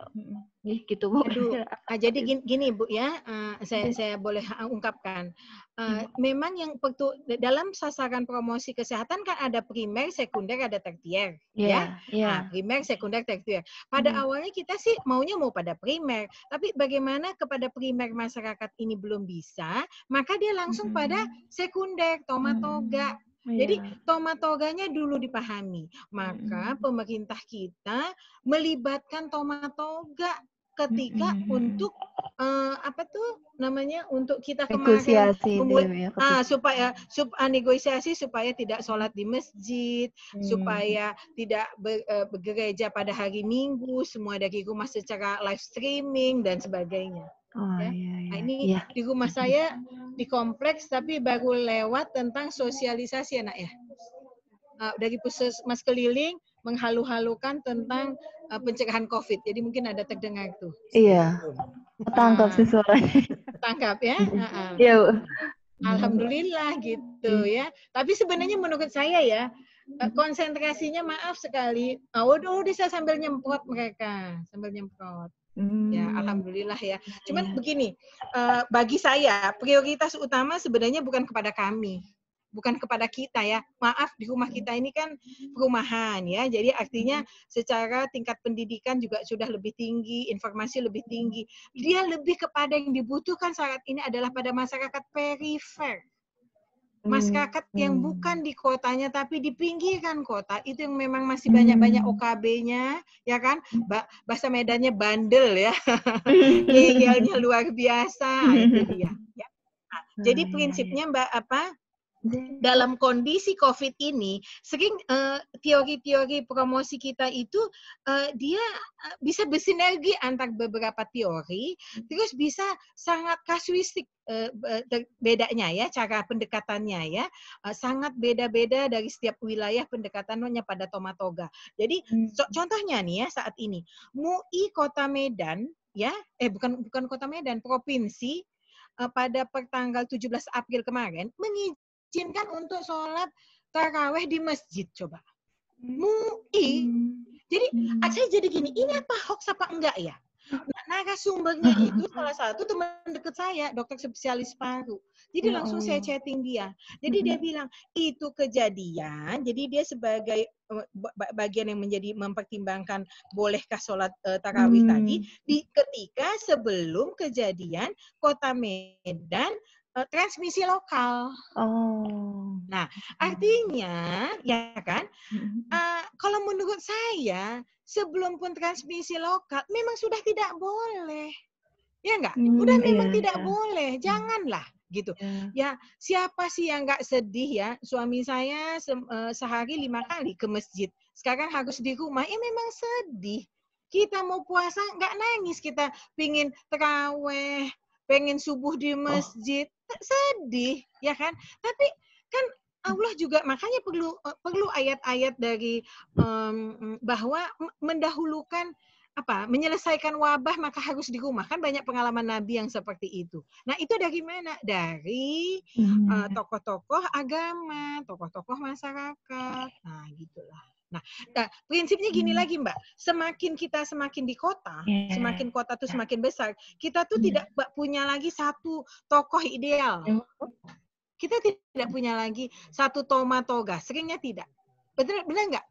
ya, gitu bu.
Aduh. Ah, jadi gini, gini bu ya, uh, saya iya. saya boleh ungkapkan. Uh, ya. Memang yang waktu dalam sasaran promosi kesehatan kan ada primer, sekunder, ada tertier, iya, ya, ya. ya. Nah, primer, sekunder, tertier. Pada hmm. awalnya kita sih maunya mau pada primer, tapi bagaimana kepada primer masyarakat ini belum bisa, maka dia langsung hmm. pada sekunder, tomatoga, hmm jadi iya. tomatoganya dulu dipahami. Maka pemerintah kita melibatkan tomatoga ketika mm-hmm. untuk uh, apa tuh namanya untuk kita kemarin ya, membuat, ah, supaya sup, ah, negosiasi supaya tidak sholat di masjid hmm. supaya tidak be, uh, bergereja pada hari minggu semua dari rumah secara live streaming dan sebagainya Oh, ya. Iya, iya. Nah, ini iya. di rumah saya di kompleks tapi baru lewat tentang sosialisasi anak ya. Uh, dari puskesmas keliling menghalu-halukan tentang uh, pencegahan COVID. Jadi mungkin ada terdengar itu.
Iya. Tangkap ah. sih suaranya.
Tangkap ya. Ah, iya. Uh -uh.
Alhamdulillah
gitu ya. Tapi sebenarnya menurut saya ya eh, konsentrasinya maaf sekali. Oh, udah, udah saya sambil nyemprot mereka, sambil nyemprot. Ya, hmm. Ya, alhamdulillah ya. Iya, Cuman ya. begini, uh, bagi saya prioritas utama sebenarnya bukan kepada kami, bukan kepada kita ya. Maaf di rumah iya. kita ini kan perumahan ya. Jadi artinya hmm. secara tingkat pendidikan juga sudah lebih tinggi, informasi lebih tinggi. Dia lebih kepada yang dibutuhkan saat ini adalah pada masyarakat perifer masyarakat hmm. Gitu. yang bukan di kotanya tapi di pinggiran kota itu yang memang masih banyak-banyak hmm. OKB-nya ya kan ba bahasa medannya bandel ya ngeyelnya luar biasa itu dia ya. nah, jadi hmm. prinsipnya Mbak apa dalam kondisi COVID ini sering teori eh, teori-teori promosi kita itu uh, dia eh, bisa bersinergi antar beberapa teori, terus bisa sangat kasuistik uh, bedanya ya cara pendekatannya ya sangat beda-beda dari setiap wilayah pendekatannya pada Tomatoga. Jadi hmm. contohnya nih ya saat ini MUI Kota Medan ya eh bukan bukan Kota Medan provinsi pada pertanggal 17 April kemarin mengizinkan diizinkan untuk sholat taraweh di masjid coba hmm. MUI jadi saya hmm. jadi gini ini apa hoax apa enggak ya Nah, narasumbernya hmm. itu salah satu teman dekat saya, dokter spesialis paru. Jadi ya langsung saya chatting dia. Jadi dia bilang, itu kejadian. Jadi dia sebagai eh, bagian yang menjadi mempertimbangkan bolehkah sholat uh, tarawih hmm. tadi, di, ketika sebelum kejadian kota Medan Eh, transmisi lokal. Oh. Nah, hmm. artinya ya kan, uh, kalau menurut saya sebelum pun transmisi lokal memang sudah tidak boleh. Ya enggak? Hmm, iya, memang iya, tidak iya. boleh. Hmm. Janganlah gitu. Iya. Ya, siapa sih yang enggak sedih ya? Suami saya se eh, sehari lima kali ke masjid. Sekarang harus di rumah. Ya memang sedih. Kita mau puasa enggak nangis. Kita pingin teraweh, pengen subuh di oh. masjid oh. sedih ya kan tapi kan Allah juga makanya perlu eh, perlu ayat-ayat dari um, bahwa mendahulukan apa menyelesaikan wabah maka harus di rumah kan banyak pengalaman Nabi yang seperti itu. Nah itu dari mana? Dari hmm. Eh, tokoh-tokoh hmm. uh, tokoh -tokoh agama, tokoh-tokoh masyarakat. Nah gitulah. Nah, nah, prinsipnya gini hmm. lagi Mbak, semakin kita semakin di kota, yeah. Iya, semakin iya. kota tuh iya. semakin besar, kita tuh yeah. Hmm. tidak punya lagi satu tokoh ideal. Kita tidak punya lagi satu Toma Toga, seringnya tidak. Benar benar nggak?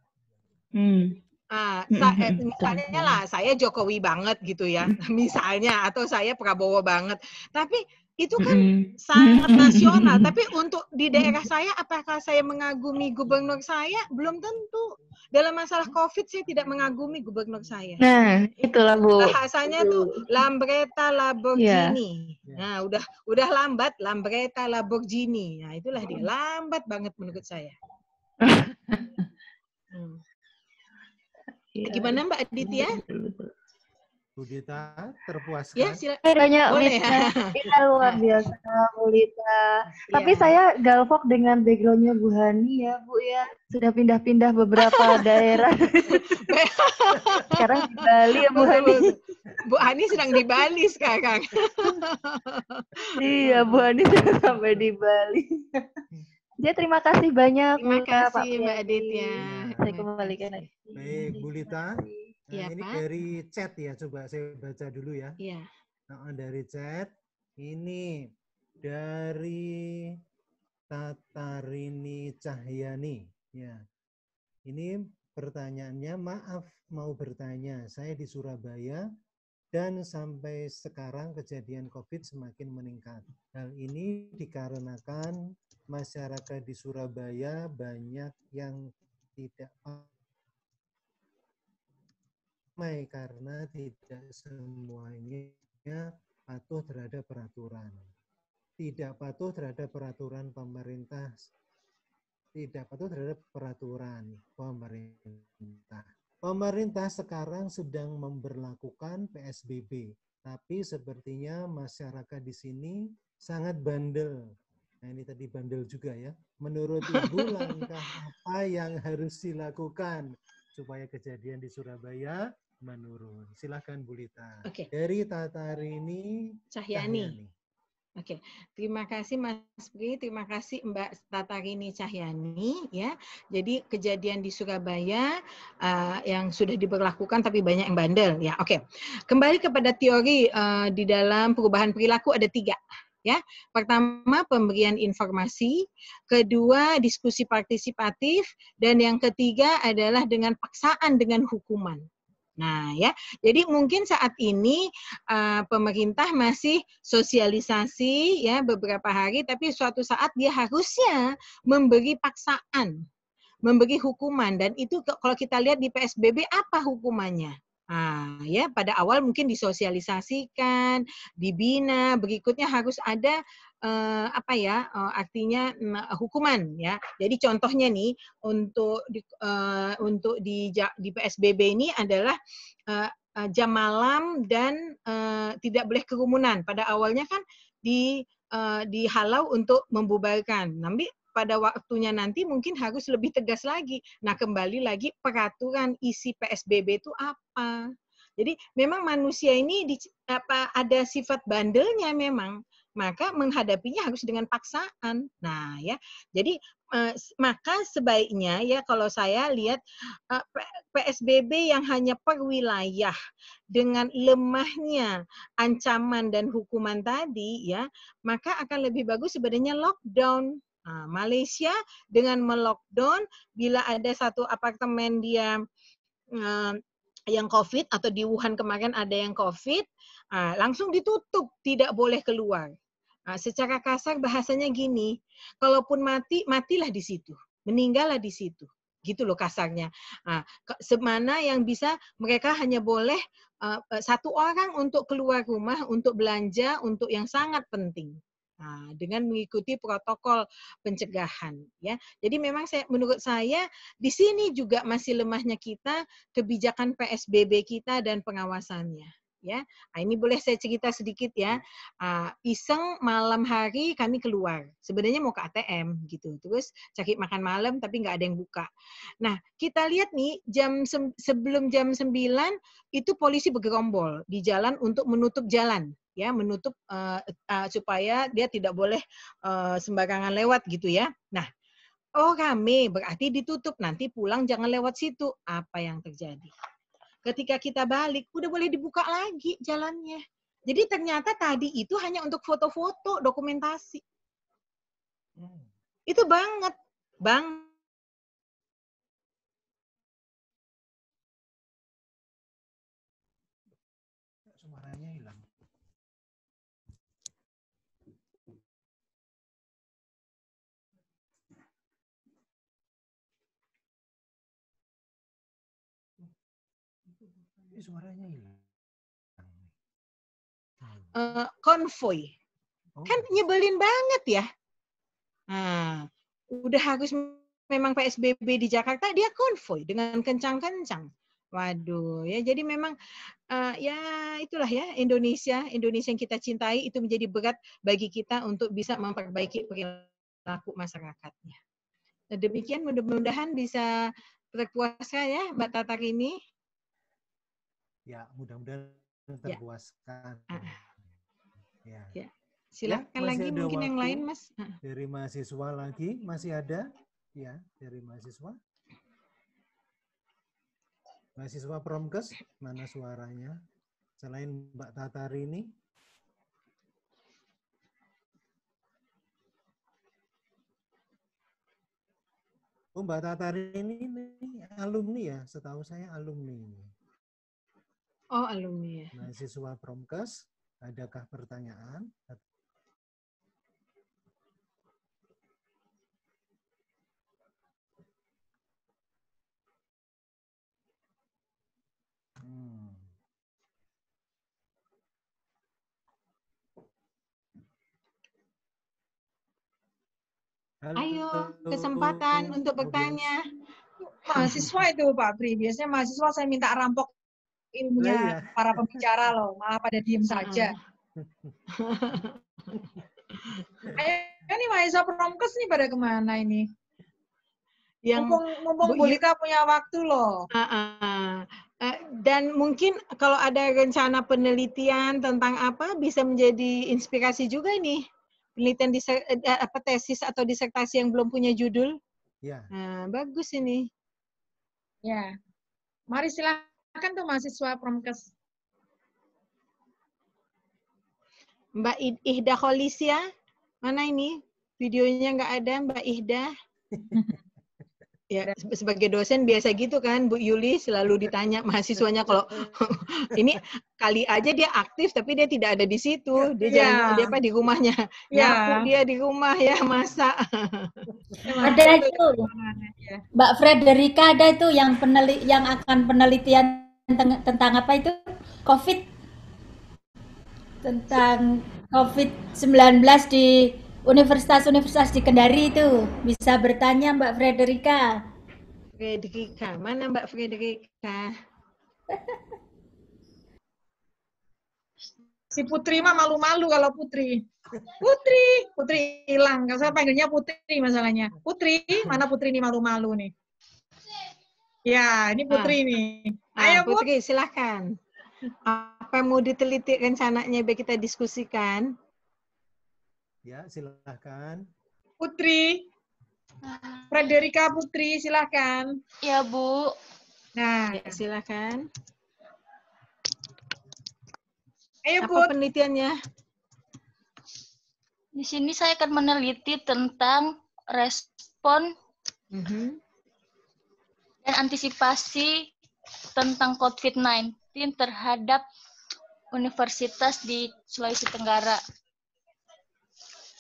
Hmm. Ah, hmm, sa hmm, eh, misalnya lah saya Jokowi banget gitu ya, misalnya atau saya Prabowo banget. Tapi itu kan mm sangat nasional. Tapi untuk di daerah saya, apakah saya mengagumi gubernur saya? Belum tentu. Dalam masalah COVID, saya tidak mengagumi gubernur saya.
Nah, itulah Bu. Bahasanya itu. tuh
Lambretta Lamborghini. Yeah. Nah, udah udah lambat Lambretta Lamborghini. Nah, itulah dia lambat banget menurut saya. hmm.
Gimana Mbak Aditya? Betul, Bu Gita terpuaskan. Ya, silakan.
Banyak Boleh, ya? luar biasa Bu Lita. Ya. Tapi saya galvok dengan backgroundnya Bu Hani ya, Bu ya. Sudah pindah-pindah beberapa daerah. sekarang di Bali ya Bu Hani. Bu Hani sedang di Bali sekarang. iya, Bu Hani sudah sampai di Bali. Ya, terima kasih banyak. Terima ya, kasih Pak Mbak Aditya. Saya kembalikan
lagi. Baik, Bu Lita ya, ini Pak. dari chat ya, coba saya baca dulu ya. Iya. Nah, dari chat, ini dari Tatarini Cahyani. Ya. Ini pertanyaannya, maaf mau bertanya, saya di Surabaya dan sampai sekarang kejadian COVID semakin meningkat. Hal ini dikarenakan masyarakat di Surabaya banyak yang tidak ramai karena tidak semuanya patuh terhadap peraturan. Tidak patuh terhadap peraturan pemerintah. Tidak patuh terhadap peraturan pemerintah. Pemerintah sekarang sedang memberlakukan PSBB, tapi sepertinya masyarakat di sini sangat bandel. Nah, ini tadi bandel juga ya. Menurut Ibu, langkah apa yang harus dilakukan supaya kejadian di Surabaya menurun. Silakan Bu Lita. Okay. Dari
Tatarini Cahyani. Cahyani. Oke, okay. terima kasih Mas Pri, terima kasih Mbak Tatarini Cahyani ya. Jadi kejadian di Surabaya uh, yang sudah diberlakukan tapi banyak yang bandel ya. Oke, okay. kembali kepada teori uh, di dalam perubahan perilaku ada tiga ya. Pertama pemberian informasi, kedua diskusi partisipatif, dan yang ketiga adalah dengan paksaan dengan hukuman Nah, ya. Jadi mungkin saat ini uh, pemerintah masih sosialisasi ya beberapa hari tapi suatu saat dia harusnya memberi paksaan, memberi hukuman dan itu kalau kita lihat di PSBB apa hukumannya? Ah, ya pada awal mungkin disosialisasikan, dibina, berikutnya harus ada uh, apa ya uh, artinya uh, hukuman ya. Jadi contohnya nih untuk di, uh, untuk di di PSBB ini adalah uh, jam malam dan uh, tidak boleh kerumunan. Pada awalnya kan di uh, dihalau untuk membubarkan. Nanti pada waktunya nanti mungkin harus lebih tegas lagi. Nah, kembali lagi peraturan isi PSBB itu apa? Jadi memang manusia ini di, apa ada sifat bandelnya memang maka menghadapinya harus dengan paksaan. Nah, ya. Jadi eh, maka sebaiknya ya kalau saya lihat eh, PSBB yang hanya per wilayah dengan lemahnya ancaman dan hukuman tadi ya, maka akan lebih bagus sebenarnya lockdown. Nah, Malaysia dengan melockdown bila ada satu apartemen dia eh, yang COVID atau di Wuhan kemarin ada yang COVID, ah, langsung ditutup, tidak boleh keluar. Nah, secara kasar bahasanya gini, kalaupun mati, matilah di situ, meninggallah di situ. Gitu loh kasarnya. Nah, semana yang bisa mereka hanya boleh uh, satu orang untuk keluar rumah, untuk belanja, untuk yang sangat penting. Nah, dengan mengikuti protokol pencegahan ya. Jadi memang saya menurut saya di sini juga masih lemahnya kita kebijakan PSBB kita dan pengawasannya ya. Nah, ini boleh saya cerita sedikit ya. Uh, iseng malam hari kami keluar. Sebenarnya mau ke ATM gitu. Terus cari makan malam tapi nggak ada yang buka. Nah, kita lihat nih jam se sebelum jam 9 itu polisi bergerombol di jalan untuk menutup jalan ya menutup uh, uh, supaya dia tidak boleh uh, sembarangan lewat gitu ya. Nah, oh rame berarti ditutup nanti pulang jangan lewat situ. Apa yang terjadi? Ketika kita balik, udah boleh dibuka lagi jalannya. Jadi ternyata tadi itu hanya untuk foto-foto, dokumentasi.
Hmm. Itu banget, banget
Ini suaranya hilang. Uh, konvoy. Oh. Kan nyebelin banget ya.
Nah, udah harus memang PSBB di Jakarta dia konvoy dengan kencang-kencang. Waduh, ya jadi memang uh, ya itulah ya Indonesia, Indonesia yang kita cintai itu menjadi berat bagi kita untuk bisa memperbaiki perilaku masyarakatnya. Nah, demikian mudah-mudahan bisa terpuaskan ya Mbak Tatar ini
ya mudah-mudahan ya. terpuaskan. Ah, ah. Ya. ya. ya. Silakan ya, lagi mungkin yang lain, Mas. Ah. Dari mahasiswa lagi masih ada ya dari mahasiswa. Mahasiswa Promkes, mana suaranya? Selain Mbak Tatari ini, Oh, Mbak Tatari ini, ini alumni ya, setahu saya alumni ini.
Oh, alumni ya.
Mahasiswa Promkes, adakah pertanyaan?
Hmm. Halo.
Ayo, kesempatan untuk bertanya.
Mahasiswa itu Pak Pri, biasanya mahasiswa saya minta rampok ilmunya oh, iya. para pembicara loh. Malah pada diem saja.
Ayo nih Maisa Promkes nih pada kemana ini? Yang mumpung, mumpung Bu ya. punya waktu loh.
Uh, uh, uh, dan mungkin kalau ada rencana penelitian tentang apa bisa menjadi inspirasi juga ini penelitian diser, eh, apa tesis atau disertasi yang belum punya judul. Ya. Uh, bagus ini. Ya. Mari silahkan Silakan tuh mahasiswa Promkes. Mbak Ihda ya mana ini? Videonya nggak ada Mbak Ihda. Ya, sebagai dosen biasa gitu kan, Bu Yuli selalu ditanya mahasiswanya kalau ini kali aja dia aktif tapi dia
tidak ada di situ, dia yeah. jangan dia apa di rumahnya. ya dia
di rumah ya,
masa. ada itu. Mbak Frederika ada itu yang peneliti yang akan penelitian tentang, apa itu? COVID. Tentang COVID-19 di universitas-universitas di Kendari itu. Bisa bertanya Mbak Frederika.
Frederika, mana Mbak Frederika? si Putri mah malu-malu kalau Putri. Putri, Putri hilang. Kalau saya panggilnya Putri masalahnya. Putri, mana Putri ini malu-malu nih? Ya, ini Putri ah. nih. Ah, Ayo, Bu. Putri, silahkan. Apa yang mau diteliti rencananya biar kita diskusikan?
Ya, silahkan.
Putri. Frederika Putri, silahkan. Ya, Bu.
Nah, ya. silahkan. Ayo, Apa Put. penelitiannya? Di sini saya akan meneliti tentang respon mm -hmm. dan antisipasi tentang COVID-19 terhadap universitas di Sulawesi Tenggara.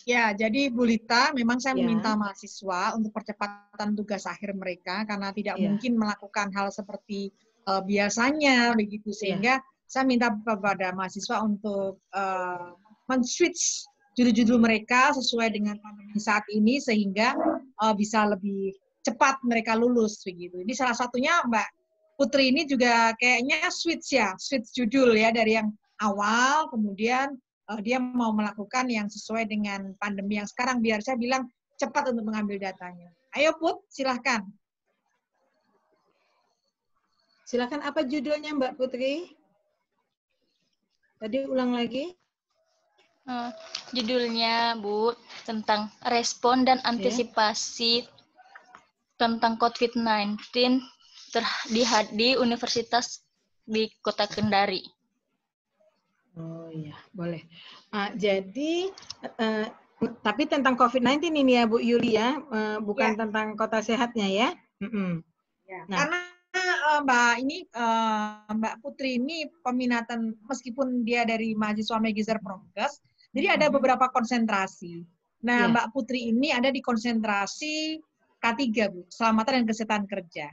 Ya, jadi Bu Lita, memang saya
ya.
meminta mahasiswa untuk percepatan tugas akhir mereka karena tidak ya. mungkin melakukan hal seperti uh, biasanya begitu ya. sehingga ya. saya minta kepada mahasiswa untuk uh, men-switch judul-judul mereka sesuai dengan pandemi saat ini sehingga uh, bisa lebih cepat mereka lulus begitu. Ini salah satunya Mbak Putri ini juga kayaknya switch ya, switch judul ya dari yang awal, kemudian uh, dia mau melakukan yang sesuai dengan pandemi yang sekarang. Biar saya bilang cepat untuk mengambil datanya. Ayo Put, silahkan.
Silahkan apa judulnya Mbak Putri? Tadi ulang lagi. Uh, judulnya Bu tentang respon dan antisipasi yeah. tentang COVID-19 di, di universitas di kota Kendari.
Oh iya,
boleh. Uh, jadi uh, tapi tentang COVID-19 ini ya Bu Yulia, ya, uh, eh, bukan ya. tentang kota sehatnya ya. Mm -hmm. ya. Nah. Karena uh, Mbak ini Mbak Putri ini peminatan meskipun dia dari mahasiswa Magister Promkes, jadi ada beberapa konsentrasi. Nah, ya. Mbak Putri ini ada di konsentrasi K3, Bu, Keselamatan dan Kesehatan Kerja.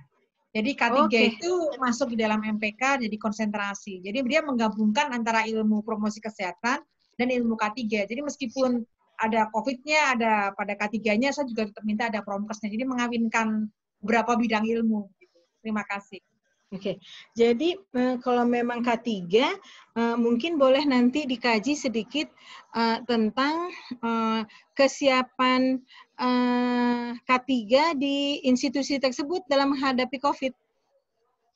Jadi K3 okay. itu masuk di dalam MPK jadi konsentrasi. Jadi dia menggabungkan antara ilmu promosi kesehatan dan ilmu K3. Jadi meskipun ada COVID-nya, ada pada K3-nya, saya juga tetap minta ada promkesnya. Jadi mengawinkan beberapa bidang ilmu. Gitu. Terima kasih. Oke, okay. jadi eh, kalau memang K3, eh, mungkin boleh nanti dikaji sedikit eh, tentang kesiapan uh, eh, K3 di institusi tersebut dalam menghadapi COVID.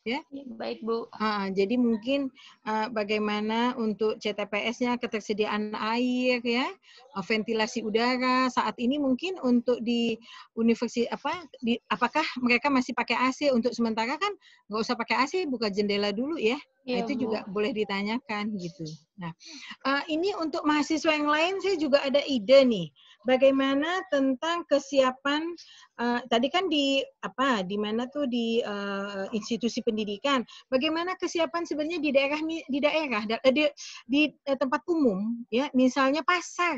Ya. Iya, baik Bu. Uh, jadi mungkin uh, bagaimana untuk CTPS-nya ketersediaan air ya, eh, ventilasi udara saat ini mungkin untuk di universitas apa di, apakah mereka masih pakai AC untuk sementara kan nggak usah pakai AC buka jendela dulu ya. Nah, iya, itu juga boleh ditanyakan gitu. Nah, uh, ini untuk mahasiswa yang lain saya juga ada ide nih bagaimana tentang kesiapan uh, tadi kan di apa di mana tuh di uh, institusi pendidikan bagaimana kesiapan sebenarnya di daerah di daerah eh, di, di tempat umum ya misalnya pasar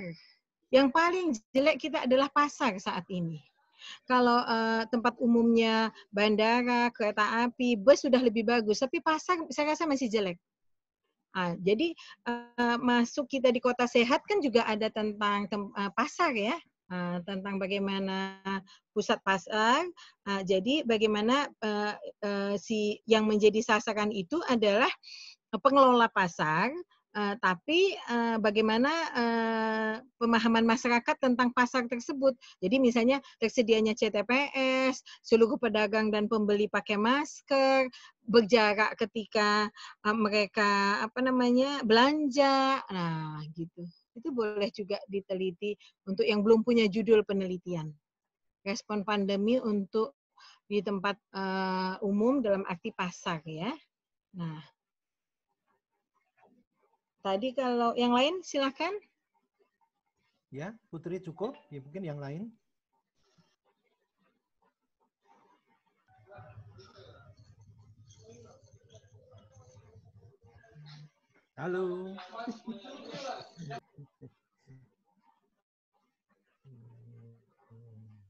yang paling jelek kita adalah pasar saat ini kalau uh, tempat umumnya bandara, kereta api, bus sudah lebih bagus, tapi pasar saya rasa masih jelek. Nah, jadi uh, masuk kita di kota sehat kan juga ada tentang tem, uh, pasar ya, uh, tentang bagaimana pusat pasar. Uh, jadi bagaimana uh, uh, si yang menjadi sasaran itu adalah pengelola pasar, Eh, tapi uh, bagaimana uh, pemahaman masyarakat tentang pasar tersebut. Jadi misalnya tersedianya CTPS, seluruh pedagang dan pembeli pakai masker, berjarak ketika uh, mereka apa namanya belanja, nah gitu. Itu boleh juga diteliti untuk yang belum punya judul penelitian. Respon pandemi untuk di tempat uh, umum dalam arti pasar ya. Nah, Tadi kalau yang
lain silahkan. Ya, Putri cukup. Ya, mungkin yang lain. Halo.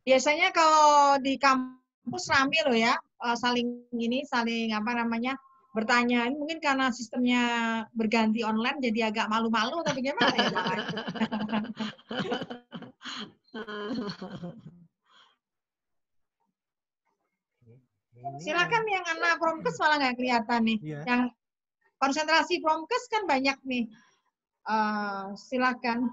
Biasanya kalau di kampus rame loh ya, eh, saling ini, saling apa namanya, bertanya ini mungkin karena sistemnya berganti online jadi agak malu-malu atau bagaimana ya
silakan yang anak promkes
malah nggak kelihatan nih yeah. yang konsentrasi promkes kan banyak nih
uh,
silakan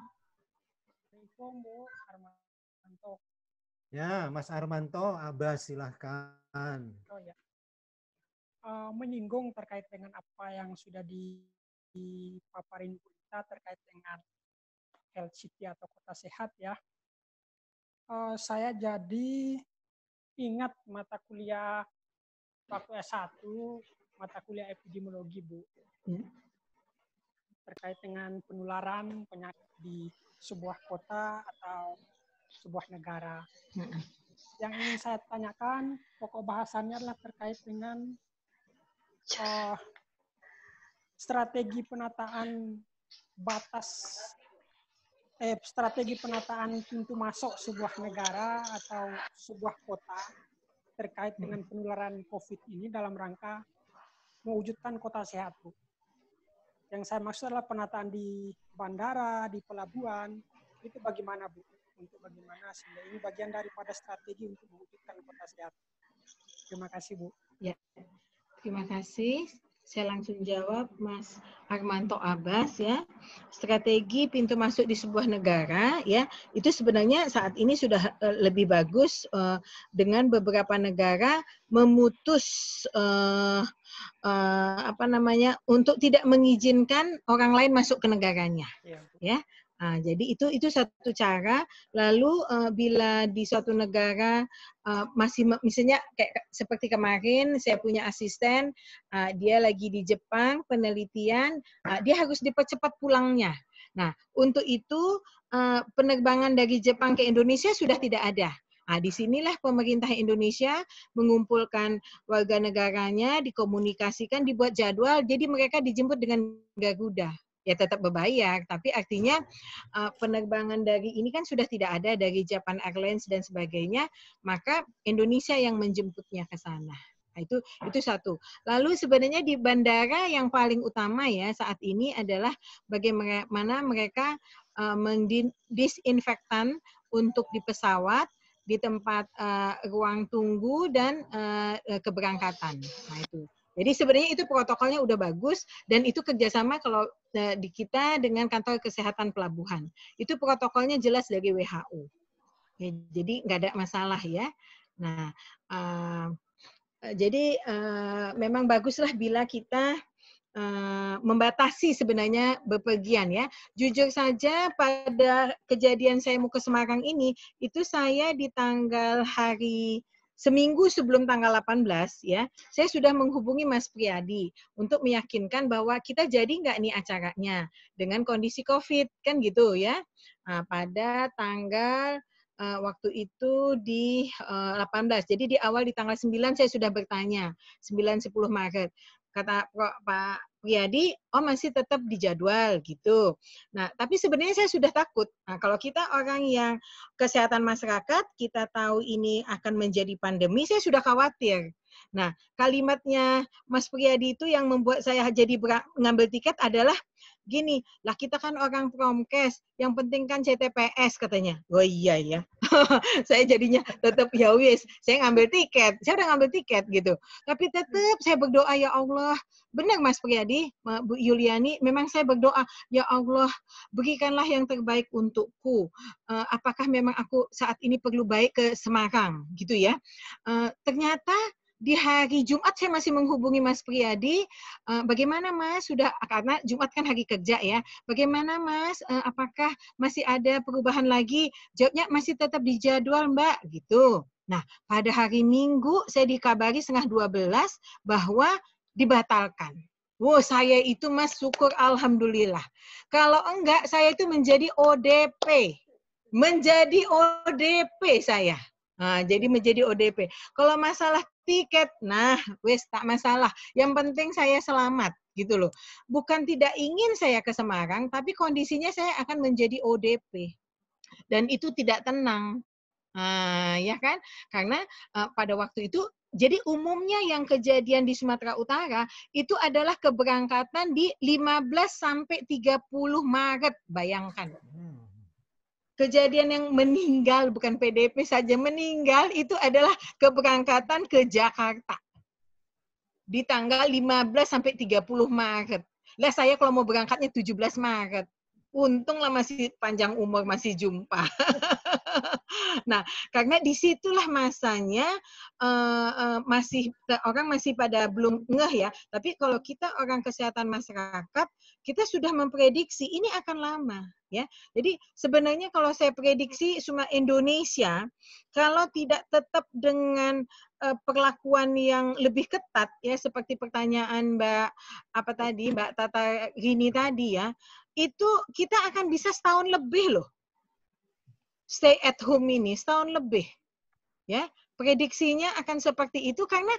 ya Mas Armanto Abah silahkan oh, ya
uh, menyinggung terkait dengan apa yang sudah dipaparin Bu Ita terkait dengan health city atau kota sehat ya. Uh, saya jadi ingat mata kuliah waktu S1 mata kuliah epidemiologi Bu. Hmm. Terkait dengan penularan penyakit di sebuah kota atau sebuah negara. Hmm. Yang ingin saya tanyakan pokok bahasannya adalah terkait dengan uh, strategi penataan batas eh, strategi penataan pintu masuk sebuah negara atau sebuah kota terkait dengan penularan COVID ini dalam rangka mewujudkan kota sehat, Bu. Yang saya maksud adalah penataan di bandara, di pelabuhan, itu bagaimana, Bu? Untuk bagaimana sehingga ini bagian daripada strategi untuk mewujudkan kota sehat. Terima kasih, Bu. Ya
terima kasih. Saya langsung jawab Mas Armanto Abbas ya. Strategi pintu masuk di sebuah negara ya, itu sebenarnya saat ini sudah eh, lebih bagus uh, dengan beberapa negara memutus uh, uh, apa namanya untuk tidak mengizinkan orang lain masuk ke negaranya. Iya. Ya, ya Nah, jadi itu itu satu cara. Lalu uh, bila di suatu negara uh, masih misalnya kayak seperti kemarin saya punya asisten uh, dia lagi di Jepang penelitian uh, dia harus dipercepat pulangnya. Nah, untuk itu uh, penerbangan dari Jepang ke Indonesia sudah tidak ada. Nah, disinilah pemerintah Indonesia mengumpulkan warga negaranya, dikomunikasikan, dibuat jadwal, jadi mereka dijemput dengan Garuda ya tetap berbayar. Tapi artinya uh, penerbangan dari ini kan sudah tidak ada dari Japan Airlines dan sebagainya, maka Indonesia yang menjemputnya ke sana. Nah, itu itu satu. Lalu sebenarnya di bandara yang paling utama ya saat ini adalah bagaimana mereka uh, eh, mendisinfektan untuk di pesawat di tempat uh, ruang tunggu dan uh, keberangkatan. Nah itu. Jadi sebenarnya itu protokolnya udah bagus dan itu kerjasama kalau eh, di kita dengan kantor kesehatan pelabuhan. Itu protokolnya jelas dari WHO. Ya, jadi nggak ada masalah ya. Nah, uh, jadi uh, memang baguslah bila kita Uh, membatasi sebenarnya bepergian ya. Jujur saja pada kejadian saya mau ke Semarang ini, itu saya di tanggal hari seminggu sebelum tanggal 18 ya, saya sudah menghubungi Mas Priadi untuk meyakinkan bahwa kita jadi nggak nih acaranya dengan kondisi COVID kan gitu ya. Nah, pada tanggal uh, waktu itu di uh, eh, 18. Jadi di awal di tanggal 9 saya sudah bertanya, 9 10 Maret. Kata Pak Riyadi, oh masih tetap dijadwal gitu. Nah, tapi sebenarnya saya sudah takut. Nah, kalau kita orang yang kesehatan masyarakat, kita tahu ini akan menjadi pandemi, saya sudah khawatir. Nah, kalimatnya Mas Priyadi itu yang membuat saya jadi ngambil tiket adalah gini, lah kita kan orang promkes, yang penting kan CTPS katanya. Oh iya ya. saya jadinya tetap ya wis, saya ngambil tiket, saya udah ngambil tiket gitu. Tapi tetap saya berdoa ya Allah, benar Mas Priyadi Bu Yuliani, memang saya berdoa ya Allah berikanlah yang terbaik untukku. Eh, apakah memang aku saat ini perlu baik ke Semarang gitu ya? Eh, ternyata di hari Jumat saya masih menghubungi Mas Priyadi. Eh, bagaimana Mas sudah karena Jumat kan hari kerja ya. Bagaimana Mas? Eh, apakah masih ada perubahan lagi? Jawabnya masih tetap di jadwal Mbak gitu. Nah pada hari Minggu saya dikabari setengah 12 bahwa dibatalkan. Wow, saya itu mas syukur alhamdulillah. Kalau enggak, saya itu menjadi ODP. Menjadi ODP saya. Nah, jadi menjadi ODP. Kalau masalah tiket. Nah, wis tak masalah. Yang penting saya selamat gitu loh. Bukan tidak ingin saya ke Semarang, tapi kondisinya saya akan menjadi ODP. Dan itu tidak tenang. Nah, ya kan? Karena uh, pada waktu itu jadi umumnya yang kejadian di Sumatera Utara itu adalah keberangkatan di 15 sampai 30 Maret, bayangkan. Hmm kejadian yang meninggal bukan PDP saja meninggal itu adalah keberangkatan ke Jakarta di tanggal 15 sampai 30 Maret. Lah saya kalau mau berangkatnya 17 Maret untunglah masih panjang umur masih jumpa. nah, karena disitulah masanya uh, uh, masih orang masih pada belum ngeh ya. Tapi kalau kita orang kesehatan masyarakat, kita sudah memprediksi ini akan lama ya. Jadi sebenarnya kalau saya prediksi cuma Indonesia kalau tidak tetap dengan uh, perlakuan yang lebih ketat ya seperti pertanyaan Mbak apa tadi Mbak Tata Rini tadi ya itu kita akan bisa setahun lebih loh. Stay at home ini setahun lebih. Ya, prediksinya akan seperti itu karena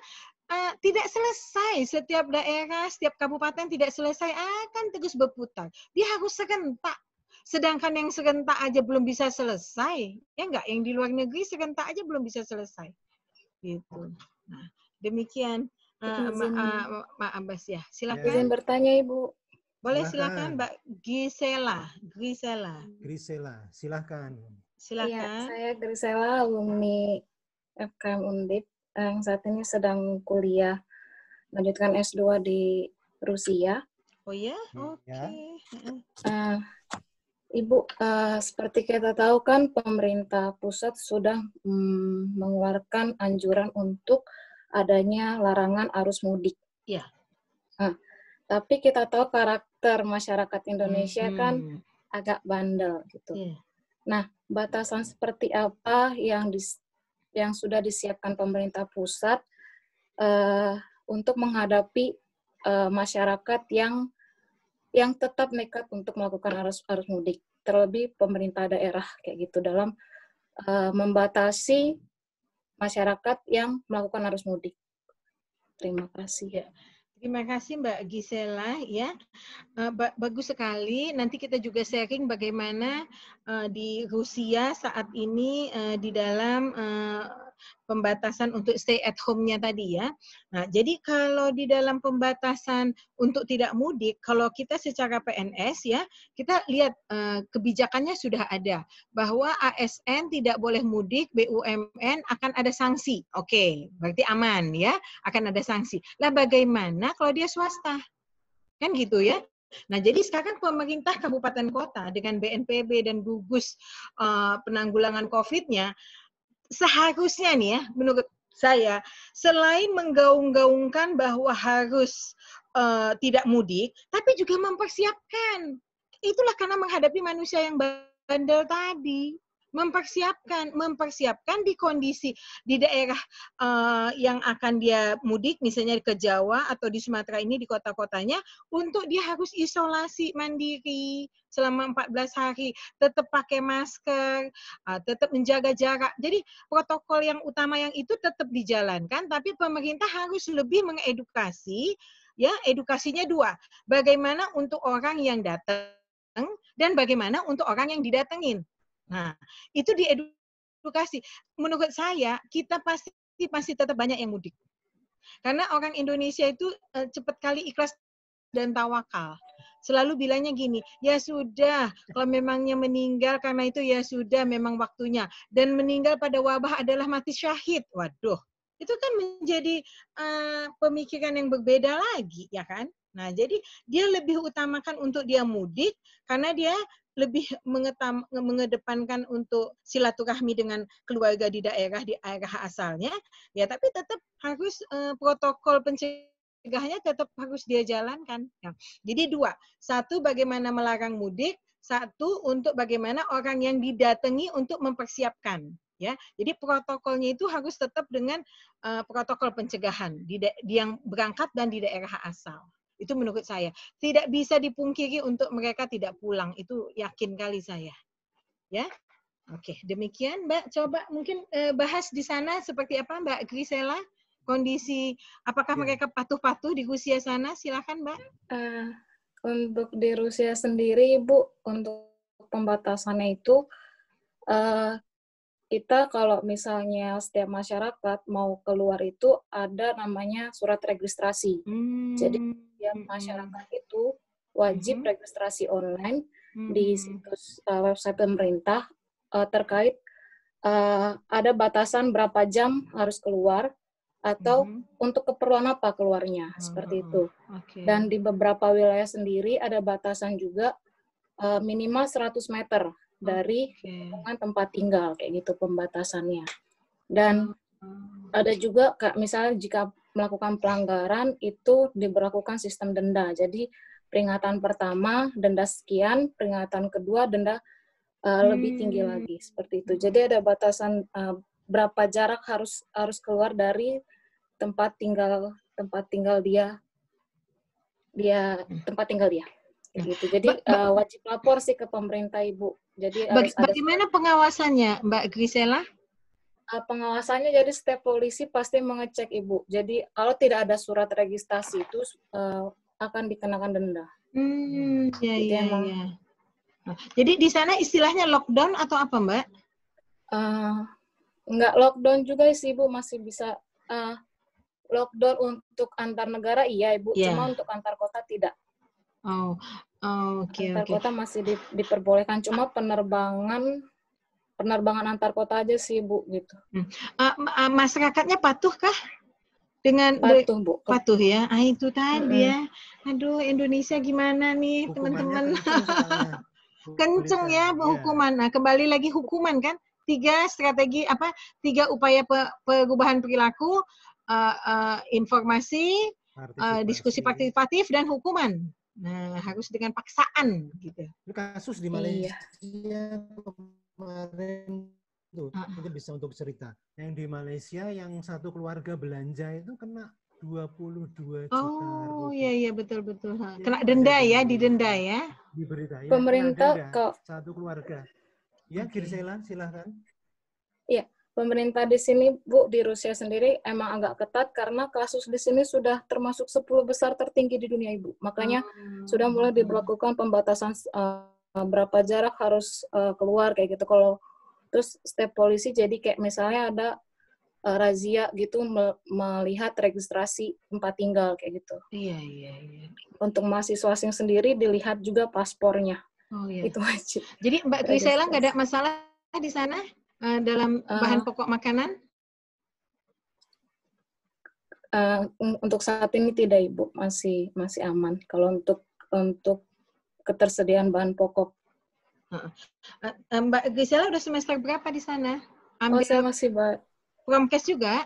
uh, tidak selesai setiap daerah, setiap kabupaten tidak selesai akan terus berputar. Dia harus serentak. Sedangkan yang serentak aja belum bisa selesai, ya enggak yang di luar negeri serentak aja belum bisa selesai.
Gitu.
Nah,
demikian uh, Ma, eh, ma Ma Abbas ya. Silakan. Izin
bertanya Ibu.
Boleh silakan, Mbak Gisela.
Grisela.
Grisela, silakan.
Silakan. Ya, saya Grisela alumni FKM Undip yang saat ini sedang kuliah lanjutkan S2 di Rusia. Oh iya? hmm, ya, oke. Okay. Uh, eh, Ibu, uh, seperti kita tahu kan pemerintah pusat sudah mm, mengeluarkan anjuran untuk adanya larangan arus mudik. Ya. Uh, tapi kita tahu karakter masyarakat Indonesia hmm. kan hmm. agak bandel gitu. Yeah. Nah, batasan seperti apa yang dis yang sudah disiapkan pemerintah pusat uh, untuk menghadapi uh, masyarakat yang yang tetap nekat untuk melakukan arus arus mudik, terlebih pemerintah daerah kayak gitu dalam uh, membatasi masyarakat yang melakukan arus mudik. Terima kasih ya.
Terima kasih Mbak Gisela ya. Eh, bagus sekali. Nanti kita juga sharing bagaimana eh, di Rusia saat ini eh, di dalam pembatasan untuk stay at home-nya tadi ya. Nah, jadi kalau di dalam pembatasan untuk tidak mudik, kalau kita secara PNS ya, kita lihat eh, kebijakannya sudah ada bahwa ASN tidak boleh mudik, BUMN akan ada sanksi. Oke, berarti aman ya, akan ada sanksi. Lah bagaimana kalau dia swasta? Kan gitu ya. Nah, jadi sekarang pemerintah kabupaten kota dengan BNPB dan gugus uh, penanggulangan COVID-nya seharusnya nih ya menurut saya selain menggaung-gaungkan bahwa harus uh, tidak mudik tapi juga mempersiapkan itulah karena menghadapi manusia yang bandel tadi mempersiapkan mempersiapkan di kondisi di daerah uh, yang akan dia mudik misalnya ke Jawa atau di Sumatera ini di kota-kotanya untuk dia harus isolasi mandiri selama 14 hari tetap pakai masker uh, tetap menjaga jarak jadi protokol yang utama yang itu tetap dijalankan tapi pemerintah harus lebih mengedukasi ya edukasinya dua bagaimana untuk orang yang datang dan bagaimana untuk orang yang didatengin Nah, itu di edukasi. Menurut saya, kita pasti pasti tetap banyak yang mudik. Karena orang Indonesia itu eh, cepat kali ikhlas dan tawakal. Selalu bilangnya gini, ya sudah, kalau memangnya meninggal karena itu ya sudah memang waktunya. Dan meninggal pada wabah adalah mati syahid. Waduh, itu kan menjadi uh, pemikiran yang berbeda lagi, ya kan? Nah, jadi dia lebih utamakan untuk dia mudik karena dia lebih mengetam, mengedepankan untuk silaturahmi dengan keluarga di daerah di daerah asalnya ya tapi tetap harus eh, protokol pencegahnya tetap harus dia jalankan ya. jadi dua satu bagaimana melarang mudik satu untuk bagaimana orang yang didatangi untuk mempersiapkan ya jadi protokolnya itu harus tetap dengan uh, protokol pencegahan di, di yang berangkat dan di daerah asal itu menurut saya. Tidak bisa dipungkiri untuk mereka tidak pulang. Itu yakin kali saya. Ya. Oke, demikian Mbak. Coba mungkin eh, bahas di sana seperti apa Mbak Grisela kondisi apakah ya. mereka patuh-patuh di
Rusia sana? Silakan Mbak. Uh, untuk di Rusia sendiri bu untuk pembatasannya itu uh, kita kalau misalnya setiap masyarakat mau keluar itu ada namanya surat registrasi. Hmm. Jadi -hmm. masyarakat itu wajib registrasi online di situs uh, website pemerintah uh, terkait uh, ada batasan berapa jam harus keluar atau hmm. untuk keperluan apa keluarnya seperti ah, itu. Okay. Dan di beberapa wilayah sendiri ada batasan juga uh, minimal 100 meter dari okay. tempat tinggal kayak gitu pembatasannya. Dan hmm. ada juga kak misalnya jika melakukan pelanggaran itu diberlakukan sistem denda. Jadi peringatan pertama denda sekian, peringatan kedua denda uh, lebih tinggi hmm. lagi seperti itu. Jadi ada batasan uh, berapa jarak harus harus keluar dari tempat tinggal tempat tinggal dia dia tempat tinggal dia. Gitu. Nah, Jadi uh, wajib lapor sih ke pemerintah ibu. Jadi baga
bagaimana pengawasannya Mbak Grisela?
uh, pengawasannya jadi setiap polisi pasti mengecek ibu. Jadi kalau tidak ada surat registrasi itu uh, akan dikenakan denda.
Hmm, ya jadi ya,
jadi di sana istilahnya lockdown atau apa mbak? Uh, nggak lockdown juga sih ibu masih bisa uh, lockdown untuk antar negara iya ibu, yeah. cuma untuk antar kota tidak. Oh, oh oke oh, Okay, antar okay. kota masih di, diperbolehkan, cuma penerbangan penerbangan antar kota aja sih bu gitu. Hmm. Uh,
masyarakatnya patuh kah? Dengan patuh bu. Patuh ya. Ah itu tadi hmm. ya. Aduh Indonesia gimana nih teman-teman? Kenceng ya iya. hukuman. Nah kembali lagi hukuman kan? Tiga strategi apa? Tiga upaya pe perubahan perilaku, uh, uh, informasi, uh, diskusi partisipatif dan hukuman. Nah harus dengan paksaan gitu.
Kasus di Malaysia iya kemarin tuh mungkin bisa untuk cerita. Yang di Malaysia yang satu keluarga belanja itu kena 22 juta.
Oh iya iya betul betul. Kena denda ya, didenda ya.
Diberita ya. Pemerintah kok satu keluarga. Ya, okay. Kirselan silahkan.
Iya, pemerintah di sini Bu di Rusia sendiri emang agak ketat karena kasus di sini sudah termasuk 10 besar tertinggi di dunia Ibu. Makanya hmm. sudah mulai diberlakukan pembatasan uh, Eh, berapa jarak harus uh, keluar kayak gitu kalau terus step polisi jadi kayak misalnya ada uh, razia gitu me melihat registrasi tempat tinggal kayak gitu iya iya iya untuk mahasiswa asing sendiri dilihat juga paspornya
oh,
iya. itu
wajib jadi mbak Trisela nggak ada masalah di sana uh, dalam bahan pokok makanan Uh, untuk saat ini tidak ibu masih masih aman kalau untuk untuk ketersediaan bahan pokok. Eh,
eh, Mbak Gisela udah semester berapa di sana?
Oh, ambil oh, saya masih ba
promkes juga?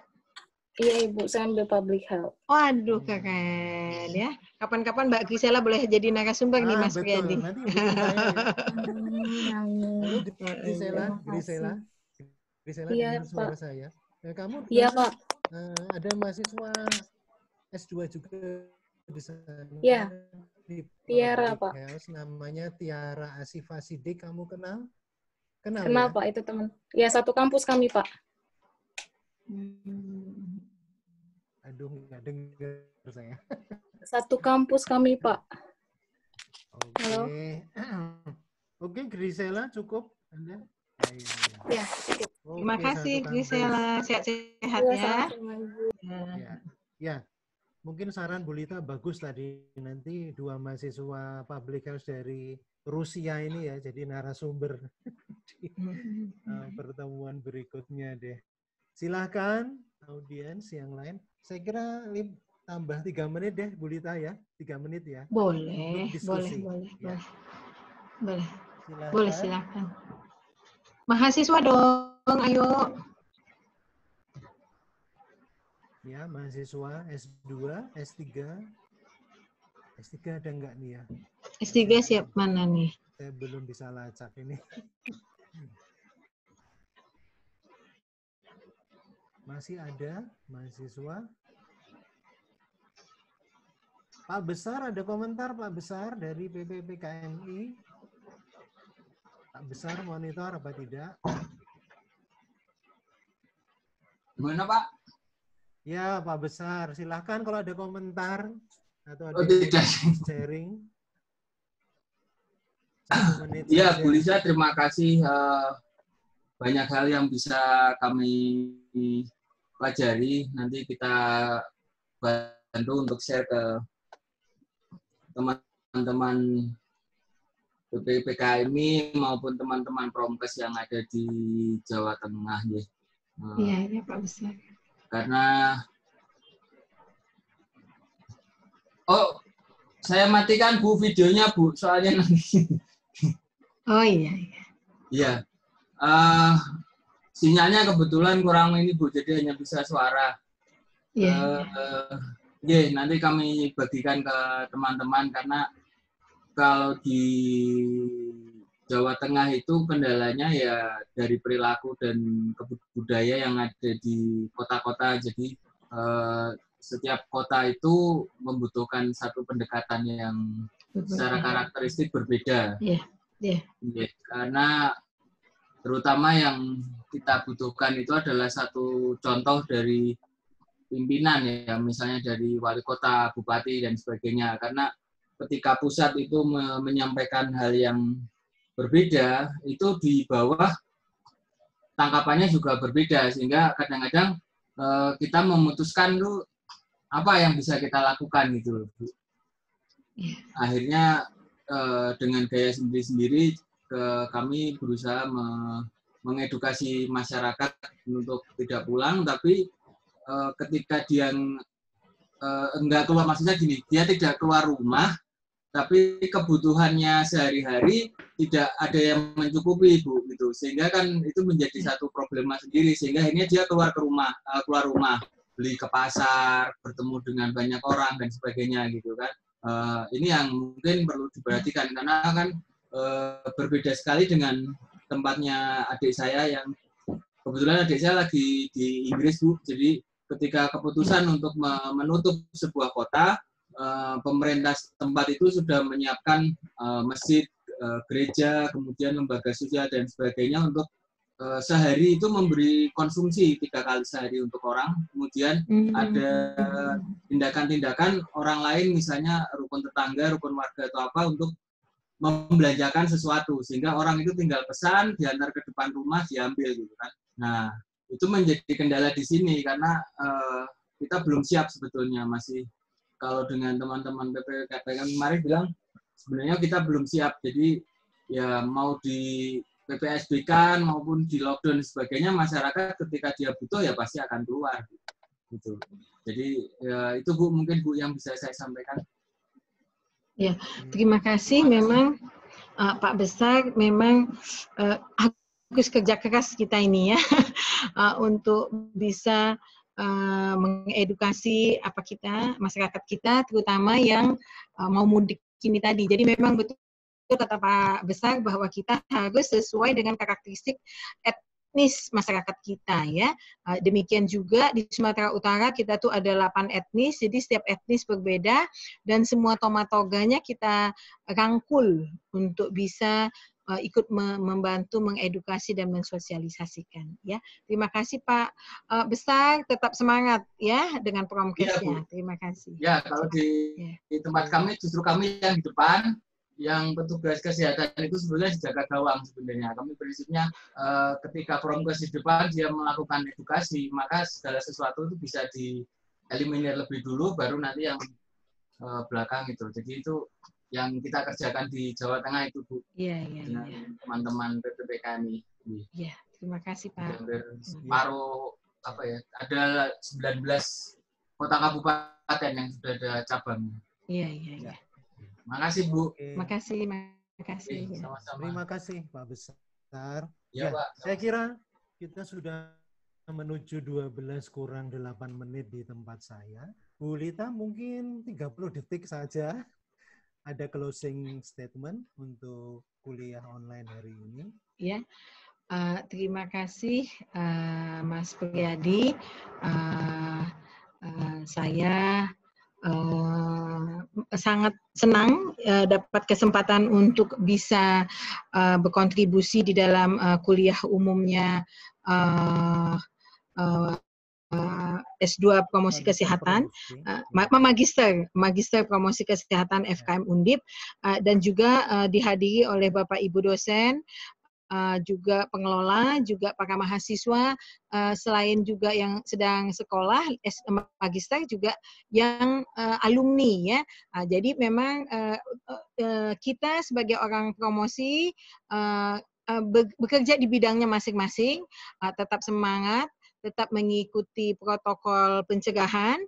Iya Ibu, saya ambil public health. Waduh, keren ya. Kapan-kapan Mbak Gisela boleh jadi narasumber ah, nih Mas Priyadi. Nanti
Gisela, Gisela. Gisela iya, Pak. saya. Nah, kamu Iya, Pak. Uh, ada mahasiswa S2 juga di sana. Iya di Tiara Pak. House, namanya Tiara Asifa Sidik. Kamu kenal? Kenal, kenal ya? Pak,
itu teman. Ya, satu kampus kami, Pak. Hmm.
Aduh, nggak dengar saya.
Satu kampus kami, Pak.
Oke. Okay. Oke, okay, Grisela cukup. Anda? Iya, iya, iya. Ya, cukup. Terima kasih, Grisela. Sehat-sehat ya. Ya. ya. ya mungkin saran Bu Lita bagus tadi nanti dua mahasiswa public health dari Rusia ini ya jadi narasumber di uh, pertemuan berikutnya deh. Silahkan audiens yang lain. Saya kira tambah tiga menit deh Bu Lita ya, tiga menit ya. Boleh, boleh,
boleh, ya. boleh,
boleh, boleh silakan.
Mahasiswa dong, ayo
ya mahasiswa S2, S3. S3 ada enggak nih ya?
S3 siap mana nih?
Saya belum bisa lacak ini. Masih ada mahasiswa? Pak Besar ada komentar Pak Besar dari PPPKMI? Pak Besar monitor apa tidak? Gimana Pak? Ya, Pak Besar. Silahkan kalau ada komentar atau ada oh, tidak. sharing.
Iya, Bu Lisa, terima kasih. Uh, banyak hal yang bisa kami pelajari. Nanti kita bantu untuk share ke teman-teman BPPK ini maupun teman-teman promkes yang ada di Jawa Tengah. Ya. Iya,
iya Pak Besar
karena oh saya matikan bu videonya bu soalnya nanti oh iya iya iya uh, sinyalnya kebetulan kurang ini bu jadi hanya bisa suara iya yeah, uh, yeah. yeah, nanti kami bagikan ke teman-teman karena kalau di Jawa Tengah itu kendalanya ya dari perilaku dan kebudaya yang ada di kota-kota. Jadi eh, setiap kota itu membutuhkan satu pendekatan yang secara karakteristik berbeda.
Yeah. Yeah.
Yeah. Karena terutama yang kita butuhkan itu adalah satu contoh dari pimpinan ya, misalnya dari wali kota, bupati dan sebagainya. Karena ketika pusat itu menyampaikan hal yang berbeda itu di bawah tangkapannya juga berbeda sehingga kadang-kadang e, kita memutuskan lu apa yang bisa kita lakukan gitu iya. akhirnya e, dengan gaya sendiri-sendiri ke kami berusaha me, mengedukasi masyarakat untuk tidak pulang tapi e, ketika dia enggak keluar maksudnya gini dia tidak keluar rumah tapi kebutuhannya sehari-hari tidak ada yang mencukupi ibu gitu sehingga kan itu menjadi hmm. satu problema sendiri sehingga ini dia keluar ke rumah eh, keluar rumah beli ke pasar bertemu dengan banyak orang dan sebagainya gitu kan eh, ini yang mungkin perlu diperhatikan karena kan eh, berbeda sekali dengan tempatnya adik saya yang kebetulan adik saya lagi di Inggris bu jadi ketika keputusan untuk menutup sebuah kota Eh, pemerintah tempat itu sudah menyiapkan uh, masjid, uh, gereja, kemudian lembaga sosial dan sebagainya untuk uh, sehari itu memberi konsumsi tiga kali sehari untuk orang. Kemudian mm-hmm. ada tindakan-tindakan orang lain, misalnya rukun tetangga, rukun warga atau apa untuk membelanjakan sesuatu sehingga orang itu tinggal pesan diantar ke depan rumah diambil gitu kan. Nah itu menjadi kendala di sini karena uh, kita belum siap sebetulnya masih kalau dengan teman-teman kan kemarin bilang sebenarnya kita belum siap. Jadi ya mau di PPSB kan maupun di lockdown sebagainya masyarakat ketika dia butuh ya pasti akan keluar gitu. Jadi ya, itu Bu mungkin Bu yang bisa saya sampaikan.
Ya, terima kasih memang uh, Pak Besar memang uh, harus kerja keras kita ini ya uh, untuk bisa Eh, mengedukasi apa kita masyarakat kita terutama yang eh, mau mudik ini tadi. Jadi memang betul tetap besar bahwa kita harus sesuai dengan karakteristik etnis masyarakat kita ya. Eh, demikian juga di Sumatera Utara kita tuh ada delapan etnis, jadi setiap etnis berbeda dan semua tomatoganya kita rangkul untuk bisa Eh, ikut membantu mengedukasi dan mensosialisasikan ya. Terima kasih Pak eh, Besar tetap semangat ya dengan promkesnya. Ya, Terima kasih.
Ya, kalau di, ya. di tempat kami justru kami yang di depan yang petugas kesehatan itu sebenarnya jaga gawang sebenarnya. Kami prinsipnya eh, ketika promkes di depan dia melakukan edukasi, maka segala sesuatu itu bisa dieliminir lebih dulu, baru nanti yang belakang itu. Jadi itu yang kita kerjakan di Jawa Tengah itu Bu. Iya, iya, iya. Teman-teman kami. Iya, terima kasih Pak. Separuh apa ya? Ada 19 kota kabupaten yang sudah ada cabang. Iya, iya, iya. Ya. Makasih Bu.
Makasih, makasih. Sama-sama.
Terima kasih Pak Besar. Ya, ya Pak. Saya kira kita sudah menuju 12 kurang 8 menit di tempat saya. Bu Lita mungkin 30 detik saja ada closing statement untuk kuliah online hari ini.
Ya, uh, terima kasih uh, Mas Priyadi. Uh, uh, saya Uh, sangat senang uh, dapat kesempatan untuk bisa uh, berkontribusi di dalam uh, kuliah umumnya uh, uh, Eh, S2 promosi kesehatan, uh, magister magister promosi kesehatan FKM Undip uh, dan juga uh, dihadiri oleh Bapak Ibu dosen Uh, juga pengelola, juga para mahasiswa, uh, selain juga yang sedang sekolah, S magister juga yang uh, alumni ya. Uh, jadi memang uh, uh, kita sebagai orang promosi uh, bekerja di bidangnya masing-masing, tetap semangat, tetap mengikuti protokol pencegahan.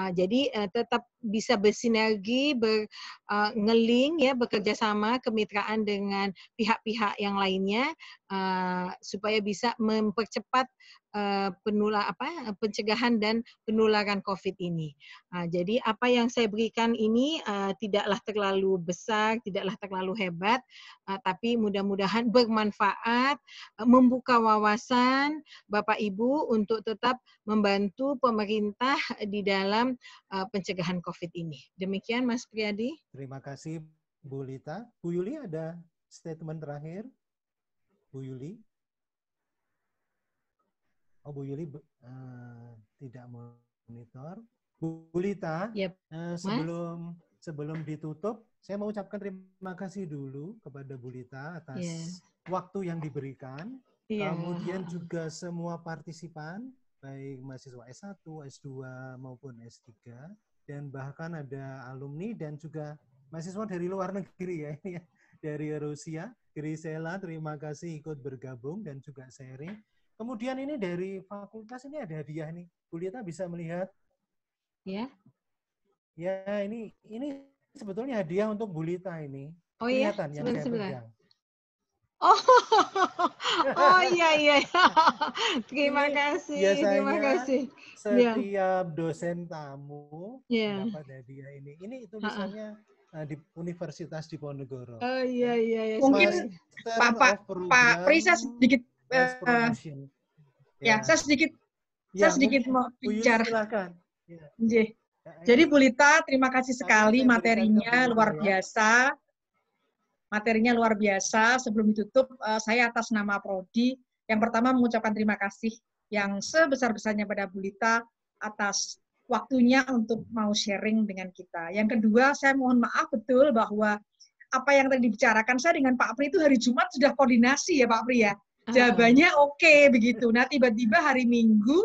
Eh, jadi eh, tetap bisa bersinergi, ber, uh, ngeling ya, bekerja sama kemitraan dengan pihak-pihak yang lainnya uh, supaya bisa mempercepat uh, eh, penular apa pencegahan dan penularan COVID ini. Uh, jadi apa yang saya berikan ini uh, tidaklah terlalu besar, tidaklah terlalu hebat, uh, tapi mudah-mudahan bermanfaat, uh, membuka wawasan Bapak Ibu untuk tetap membantu pemerintah di dalam uh, pencegahan COVID. COVID ini. Demikian Mas Priadi.
Terima kasih Bu Lita. Bu Yuli ada statement terakhir? Bu Yuli? Oh Bu Yuli uh, tidak monitor. Bu Lita, yep. Ya, uh, sebelum sebelum ditutup, saya mau ucapkan terima kasih dulu kepada Bu Lita atas yeah. waktu yang diberikan. Yeah. Kemudian juga semua partisipan, baik mahasiswa S1, S2 maupun S3 dan bahkan ada alumni dan juga mahasiswa dari luar negeri ya ini ya dari Rusia. Grisela, terima kasih ikut bergabung dan juga sharing. Kemudian ini dari fakultas ini ada hadiah nih. kulita bisa melihat? Ya. Ya, ini ini sebetulnya hadiah untuk Bulita ini. Oh iya, kelihatan yang saya pegang. Oh,
oh iya iya.
Terima kasih. Biasanya Terima kasih. Iya. Setiap yeah. dosen tamu yeah. Iya. dapat dia ini. Ini itu misalnya uh, di Universitas Diponegoro. Oh iya eh, iya. iya. Mungkin Pak Pak Pak
Prisa saya sedikit uh, ya. ya saya sedikit
ya, saya sedikit mau bicara. Silakan. Ya. ya, ya. Jadi Bulita, terima kasih sekali materinya luar ya. biasa. Materinya luar biasa. Sebelum ditutup, eh, saya atas nama Prodi, yang pertama mengucapkan terima kasih yang sebesar-besarnya pada Bulita atas waktunya untuk mau sharing dengan kita. Yang kedua, saya mohon maaf betul bahwa apa yang tadi dibicarakan saya dengan Pak Pri itu hari Jumat sudah koordinasi ya Pak Pri ya. Ah. Jawabannya oke okay, begitu. Nah tiba-tiba hari Minggu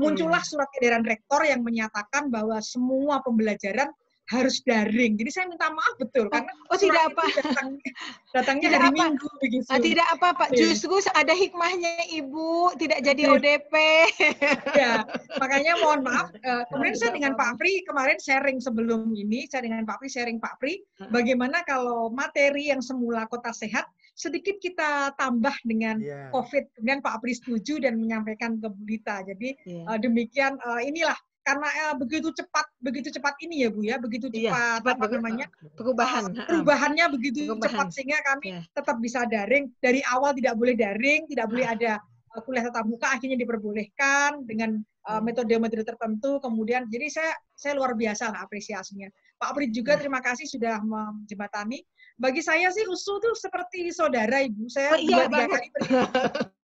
muncullah iya. surat edaran rektor yang menyatakan bahwa semua pembelajaran harus daring. Jadi saya minta maaf betul oh, karena oh tidak apa datang, datangnya tidak hari apa. Minggu begitu. Ah, tidak apa Pak, justru ada hikmahnya Ibu tidak jadi ODP. ya, makanya mohon maaf. Uh, eh, kemarin saya dengan Pak Pri kemarin sharing sebelum ini saya dengan Pak Pri sharing Pak Pri bagaimana kalau materi yang semula kota sehat sedikit kita tambah dengan yeah. COVID. Kemudian Pak Apri setuju dan menyampaikan ke Bulita. Jadi yeah. Iya. demikian uh, inilah karena eh, begitu cepat begitu cepat ini ya Bu ya, begitu cepat, iya, cepat apa namanya? perubahan. Eh, perubahannya begitu perubahan. cepat sehingga kami yeah. tetap bisa daring. Dari awal tidak boleh daring, tidak boleh ada eh, kuliah tatap muka akhirnya diperbolehkan dengan eh, iya. metode-metode tertentu kemudian jadi saya saya luar biasa lah apresiasinya Pak Pri juga iya. terima kasih sudah menjembatani bagi saya sih usu tuh seperti saudara ibu. Saya oh, iya, dua tiga kali pergi.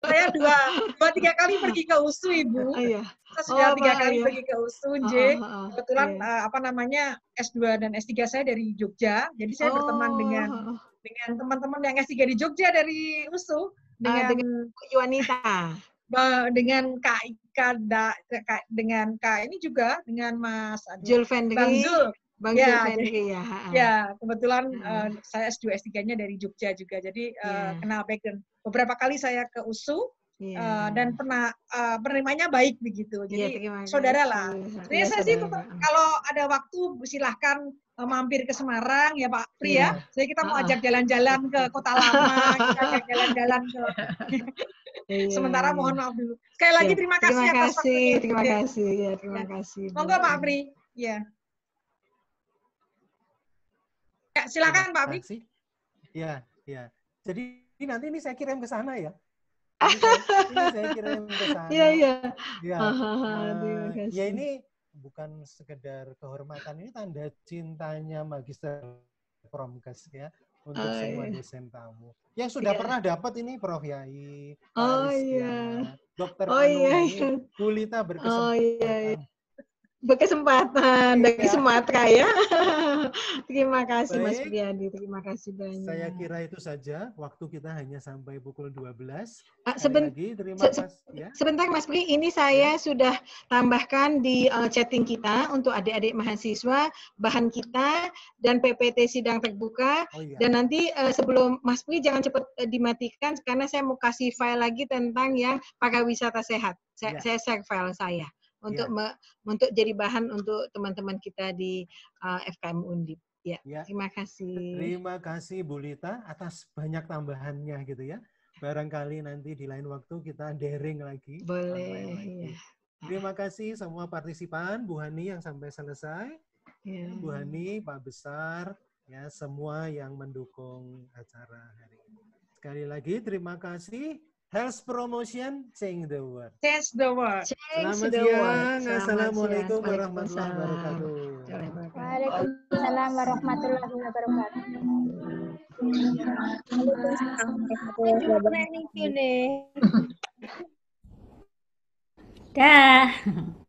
saya dua dua tiga kali pergi ke usu ibu. Oh, iya. Saya sudah oh, tiga kali iya. pergi ke
usu oh, J. Oh, oh, oh.
Kebetulan iya. uh, apa namanya S2 dan S3 saya dari Jogja. Jadi saya oh. berteman dengan oh, oh. dengan teman-teman yang S3 di Jogja dari usu eh, dengan, uh, dengan Yuanita. dengan Kak Ika da, dengan Kak ini juga dengan Mas Jul Fendi. Bang Zul Bang ya, ya. Ya, kebetulan uh, saya S2 S3-nya dari Jogja juga. Jadi uh, eh, yeah. kenal background. Beberapa kali saya ke USU yeah. Ya. uh, dan pernah uh, penerimanya baik begitu.
Ya, jadi yeah, saudara lah. Jadi saya sih tetap,
kalau ada waktu silahkan mampir ke Semarang ya Pak Pri yeah. ya. Jadi kita mau ajak jalan-jalan ke Kota Lama, kita ajak jalan-jalan ke
Iya. Sementara mohon maaf
dulu. Sekali lagi ya, terima kasih terima atas kasih, Terima kasih,
ya terima kasih. Monggo Pak Pri. Ya ya silakan Pak Abi. ya ya Jadi nanti ini saya kirim ke sana ya. ini saya kirim ke sana. Iya, iya. Ya. ya ini bukan sekedar kehormatan ini tanda cintanya Magister Promkes ya untuk oh, semua iya. dosen tamu. Yang sudah iya. pernah dapat ini Prof Yai, oh, Aris, iya. Dokter oh, Anu, iya, iya. Kulita berkesempatan. Oh,
iya, iya berkesempatan dari iya. Sumatera ya. terima kasih Baik. Mas Priyadi,
terima kasih banyak. Saya kira itu saja, waktu kita hanya sampai pukul 12. Ah, seben lagi, terima se kasih. Ya.
Sebentar Mas Pri, ini saya ya. sudah tambahkan di uh, chatting kita untuk adik-adik mahasiswa, bahan kita, dan PPT sidang terbuka. Oh, iya. Dan nanti uh, sebelum Mas Pri jangan cepat uh, dimatikan, karena saya mau kasih file lagi tentang yang para wisata sehat. Saya, ya. saya share file saya untuk yeah. me, untuk jadi bahan untuk teman-teman kita di uh, eh, FKM Undip.
Ya, ya. Terima kasih. Terima kasih Bu Lita atas banyak tambahannya gitu ya. Barangkali nanti di lain waktu kita daring lagi. Boleh. Lagi. Ya. Terima kasih semua partisipan Bu Hani yang sampai selesai. Ya. Bu Hani, Pak Besar, ya semua yang mendukung acara hari ini. Sekali lagi terima kasih. Health promotion, change the world. Change the world. Selamat siang. Assalamualaikum warahmatullahi wabarakatuh. Waalaikumsalam
warahmatullahi wabarakatuh. Waalaikumsalam warahmatullahi wabarakatuh. Dah.